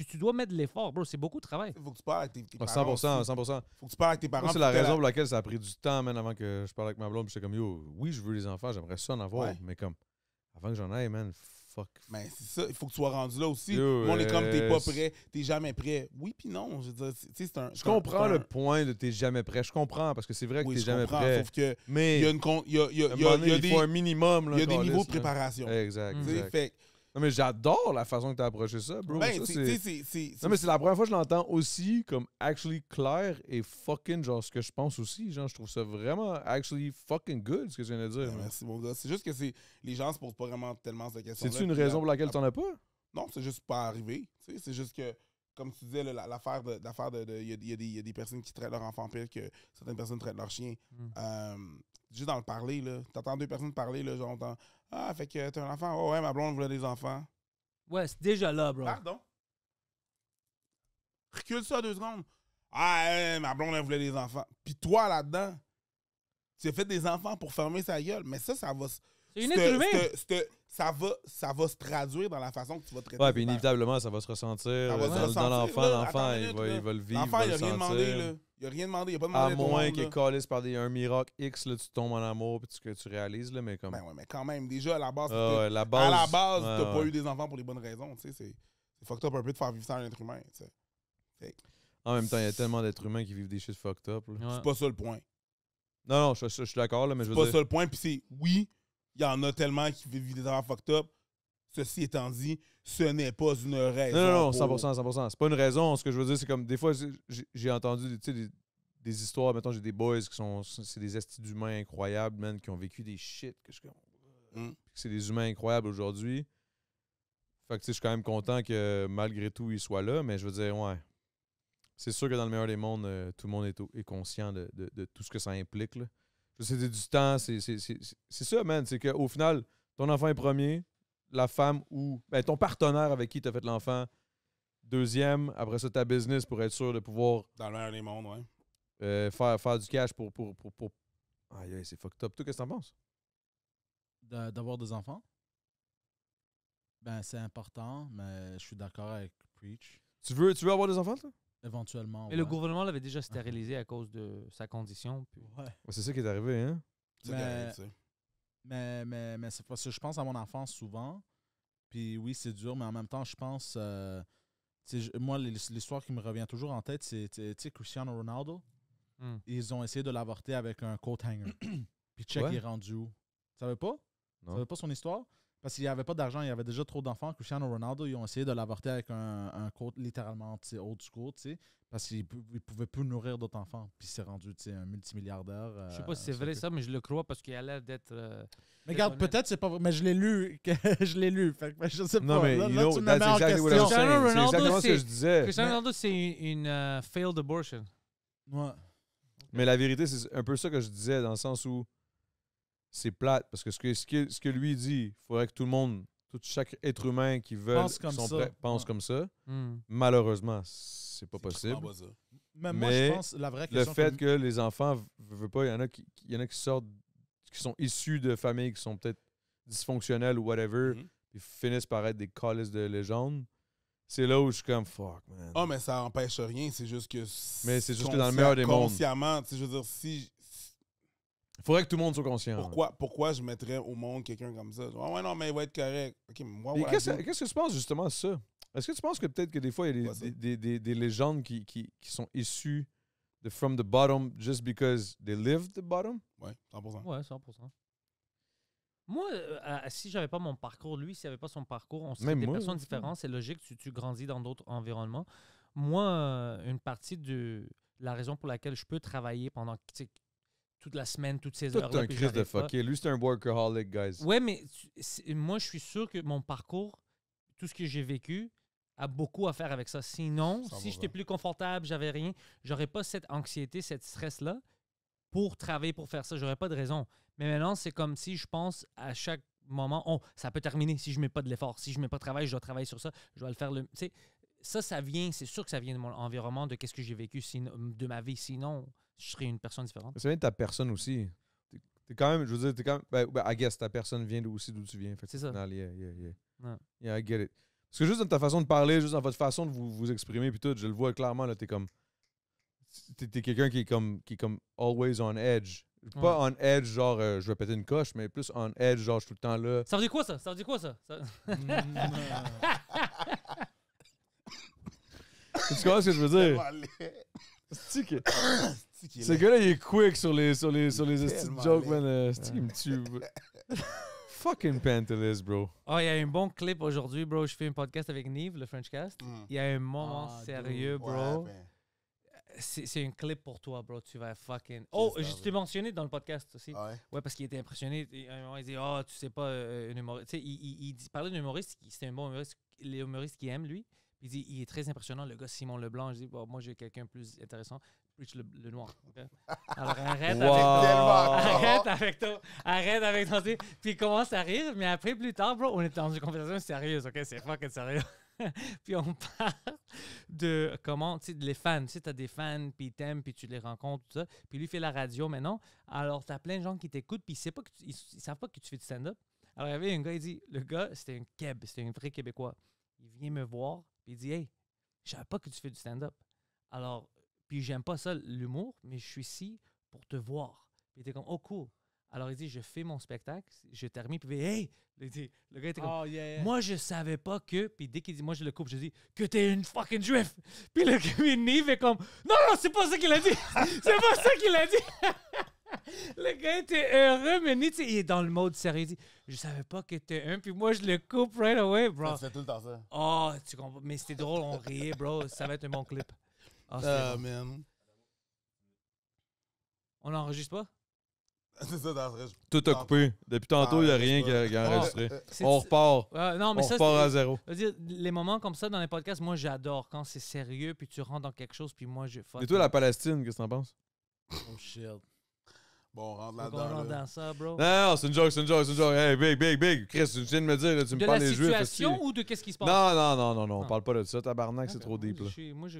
tu dois mettre de l'effort, bro, c'est beaucoup de travail. Faut que tu parles avec tes, ah, parents. 100%, 100%. Faut que tu parles avec tes parents. C'est la raison pour laquelle ça a pris du temps, man, avant que je parle avec ma blonde. J'étais comme, yo, oui, je veux les enfants, j'aimerais ça en avoir, mais comme, avant que j'en aille, man, fuck. Mais c'est ça, il faut que tu sois rendu là aussi. on est comme, t'es euh, pas prêt, t'es jamais prêt. Oui, puis non, je tu sais, c'est un. Je comprends le point de t'es jamais prêt, je comprends, parce que c'est vrai que t'es jamais prêt. mais. Il y a un minimum, Il y a des niveaux de préparation. Exact. Fait non, mais j'adore la façon que t'as approché ça, bro. Ben, c'est... non, mais c'est la première fois que je l'entends aussi comme actually clair et fucking genre ce que je pense aussi. Genre, je trouve ça vraiment actually fucking good ce que je viens de dire. Ben, merci, mon C'est juste que c'est... les gens se posent pas vraiment tellement de questions. C'est-tu une raison pour laquelle tu t'en as pas? Non, c'est juste pas arrivé. c'est juste que comme tu disais, l'affaire de. Il de, y, a, des, personnes qui traitent leur enfant pire que certaines personnes traitent leur chien. Hmm. Euh, juste dans le parler, là. T'entends deux personnes parler, là, genre, ah, fait que t'as un enfant. Oh, ouais, ma blonde voulait des enfants. Ouais, c'est déjà là, bro. Pardon? Recule ça deux secondes. Ah, ma blonde, elle voulait des enfants. Puis toi, là-dedans, tu as fait des enfants pour fermer sa gueule. Mais ça, ça va. C'est une ça va, ça va se traduire dans la façon que tu vas traiter. Ouais, puis inévitablement, ça va se ressentir dans, l'enfant. L'enfant, il, il, va le vivre. L'enfant, il n'a rien demandé. Là. Il a rien demandé, il a pas demandé. À moins qu'il calisse par des, un miracle X, là, tu tombes en amour puis tu, que tu réalises, là, mais comme. Ben mais quand même, déjà à la base, ah tu n'as à la base, t'as pas eu des enfants pour les bonnes raisons. C'est fucked up un peu de faire vivre ça à un être humain. En même temps, il y a tellement d'êtres humains qui vivent des choses fucked up. C'est pas ça le point. Non, non, je, suis d'accord, mais je veux C'est pas ça le point, puis c'est oui, il y en a tellement qui vivent des enfants fucked up, Ceci étant dit, ce n'est pas une raison. Non, non, non 100%, 100%. C'est pas une raison. Ce que je veux dire, c'est comme des fois, j'ai entendu des, histoires. Mettons, j'ai des boys qui sont. C'est des estides d'humains incroyables, man, qui ont vécu des shit. Hmm. C'est des humains incroyables aujourd'hui. Fait que, je suis quand même content que malgré tout, ils soient là. Mais je veux dire, ouais. C'est sûr que dans le meilleur des mondes, euh, tout le monde est, conscient de, tout ce que ça implique. C'est du temps, c'est ça, man. C'est qu'au final, ton enfant est premier, la femme ou ben, ton partenaire avec qui tu as fait l'enfant. Deuxième, après ça, ta business pour être sûr de pouvoir. Dans meilleur des mondes, ouais. Euh, faire, du cash pour. pour, pour, Aïe, aïe, c'est fucked up. Toi, qu'est-ce que t'en penses? D'avoir des enfants? Ben, c'est important, mais je suis d'accord avec Preach. Tu veux, tu veux avoir des enfants, toi? Éventuellement. Et le gouvernement l'avait déjà stérilisé à cause de sa condition. Ouais. c'est ça qui est arrivé, hein? Mais, mais, mais, mais parce que je pense à mon enfance souvent. Puis oui, c'est dur, mais en même temps, je pense. Euh, moi, l'histoire qui me revient toujours en tête, c'est Cristiano Ronaldo. Hmm. Ils ont essayé de l'avorter avec un coat hanger. Puis check, il est rendu où? Tu savais pas? Tu savais pas son histoire? Parce qu'il n'y avait pas d'argent, il y avait déjà trop d'enfants. Cristiano Ronaldo, ils ont essayé de l'avorter avec un, un coach littéralement old school, parce qu'il ne pouvait plus nourrir d'autres enfants. Puis il s'est rendu un multimilliardaire. Je sais euh, pas si c'est vrai ça, mais je le crois parce qu'il a l'air d'être. Euh, mais regarde, peut-être c'est pas vrai, mais je l'ai lu. je l'ai lu. Fait ben, sais non, Mais you Cristiano Ronaldo, c'est une, euh, failed abortion. Ouais. Mais la vérité, c'est un peu ça que je disais, dans le sens où c'est plate parce que ce que, ce que, lui dit, il faudrait que tout le monde, tout chaque être humain qui veut, pense comme ça. Hmm. Malheureusement, c'est pas possible. Mais, je pense la vraie le fait que, les enfants veulent pas, il y en a qui, y en a qui sortent, qui sont issus de familles qui sont peut-être dysfonctionnelles ou whatever, mm finissent par être des colles de légende. C'est là où je suis comme fuck, man. Ah, oh, mais ça empêche rien, c'est juste que. Mais c'est juste que dans le meilleur des mondes. Consciemment, tu sais, je veux dire, si il faudrait que tout le monde soit conscient. Pourquoi, pourquoi je mettrais au monde quelqu'un comme ça? Ah ouais, non, mais il va être correct. Qu'est-ce que tu penses justement à ça? Est-ce que tu penses que peut-être que des fois, il y a des, légendes qui, sont issues de from the bottom just because they live the bottom? Ouais, 100%. Ouais, 100%. Moi, euh, si j'avais pas mon parcours, lui, s'il avait pas son parcours, on serait des personnes différentes. C'est logique, tu, tu grandis dans d'autres environnements. Moi, euh, une partie de la raison pour laquelle je peux travailler pendant toute la semaine, toutes ces heures un crise de Lui, c'est un workaholic, guys. Ouais, mais moi, je suis sûr que mon parcours, tout ce que j'ai vécu, a beaucoup à faire avec ça. Sinon, si j'étais plus confortable, j'avais rien, j'aurais pas cette anxiété, cette stress-là pour travailler, pour faire ça. J'aurais pas de raison. Mais maintenant, c'est comme si je pense à chaque moment, oh, ça peut terminer si je mets pas de l'effort, si je mets pas de travail, je dois travailler sur ça, je dois le faire ça, ça vient, c'est sûr que ça vient de mon environnement, de qu'est-ce que j'ai vécu, de ma vie. Sinon, je serais une personne différente. Mais ça de ta personne aussi. T'es quand même, je veux dire, t'es quand même. Ben, ben I guess, ta personne vient aussi d'où tu viens. C'est ça. Final, yeah, yeah, yeah. I get it. Parce que juste dans ta façon de parler, juste dans votre façon de vous, exprimer, puis tout, je le vois clairement, là, t'es comme. T'es es, quelqu'un qui est comme qui est comme always on edge. Pas on edge, genre euh, je vais péter une coche, mais plus on edge, genre je suis tout le temps là. Ça veut dire quoi ça? Ça veut dire quoi ça? ça... tu comprends ce que je veux dire? C'est que. Ce gars-là, il est quick sur les, sur les, sur les jokes, man. Euh, c'est qui me tue, Fucking Pantelis, bro. Oh, il y a un bon clip aujourd'hui, bro. Je fais un podcast avec Nive, le Frenchcast. Mm. Il y a un moment ah, sérieux, bro. Ben. C'est un clip pour toi, bro. Tu vas fucking. Oh, je t'ai mentionné dans le podcast aussi. Ah ouais. parce qu'il était impressionné. À un moment, il dit Oh, tu sais pas, euh, un humoriste. Tu sais, il, il, parlait d'un humoriste, c'est un bon humoriste, les humoristes qu'il aime, lui. Il dit Il est très impressionnant, le gars Simon Leblanc. Je dis Moi, j'ai quelqu'un plus intéressant le, le noir. Alors arrête, avec toi, arrête avec toi. Arrête avec toi. Puis comment commence à rire, mais après, plus tard, bro, on est dans une conversation sérieuse, ok? C'est fucking sérieux. puis on parle de comment, tu sais, les fans. Tu sais, t'as des fans, puis ils t'aiment, puis tu les rencontres, tout ça. Puis lui fait la radio maintenant. Alors t'as plein de gens qui t'écoutent, puis ils, pas que savent pas que tu fais du stand-up. Alors il y avait un gars, il dit, le gars, c'était un Keb, c'était un vrai Québécois. Il vient me voir, puis il dit, hey, je savais pas que tu fais du stand-up. Alors, puis j'aime pas ça, l'humour, mais je suis ici pour te voir. Puis il était comme, oh cool. Alors il dit, je fais mon spectacle, je termine, puis hey! il dit, le gars était comme, oh, moi je savais pas que, puis dès qu'il dit, moi je le coupe, je dis, que t'es une fucking juif! Puis le gars, est comme, non, non, c'est pas ça qu'il a dit! c'est pas ça qu'il a dit! le gars était heureux, mais il est dans le mode sérieux, il dit, je savais pas que t'es un, puis moi je le coupe right away, bro. C'est tout le temps ça. Oh, tu comprends, mais c'était drôle, on riait, bro, ça va être un bon clip. Ah, ah On l'enregistre pas? Tout a coupé. Depuis tantôt, il n'y a ah, rien qui a, enregistré. Euh, On repart. On repart à zéro. les moments comme ça dans les podcasts, moi, j'adore quand c'est sérieux, puis tu rentres dans quelque chose, puis moi, je Et toi, la Palestine, qu'est-ce que t'en penses? Oh shit. Bon, on rentre là dans ça, bro. Non, c'est une joke, c'est une joke, c'est une joke. Hey, big, big, big. Chris, tu viens de me dire, tu me parles des juifs. De la situation ou de qu'est-ce qui se passe? Non, non, non, non, non. On ah. parle pas de ça, tabarnak, c'est ah, trop ben, deep. Mais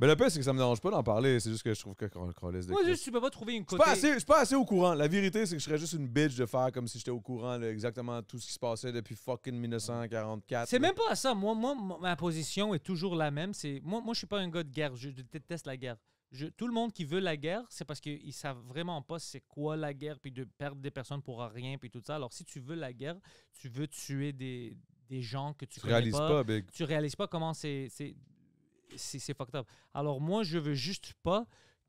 ben, le pire, c'est que ça me dérange pas d'en parler. C'est juste que je trouve que qu'on laisse Moi, juste, tu peux pas trouver une côté. Je suis pas, assez, au courant. La vérité, c'est que je serais juste une bitch de faire comme si j'étais au courant de exactement tout ce qui se passait depuis fucking 1944. C'est même pas ça. Moi, moi, ma position est toujours la même. Moi, moi je suis pas un gars de guerre. Je déteste la guerre tout le monde qui veut la guerre, c'est parce qu'ils savent vraiment pas c'est quoi la guerre, puis de perdre des personnes pour rien, puis tout ça. Alors, si tu veux la guerre, tu veux tuer des, des gens que tu, tu réalises pas. tu réalises pas comment c'est fucked up. Alors, moi, je veux juste pas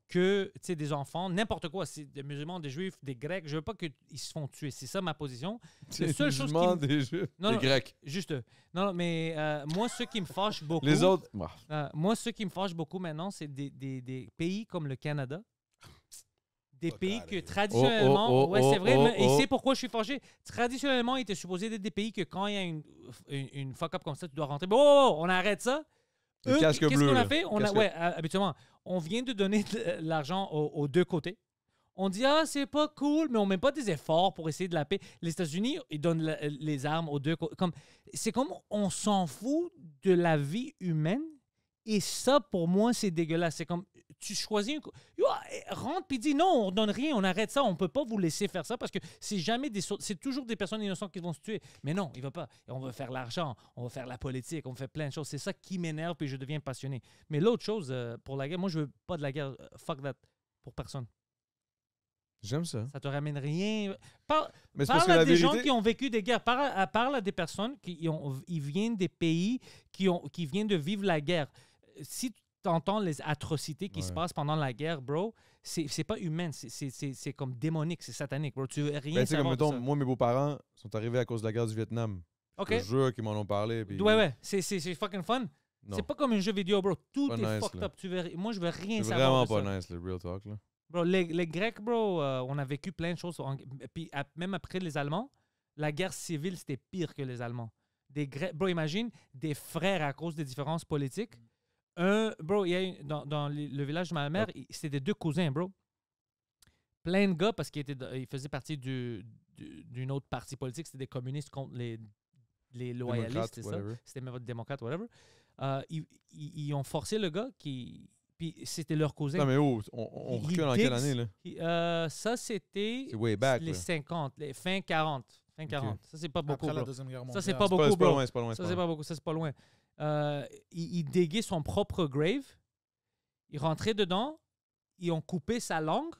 que des enfants, n'importe quoi, c'est des musulmans, des juifs, des grecs, je veux pas qu'ils se font tuer. C'est ça ma position. La seule chose des juifs, non, des grecs. Juste. Euh, non, mais euh, moi, ce qui me fâche beaucoup. Les autres. moi, euh, ceux qui me fâche beaucoup maintenant, c'est des, des, des, pays comme le Canada. Des pays que oh, oh, traditionnellement. Oh, ouais, c'est vrai. mais, et c'est pourquoi je suis fâché. Traditionnellement, il était supposé être des pays que quand il y a une, une, une fuck-up comme ça, tu dois rentrer. Bon, on arrête ça qu'est-ce qu'on a fait? On habituellement, on vient de donner de l'argent aux, deux côtés. On dit, ah, c'est pas cool, mais on met pas des efforts pour essayer de la paix. Les États-Unis, ils donnent euh, les armes aux deux côtés. Comme, c'est comme on s'en fout de la vie humaine. Et ça, pour moi, c'est dégueulasse. C'est comme tu choisis coup. Eh, rentre puis dis non, on donne rien, on arrête ça, on peut pas vous laisser faire ça parce que c'est jamais des c'est toujours des personnes innocentes qui vont se tuer. Mais non, il va pas. On veut faire l'argent, on va faire la politique, on fait plein de choses. C'est ça qui m'énerve puis je deviens passionné. Mais l'autre chose euh, pour la guerre, moi je veux pas de la guerre. Euh, fuck that pour personne. J'aime ça. Ça te ramène rien. Parle, à des gens qui ont vécu des guerres. Parle à, parle des personnes qui ont, ils viennent des pays qui, ont, qui viennent de vivre la guerre. Si t'entends les atrocités qui se passent pendant la guerre, bro, c'est pas humain, c'est comme démonique, c'est satanique, bro. Tu veux ben, rien ben, savoir ça. Moi, mes beaux-parents sont arrivés à cause de la guerre du Vietnam. Ok. Je jure qui m'en ont parlé. Ouais, ouais, c'est fucking fun. C'est pas comme un jeu vidéo, bro. Tout est fucked up. Tu Moi, je veux rien savoir. C'est vraiment pas nice, le real talk, là. Bro, les, les Grecs, bro, euh, on a vécu plein de choses. Puis même après les Allemands, la guerre civile, c'était pire que les Allemands. Des Grecs, bro, imagine des frères à cause des différences politiques. Un, bro, il y a dans, le village de ma mère, c'était oh. c'était deux cousins, bro. Plein de gars, parce qu'ils faisaient partie d'une autre partie politique, c'était des communistes contre les, les loyalistes, C'était même démocrate, whatever. Euh, ils, ont forcé le gars qui. Puis c'était leur cousin. Non, mais oh, on, on recule en quelle année, là? Euh, ça, c'était les 50, les fin 40. Fin 40. Ça, c'est pas beaucoup. Ça, c'est pas beaucoup. loin, ça, c'est pas beaucoup. Ça, c'est pas loin. Euh, il, déguait son propre grave. Il rentrait dedans, ils ont coupé sa langue,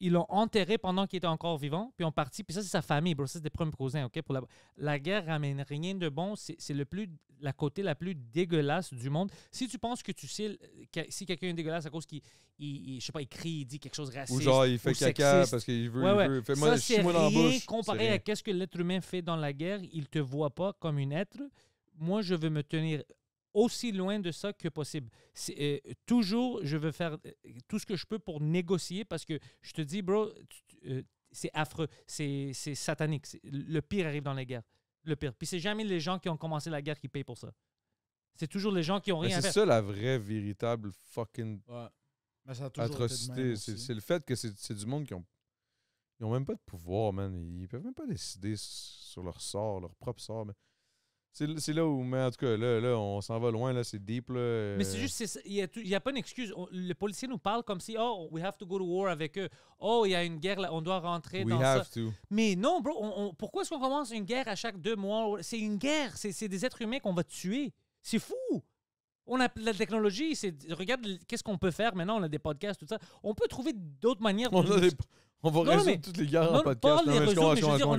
ils l'ont enterré pendant qu'il était encore vivant, puis on parti. Puis ça, c'est sa famille, Ça, c'est des premiers cousins, OK? Pour la... guerre ramène rien de bon. C'est le plus la côté la plus dégueulasse du monde. Si tu penses que tu sais, euh, si quelqu'un est dégueulasse à cause qu'il, je sais pas, il crie, il dit quelque chose de raciste. Ou genre, il fait caca parce qu'il veut, veut. ça, dans bouche, comparé à ce que l'être humain fait dans la guerre. Il te voit pas comme une être moi, je veux me tenir aussi loin de ça que possible. Euh, toujours, je veux faire euh, tout ce que je peux pour négocier parce que je te dis, bro, euh, c'est affreux, c'est satanique. Le pire arrive dans les guerres. Le pire. Puis c'est jamais les gens qui ont commencé la guerre qui payent pour ça. C'est toujours les gens qui ont rien C'est ça la vraie, véritable fucking atrocité. C'est le fait que c'est du monde qui ont. ont même pas de pouvoir, man. Ils peuvent même pas décider sur leur sort, leur propre sort. C'est là où, mais en tout cas, là, là on s'en va loin, là, c'est deep. Là, Mais c'est euh. juste, il n'y a, pas une excuse. le policier nous parle comme si, oh, we have to go to war avec eux. Oh, il y a une guerre, là, on doit rentrer we have To. Mais non, bro, pourquoi est-ce qu'on commence une guerre à chaque deux mois? C'est une guerre, c'est des êtres humains qu'on va tuer. C'est fou! On a la technologie, c'est regarde qu'est-ce qu'on peut faire maintenant, on a des podcasts, tout ça. On peut trouver d'autres manières. De... On va résoudre toutes les guerres en podcast. on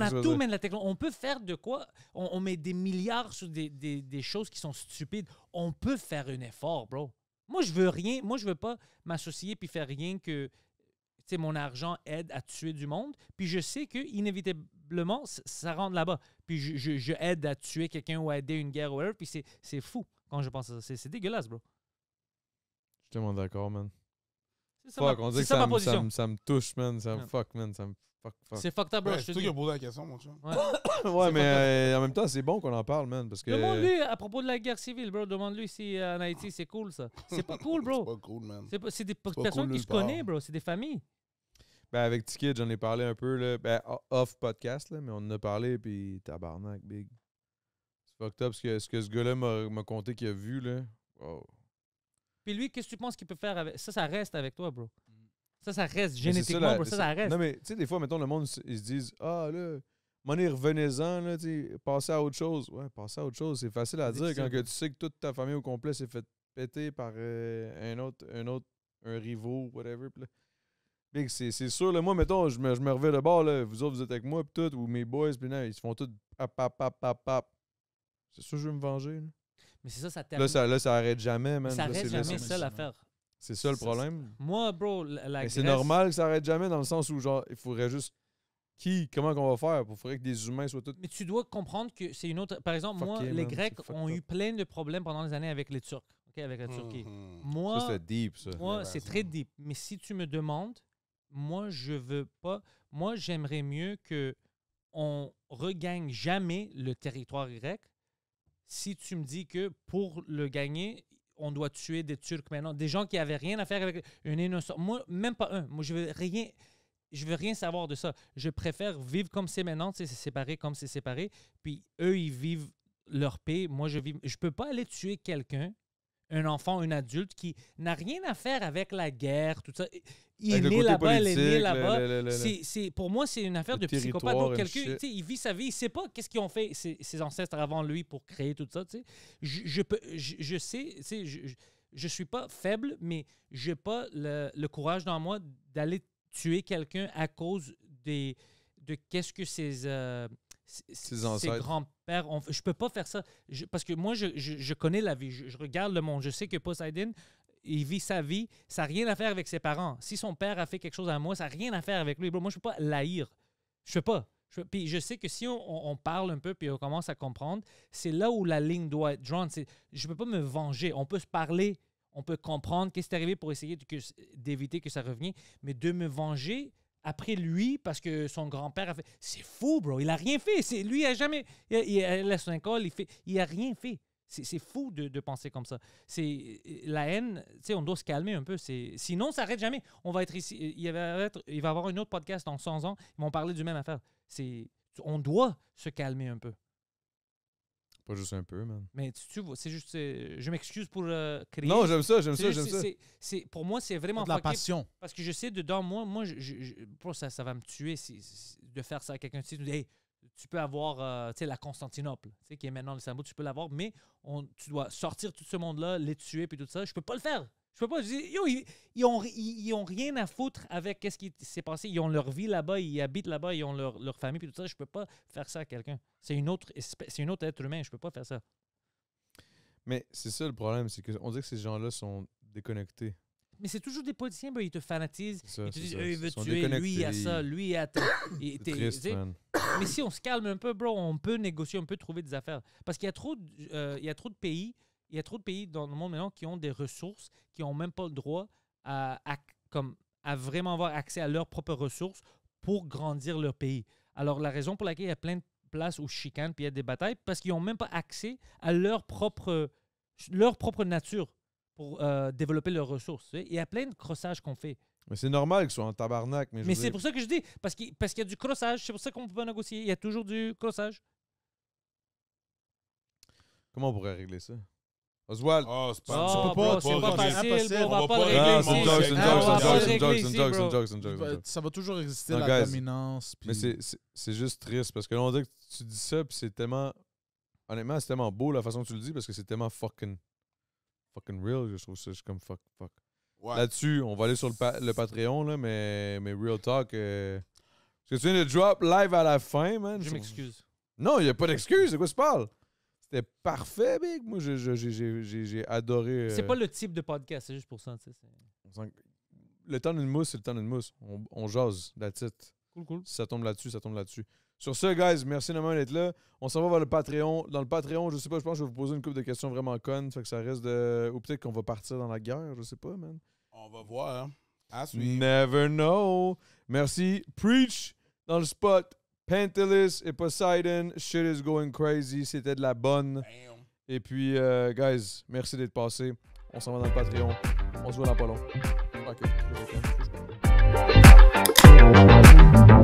a tout, la On peut faire de quoi? On, met des milliards sur des, choses qui sont stupides. On peut faire un effort, bro. Moi, je veux rien. Moi, je veux pas m'associer puis faire rien que, mon argent aide à tuer du monde. Puis je sais que, inévitablement, ça rentre là-bas. Puis je, aide à tuer quelqu'un ou à aider une guerre ou autre. Puis c'est fou quand je pense à ça. C'est dégueulasse, bro. Je suis tellement d'accord, man. Ça, fuck, on dit que ça, ma me, ça, me touche, man. Ça me fuck, man. Ça me fuck, fuck. C'est fucked up, bro. Ouais, c'est toi qui a posé la question, mon chum. Ouais, mais euh, en même temps, c'est bon qu'on en parle, man. Parce que... Demande-lui à propos de la guerre civile, bro. Demande-lui si euh, en Haïti, c'est cool, ça. C'est pas cool, bro. c'est pas cool, man. C'est des personnes qui se connaissent, bro. C'est des familles. Ben, avec Ticket, j'en ai parlé un peu, là. Ben, off podcast, là, mais on en a parlé, puis tabarnak, big. C'est fucked up parce que, ce que ce gars-là m'a conté qu'il a vu, là. Puis lui, qu'est-ce que tu penses qu'il peut faire avec ça? Ça reste avec toi, bro. Ça, ça reste génétiquement, bro. Ça, ça reste. Non, mais tu sais, des fois, mettons, le monde, ils se disent Ah, là, money, revenez-en, là, tu passez à autre chose. Ouais, passez à autre chose, c'est facile à dire quand que tu sais que toute ta famille au complet s'est fait péter par euh, un autre, un autre, un rivaux, whatever. Puis c'est sûr, là, moi, mettons, je me, je revais de bord, là, vous autres, vous êtes avec moi, pis tout, ou mes boys, puis là, ils se font tout pap, pap, pap, pap, C'est sûr, je vais me venger, là. Mais c'est ça, ça termine. Là, ça, là, ça arrête jamais, man. Ça jamais, ça l'affaire. C'est ça le problème? Moi, bro, la, la C'est normal que ça arrête jamais dans le sens où, genre, il faudrait juste. Qui, comment qu'on va faire? Il faudrait que des humains soient tous. Mais tu dois comprendre que c'est une autre. Par exemple, moi, les Grecs ont eu plein de problèmes pendant les années avec les Turcs, avec la Turquie. Mhm. Moi, c'est deep, ça. Moi, c'est très deep. Mais si tu me demandes, moi, je veux pas. Moi, j'aimerais mieux que on regagne jamais le territoire grec si tu me dis que pour le gagner, on doit tuer des Turcs maintenant, des gens qui n'avaient rien à faire avec un innocent. Moi, même pas un. Moi, je veux rien. Je veux rien savoir de ça. Je préfère vivre comme c'est maintenant, c'est séparé comme c'est séparé. Puis eux, ils vivent leur paix. Moi, je vis. Je peux pas aller tuer quelqu'un un enfant, un adulte qui n'a rien à faire avec la guerre, tout ça. Il est né là-bas, elle est née là-bas. pour moi, c'est une affaire de psychopathe. il vit sa vie, il sait pas qu'est-ce qu'ils ont fait ses, ancêtres avant lui pour créer tout ça. Je, je, peux, je, je sais, je, je suis pas faible, mais j'ai pas le, courage dans moi d'aller tuer quelqu'un à cause des, de qu'est-ce que ses, euh, ses grands-pères. Je peux pas faire ça. parce que moi, je, je, connais la vie. Je, regarde le monde. Je sais que Poseidon, il vit sa vie. Ça n'a rien à faire avec ses parents. Si son père a fait quelque chose à moi, ça n'a rien à faire avec lui. moi, je peux pas l'haïr. Je peux pas. Je, puis je sais que si on, on, parle un peu puis on commence à comprendre, c'est là où la ligne doit être drawn. Je peux pas me venger. On peut se parler, on peut comprendre qu'est-ce qui est arrivé pour essayer d'éviter que ça revienne, mais de me venger, après lui parce que son grand-père a fait. C'est fou, bro. Il a rien fait. C'est, lui, il a jamais. Il, laisse un col. il, fait, il a rien fait. C'est, fou de, de, penser comme ça. C'est la haine. Tu sais, on doit se calmer un peu. C'est, sinon, ça s'arrête jamais. On va être ici. Il va, y il va avoir un autre podcast dans 100 ans. Ils vont parler du même affaire. C'est, on doit se calmer un peu. Pas juste un peu, Mais tu, vois, c'est juste. Euh, je m'excuse pour euh, créer. Non, j'aime ça, j'aime ça, j'aime ça. C'est, pour moi, c'est vraiment. la passion. Parce que je sais, dedans, moi, moi pour ça, ça va me tuer de faire ça à quelqu'un. Tu tu peux avoir euh, la Constantinople, qui est maintenant le symbole, tu peux l'avoir, mais on, tu dois sortir tout ce monde-là, les tuer, puis tout ça. Je peux pas le faire. Je peux pas dire, ils, ils, ont, rien à foutre avec ce qui s'est passé. Ils ont leur vie là-bas, ils habitent là-bas, ils ont leur, famille, puis tout ça. Je peux pas faire ça à quelqu'un. C'est une autre c'est une autre être humain. Je peux pas faire ça. Mais c'est ça le problème, c'est qu'on dit que ces gens-là sont déconnectés. Mais c'est toujours des politiciens, ils te fanatisent. ils te disent, ils veulent tuer, lui à ça, lui à triste, Mais si on se calme un peu, bro, on peut négocier, on peut trouver des affaires. Parce qu'il y, trop, euh, il y a trop de pays il y a trop de pays dans le monde maintenant qui ont des ressources, qui n'ont même pas le droit à, comme, à vraiment avoir accès à leurs propres ressources pour grandir leur pays. Alors, la raison pour laquelle il y a plein de places où chicanes puis il y a des batailles, parce qu'ils n'ont même pas accès à leur propre, leur propre nature pour euh, développer leurs ressources. Il y a plein de crossages qu'on fait. Mais c'est normal qu'ils soient en tabarnak. Mais, c'est pour ça que je dis, parce qu'il parce qu'il y a du crossage, c'est pour ça qu'on ne peut pas négocier. Il y a toujours du crossage. Comment on pourrait régler ça? Oswald. Oh, c'est pas, oh, pas, pas, facile, on va pas régler ici. Ça va toujours exister, la dominance. Mais c'est juste triste, parce que là, on dit que tu dis ça, puis c'est tellement... Honnêtement, c'est tellement beau la façon que tu le dis, parce que c'est tellement fucking... Fucking real, je trouve ça, je suis comme fuck, fuck. Là-dessus, on va aller sur le, Patreon, là, mais, mais real talk... Euh, parce que tu viens de drop live à la fin, man. Je m'excuse. Non, il n'y a pas d'excuse, c'est quoi tu parles? c'était parfait, mec. Moi, j'ai- adoré. Euh, c'est pas le type de podcast, c'est juste pour ça. Le temps d'une mousse, c'est le temps d'une mousse. On, jase, la titre. Cool, cool. Si ça tombe là-dessus, ça tombe là-dessus. Sur ce, guys, merci énormément d'être là. On s'en va vers le Patreon. Dans le Patreon, je sais pas, je pense que je vais vous poser une couple de questions vraiment connes. ça reste de. Ou peut-être qu'on va partir dans la guerre, je sais pas, man. On va voir. Hein. À suivre. Never know. Merci. Preach dans le spot. Pantelis et Poseidon. Shit is going crazy. C'était de la bonne. Et puis, euh, guys, merci d'être passé On s'en va dans le Patreon. On se voit dans pas long. Ok, je